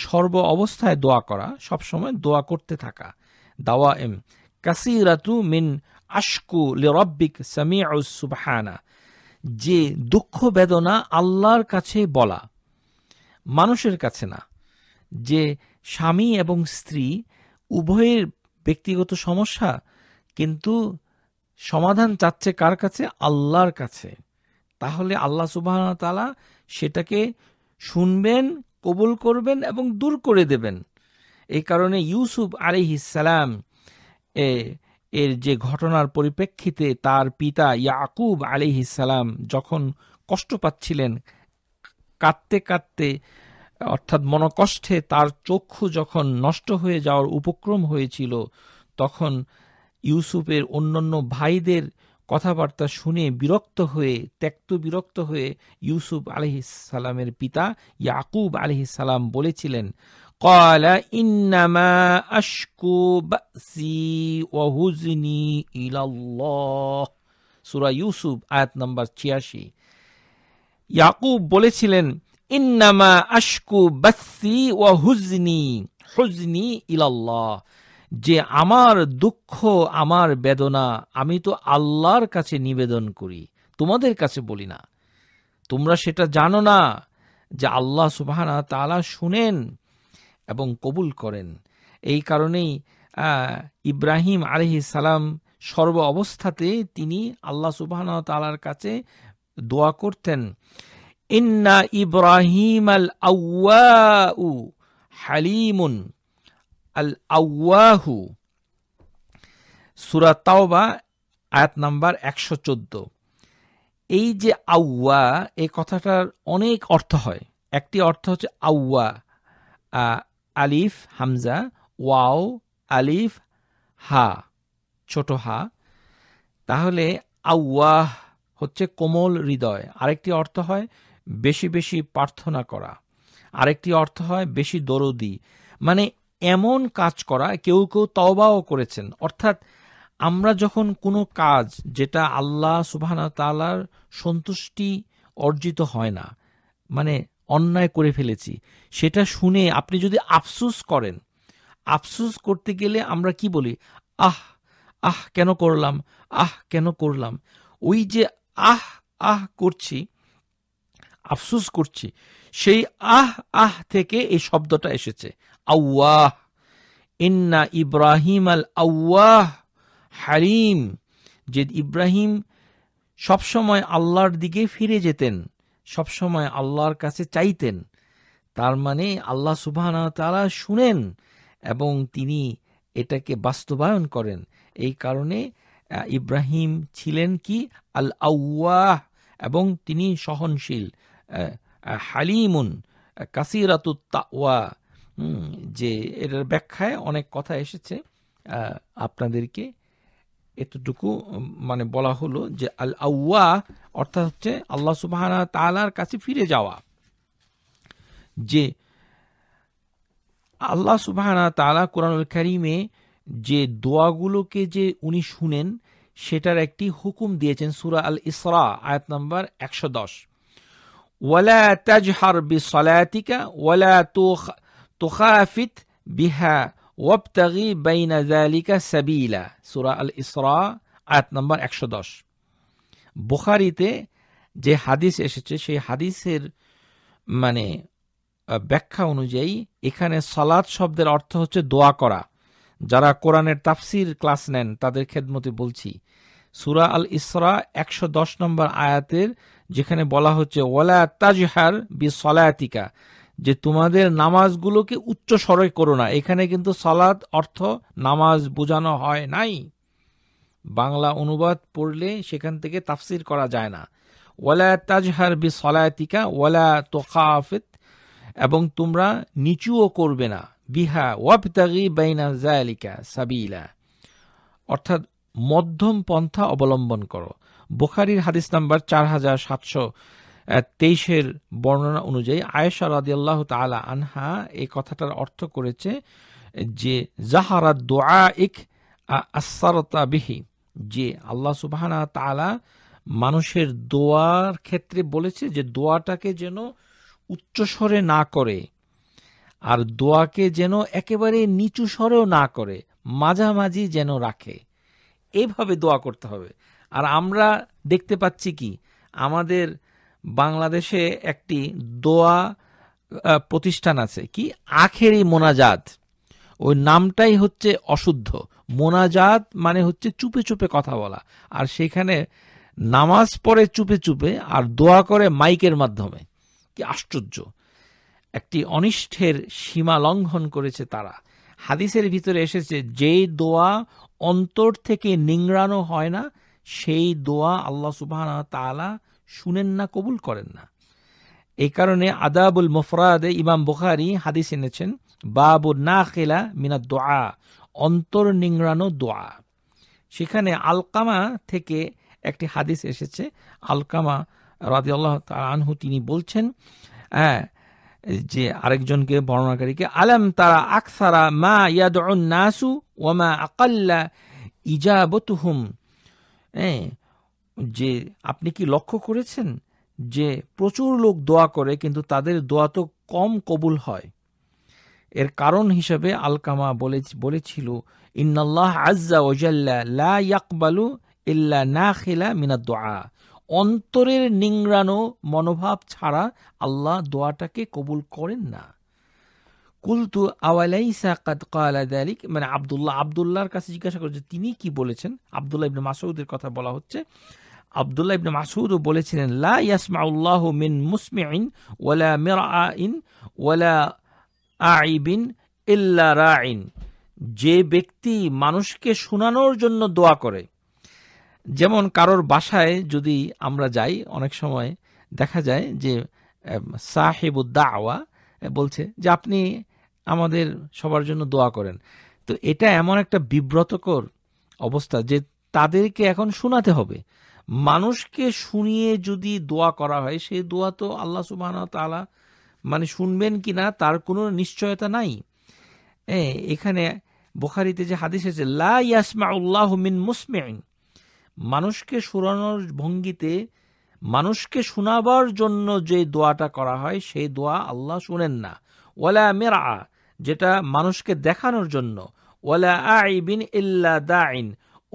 সর্ব অবস্থায় দোয়া করা সবসময় দোয়া করতে থাকা দাওয়াইম কাসিরাতু মিন আশকু লিরব্বিক সামিউস সুবহানা যে দুঃখ বেদনা আল্লাহর কাছে বলা মানুষের কাছে না যে স্বামী এবং স্ত্রী উভয়ের ব্যক্তিগত সমস্যা কিন্তু সমাধান চাচ্ছে কার কাছে আল্লাহর কাছে তাহলে আল্লাহ সুবাহ তালা সেটাকে শুনবেন কবুল করবেন এবং দূর করে দেবেন এই কারণে ইউসুফ আলিহিসাল্লাম এ এর যে ঘটনার পরিপ্রেক্ষিতে তার পিতা ইয়াকুব আলিহিসাল্লাম যখন কষ্ট পাচ্ছিলেন কাঁদতে কাঁদতে অর্থাৎ মনকষ্টে তার চক্ষু যখন নষ্ট হয়ে যাওয়ার উপক্রম হয়েছিল তখন ইউসুফের অন্যান্য ভাইদের কথাবার্তা শুনে বিরক্ত হয়ে ত্যক্ত বিরক্ত হয়ে ইউসুফ আলহিসালামের পিতা ইয়াকুব আলহিসাল্লাম বলেছিলেন قال إنما أشكو بأسي وهزني إلى الله সুরা ইউসুফ আয়াত নম্বর ছিয়াশি ইয়াকুব বলেছিলেন ইন্নামা আশকু বাসি ও হুজনি হুজনি ইলাল্লাহ যে আমার দুঃখ আমার বেদনা আমি তো আল্লাহর কাছে নিবেদন করি তোমাদের কাছে বলি না তোমরা সেটা জানো না যে আল্লাহ সুবাহানা তালা শুনেন এবং কবুল করেন এই কারণেই ইব্রাহিম আলহি সালাম সর্ব অবস্থাতে তিনি আল্লাহ সুবাহন তালার কাছে দোয়া করতেন ইন্না ইব্রাহিম আল আউ হালিমুন আল আউয়াহু সুরাতাওবা আয়াত নাম্বার একশো চোদ্দ এই যে আউয়া এই কথাটার অনেক অর্থ হয় একটি অর্থ হচ্ছে আউয়া আলিফ হামজা ওয়াও আলিফ হা ছোট হা তাহলে আউয়াহ হচ্ছে কোমল হৃদয় আরেকটি অর্থ হয় বেশি বেশি প্রার্থনা করা আরেকটি অর্থ হয় বেশি দরদি মানে এমন কাজ করা কেউ কেউ তওবাও করেছেন অর্থাৎ আমরা যখন কোনো কাজ যেটা আল্লাহ সুবাহ তালার সন্তুষ্টি অর্জিত হয় না মানে অন্যায় করে ফেলেছি সেটা শুনে আপনি যদি আফসুস করেন আফসুস করতে গেলে আমরা কি বলি আহ আহ কেন করলাম আহ কেন করলাম ওই যে আহ আহ করছি আফসুস করছি সেই আহ আহ থেকে এই শব্দটা এসেছে আউয়াহ ইন্না ইব্রাহিম আল আউয়াহ হারিম যে ইব্রাহিম সবসময় আল্লাহর দিকে ফিরে যেতেন সবসময় আল্লাহর কাছে চাইতেন তার মানে আল্লাহ সুবাহ তারা শুনেন এবং তিনি এটাকে বাস্তবায়ন করেন এই কারণে ইব্রাহিম ছিলেন কি আল আউয়াহ এবং তিনি সহনশীল হালিমুন কাসিরাতু তাওয়া যে এটার ব্যাখ্যায় অনেক কথা এসেছে আপনাদেরকে এতটুকু মানে বলা হলো যে আল আউয়া অর্থাৎ হচ্ছে আল্লাহ সুবাহানা তালার কাছে ফিরে যাওয়া যে আল্লাহ সুবাহানা তালা কোরআনুল করিমে যে দোয়াগুলোকে যে উনি শুনেন সেটার একটি হুকুম দিয়েছেন সুরা আল ইসরা আয়াত নম্বর একশো দশ ওয়ালা তাজহার বি সলাতিকা ওয়ালা তোখাফিত বিহা ওয়াবতাগি বাইনা জালিকা সাবিলা সুরা আল ইসরা আয়াত নম্বর একশো দশ বুখারিতে যে হাদিস এসেছে সেই হাদিসের মানে ব্যাখ্যা অনুযায়ী এখানে সালাদ শব্দের অর্থ হচ্ছে দোয়া করা যারা কোরআনের তাফসির ক্লাস নেন তাদের খেদমতে বলছি সুরা আল ইসরা একশো দশ নম্বর আয়াতের যেখানে বলা হচ্ছে ওয়ালা তাজহার বি সলায়াতিকা যে তোমাদের নামাজগুলোকে উচ্চ স্বরে করো না এখানে কিন্তু সালাদ অর্থ নামাজ বোঝানো হয় নাই বাংলা অনুবাদ পড়লে সেখান থেকে তাফসির করা যায় না ওয়ালা তাজহার বি সলায়াতিকা ওয়ালা তোকাফিত এবং তোমরা নিচুও করবে না বিহা ওয়াবতাগি বাইনা জায়ালিকা সাবিলা অর্থাৎ মধ্যম পন্থা অবলম্বন করো বোখারির হাদিস নাম্বার চার হাজার সাতশো তেইশের বর্ণনা অনুযায়ী আয়েশা রাদিয়াল্লাহ তালা আনহা এই কথাটার অর্থ করেছে যে জাহারা দোয়া ইক আসারতা বিহি যে আল্লাহ সুবাহানা তালা মানুষের দোয়ার ক্ষেত্রে বলেছে যে দোয়াটাকে যেন উচ্চস্বরে না করে আর দোয়াকে যেন একেবারে নিচু স্বরেও না করে মাঝামাঝি যেন রাখে এভাবে দোয়া করতে হবে আর আমরা দেখতে পাচ্ছি কি আমাদের বাংলাদেশে একটি দোয়া প্রতিষ্ঠান আছে কি আখেরি মোনাজাত ওই নামটাই হচ্ছে অশুদ্ধ মোনাজাত মানে হচ্ছে চুপে চুপে কথা বলা আর সেখানে নামাজ পড়ে চুপে চুপে আর দোয়া করে মাইকের মাধ্যমে কি আশ্চর্য একটি অনিষ্ঠের সীমা লঙ্ঘন করেছে তারা হাদিসের ভিতরে এসেছে যেই দোয়া অন্তর থেকে নিংড়ানো হয় না সেই দোয়া আল্লাহ সুবাহ তালা শুনেন না কবুল করেন না এই কারণে আদাবুল মোফরাদে ইমাম বুখারি হাদিস এনেছেন বাবু না খেলা মিনা দোয়া অন্তর নিংড়ানো দোয়া সেখানে আলকামা থেকে একটি হাদিস এসেছে আলকামা রাজি আল্লাহ আনহু তিনি বলছেন হ্যাঁ যে আরেকজনকে বর্ণনাকারীকে আলাম তারা আকসারা মা ইয়াদ নাসু ওয়া মা আকাল্লা ইজাবতুহুম হ্যাঁ যে আপনি কি লক্ষ্য করেছেন যে প্রচুর লোক দোয়া করে কিন্তু তাদের দোয়া তো কম কবুল হয় এর কারণ হিসেবে আলকামা বলে বলেছিল ইন্নাল্লাহ আজ্জা ওজাল্লা লা ইয়াকবালু ইল্লা না খেলা মিনা দোয়া অন্তরের নিংড়ানো মনোভাব ছাড়া আল্লাহ দোয়াটাকে কবুল করেন না কুলতু আওয়ালাইসা কাদ কালা দালিক মানে আবদুল্লাহ আবদুল্লাহর কাছে জিজ্ঞাসা করে যে তিনি কি বলেছেন আবদুল্লাহ ইবনে মাসউদের কথা বলা হচ্ছে আবদুল্লাহ ইবনে মাসুদও বলেছিলেন লা ইয়াসমাউল্লাহ মিন মুসমিআইন ওয়ালা মিরাআইন ওয়ালা আইবিন ইল্লা রাইন যে ব্যক্তি মানুষকে শোনানোর জন্য দোয়া করে যেমন কারোর বাসায় যদি আমরা যাই অনেক সময় দেখা যায় যে সাহেবুদ্দা আওয়া বলছে যে আপনি আমাদের সবার জন্য দোয়া করেন তো এটা এমন একটা বিব্রতকর অবস্থা যে তাদেরকে এখন শোনাতে হবে মানুষকে শুনিয়ে যদি দোয়া করা হয় সেই দোয়া তো আল্লাহ সুবাহ তালা মানে শুনবেন কি না তার কোনো নিশ্চয়তা নাই এখানে বোখারিতে যে হাদিস আছে লা উল্লাহ মিন মুসমিন মানুষকে শুরানোর ভঙ্গিতে মানুষকে শোনাবার জন্য যে দোয়াটা করা হয় সেই দোয়া আল্লাহ শুনেন না ওলা মেরা যেটা মানুষকে দেখানোর জন্য ওলা আইবিন ইল্লা দাইন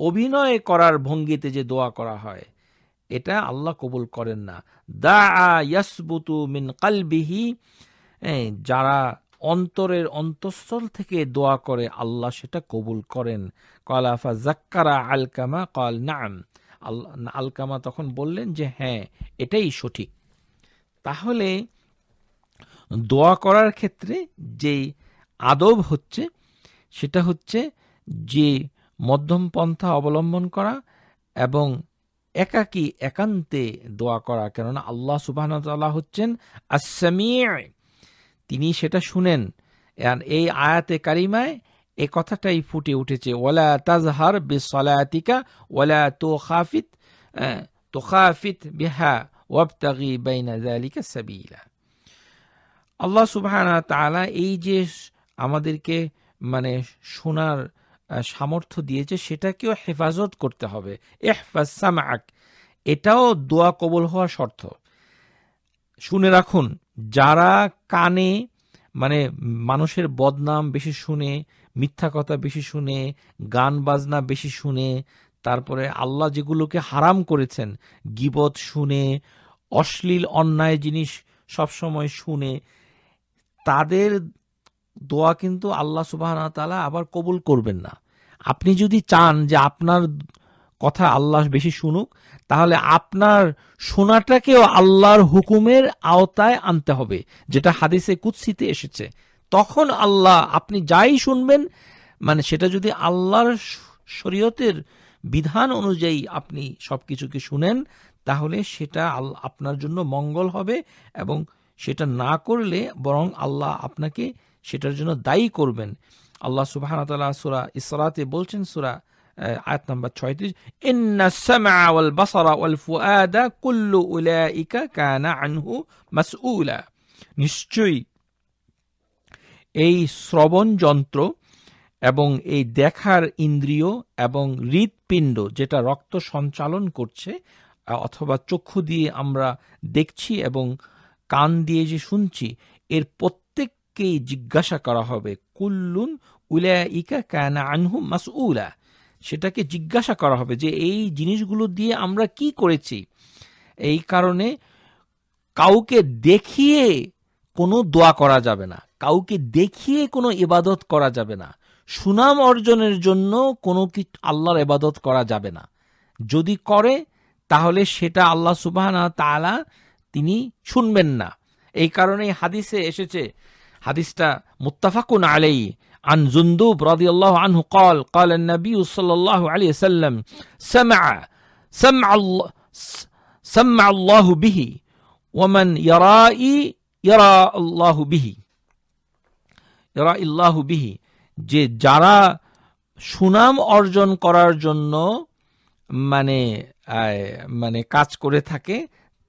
অভিনয় করার ভঙ্গিতে যে দোয়া করা হয় এটা আল্লাহ কবুল করেন না দা আসবুতু মিন কালবিহি যারা অন্তরের অন্তঃস্থল থেকে দোয়া করে আল্লাহ সেটা কবুল করেন কলাফা জাক্কারা আলকামা কল নাম আলকামা তখন বললেন যে হ্যাঁ এটাই সঠিক তাহলে দোয়া করার ক্ষেত্রে যে আদব হচ্ছে সেটা হচ্ছে যে মধ্যম পন্থা অবলম্বন করা এবং একাকী একান্তে দোয়া করা কেননা আল্লাহ সুবাহতাল্লাহ হচ্ছেন আসামি তিনি সেটা শুনেন এই আয়াতে কারিমায় এ কথাটাই ফুটে উঠেছে ওলা তাজহার বিসলায়াতিকা ওলা তো খাফিত তো খাফিত বিহা ওয়াবতাগি বাইনা জালিকা সাবিলা আল্লাহ সুবাহ তালা এই যে আমাদেরকে মানে শোনার সামর্থ্য দিয়েছে সেটাকেও হেফাজত করতে হবে এহফাজ সামাক এটাও দোয়া কবল হওয়া শর্ত শুনে রাখুন যারা কানে মানে মানুষের বদনাম বেশি শুনে মিথ্যা কথা বেশি শুনে গান বাজনা বেশি শুনে তারপরে আল্লাহ যেগুলোকে হারাম করেছেন গিবত শুনে অশ্লীল অন্যায় জিনিস সবসময় শুনে তাদের দোয়া কিন্তু আল্লাহ সুবাহ তালা আবার কবুল করবেন না আপনি যদি চান যে আপনার কথা আল্লাহ বেশি শুনুক তাহলে আপনার শোনাটাকেও আল্লাহর হুকুমের আওতায় আনতে হবে যেটা হাদিসে কুৎসিতে এসেছে তখন আল্লাহ আপনি যাই শুনবেন মানে সেটা যদি আল্লাহর শরীয়তের বিধান অনুযায়ী আপনি সব কিছুকে শুনেন তাহলে সেটা আপনার জন্য মঙ্গল হবে এবং সেটা না করলে বরং আল্লাহ আপনাকে সেটার জন্য দায়ী করবেন আল্লাহ সুবাহান তাল্লাহ সুরা ইসরাতে বলছেন সুরা আয়াত নাম্বার ছয়ত্রিশ ইন্না সামা ওয়াল বাসারা ওয়াল কুল্লু উলাইকা কানা আনহু মাসউলা নিশ্চয়ই এই শ্রবণ যন্ত্র এবং এই দেখার ইন্দ্রিয় এবং হৃৎপিণ্ড যেটা রক্ত সঞ্চালন করছে অথবা চক্ষু দিয়ে আমরা দেখছি এবং কান দিয়ে যে শুনছি এর প্রত্যেক সকলকেই জিজ্ঞাসা করা হবে কুল্লুন উলাইকা কানা আনহু মাসউলা সেটাকে জিজ্ঞাসা করা হবে যে এই জিনিসগুলো দিয়ে আমরা কি করেছি এই কারণে কাউকে দেখিয়ে কোনো দোয়া করা যাবে না কাউকে দেখিয়ে কোনো ইবাদত করা যাবে না সুনাম অর্জনের জন্য কোনো কি আল্লাহর ইবাদত করা যাবে না যদি করে তাহলে সেটা আল্লাহ সুবাহ তালা তিনি শুনবেন না এই কারণেই হাদিসে এসেছে হাদিসটা মুত্তাফাকুন আলাই عن جندوب رضي الله عنه قال قال النبي صلى الله عليه وسلم سمع سمع الله سمع الله به ومن يرائي يرى الله به يرى الله به যে যারা সুনাম অর্জন করার জন্য মানে মানে কাজ করে থাকে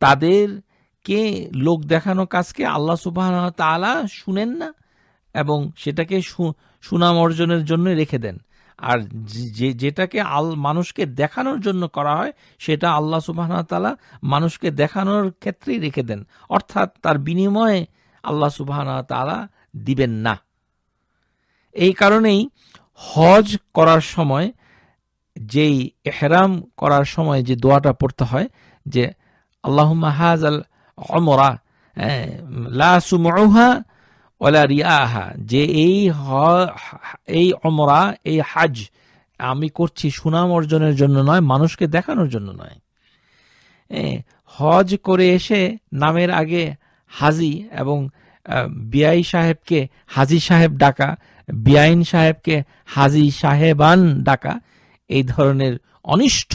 তাদের কে লোক দেখানো কাজকে আল্লাহ সুবাহ তালা শুনেন না এবং সেটাকে সুনাম অর্জনের জন্য রেখে দেন আর যে যেটাকে আল মানুষকে দেখানোর জন্য করা হয় সেটা আল্লাহ সুবাহ তালা মানুষকে দেখানোর ক্ষেত্রেই রেখে দেন অর্থাৎ তার বিনিময়ে আল্লাহ সুবাহ তালা দিবেন না এই কারণেই হজ করার সময় যেই এহরাম করার সময় যে দোয়াটা পড়তে হয় যে আল্লাহ মাহাজ আল অমরা লাসমহা ওলা রিয়াহা যে এই এই অমরা এই হাজ আমি করছি সুনাম অর্জনের জন্য নয় মানুষকে দেখানোর জন্য নয় হজ করে এসে নামের আগে হাজি এবং বিআই সাহেবকে হাজি সাহেব ডাকা বিআইন সাহেবকে হাজি সাহেবান ডাকা এই ধরনের অনিষ্ঠ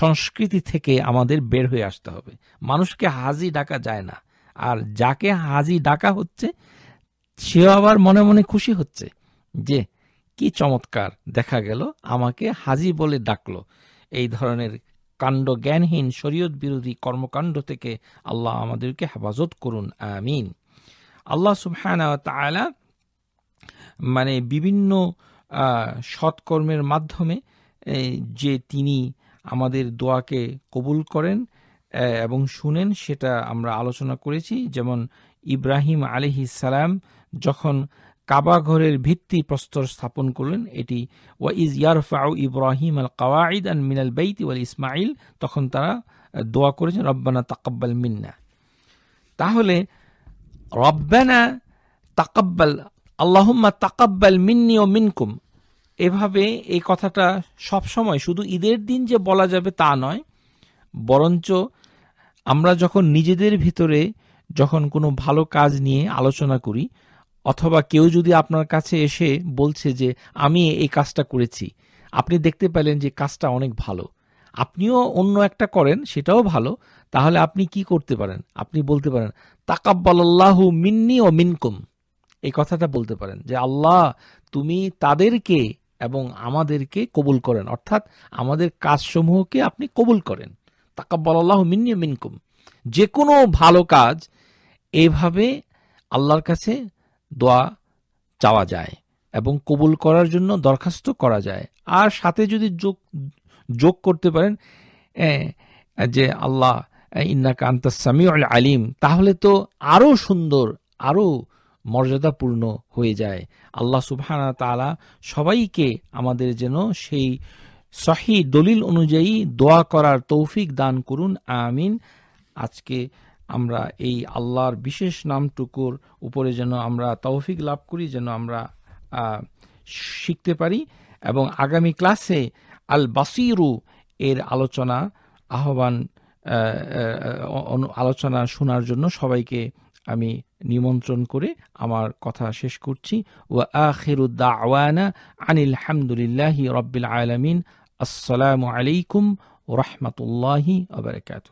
সংস্কৃতি থেকে আমাদের বের হয়ে আসতে হবে মানুষকে হাজি ডাকা যায় না আর যাকে হাজি ডাকা হচ্ছে সেও আবার মনে মনে খুশি হচ্ছে যে কি চমৎকার দেখা গেল আমাকে হাজি বলে ডাকলো এই ধরনের কাণ্ড জ্ঞানহীন শরীয়ত বিরোধী কর্মকাণ্ড থেকে আল্লাহ আমাদেরকে হেফাজত করুন আমিন আল্লাহ সুবহান মানে বিভিন্ন সৎকর্মের মাধ্যমে যে তিনি আমাদের দোয়াকে কবুল করেন এবং শুনেন সেটা আমরা আলোচনা করেছি যেমন ইব্রাহিম আলিহি সালাম যখন কাবা ঘরের ভিত্তি প্রস্তর স্থাপন করলেন এটি ওয়া ইজ ইয়ারফাউ ইব্রাহিম আল কাওয়াঈদ আন মিনাল বেইত ওয়াল ইসমাইল তখন তারা দোয়া করেছেন রব্বানা তাকাব্বাল মিন্না তাহলে রব্বানা তাকাব্বাল আল্লাহম্মা তাকাব্বাল মিন্নি ও মিনকুম এভাবে এই কথাটা সবসময় শুধু ঈদের দিন যে বলা যাবে তা নয় বরঞ্চ আমরা যখন নিজেদের ভিতরে যখন কোনো ভালো কাজ নিয়ে আলোচনা করি অথবা কেউ যদি আপনার কাছে এসে বলছে যে আমি এই কাজটা করেছি আপনি দেখতে পেলেন যে কাজটা অনেক ভালো আপনিও অন্য একটা করেন সেটাও ভালো তাহলে আপনি কি করতে পারেন আপনি বলতে পারেন তাকাব্বাল্লাহু মিন্নি ও মিনকুম এই কথাটা বলতে পারেন যে আল্লাহ তুমি তাদেরকে এবং আমাদেরকে কবুল করেন অর্থাৎ আমাদের কাজসমূহকে আপনি কবুল করেন বলাল্লাহ মিন্নি মিনকুম যে কোনো ভালো কাজ এভাবে আল্লাহর কাছে দোয়া চাওয়া যায় এবং কবুল করার জন্য দরখাস্ত করা যায় আর সাথে যদি যোগ যোগ করতে পারেন যে আল্লাহ ইন্নাকা আন্তাসামি আলিম তাহলে তো আরও সুন্দর আরও মর্যাদাপূর্ণ হয়ে যায় আল্লাহ সুবহানা তালা সবাইকে আমাদের যেন সেই সহি দলিল অনুযায়ী দোয়া করার তৌফিক দান করুন আমিন আজকে আমরা এই আল্লাহর বিশেষ নামটুকুর উপরে যেন আমরা তৌফিক লাভ করি যেন আমরা শিখতে পারি এবং আগামী ক্লাসে আল বাসিরু এর আলোচনা আহ্বান আলোচনা শোনার জন্য সবাইকে আমি নিমন্ত্রণ করে আমার কথা শেষ করছি ওয়া আখিরুদ্দা আওয়ানা আনিল হামদুলিল্লাহি রব্বিল আলমিন আসসালামু আলাইকুম রহমতুল্লাহি আবরকাত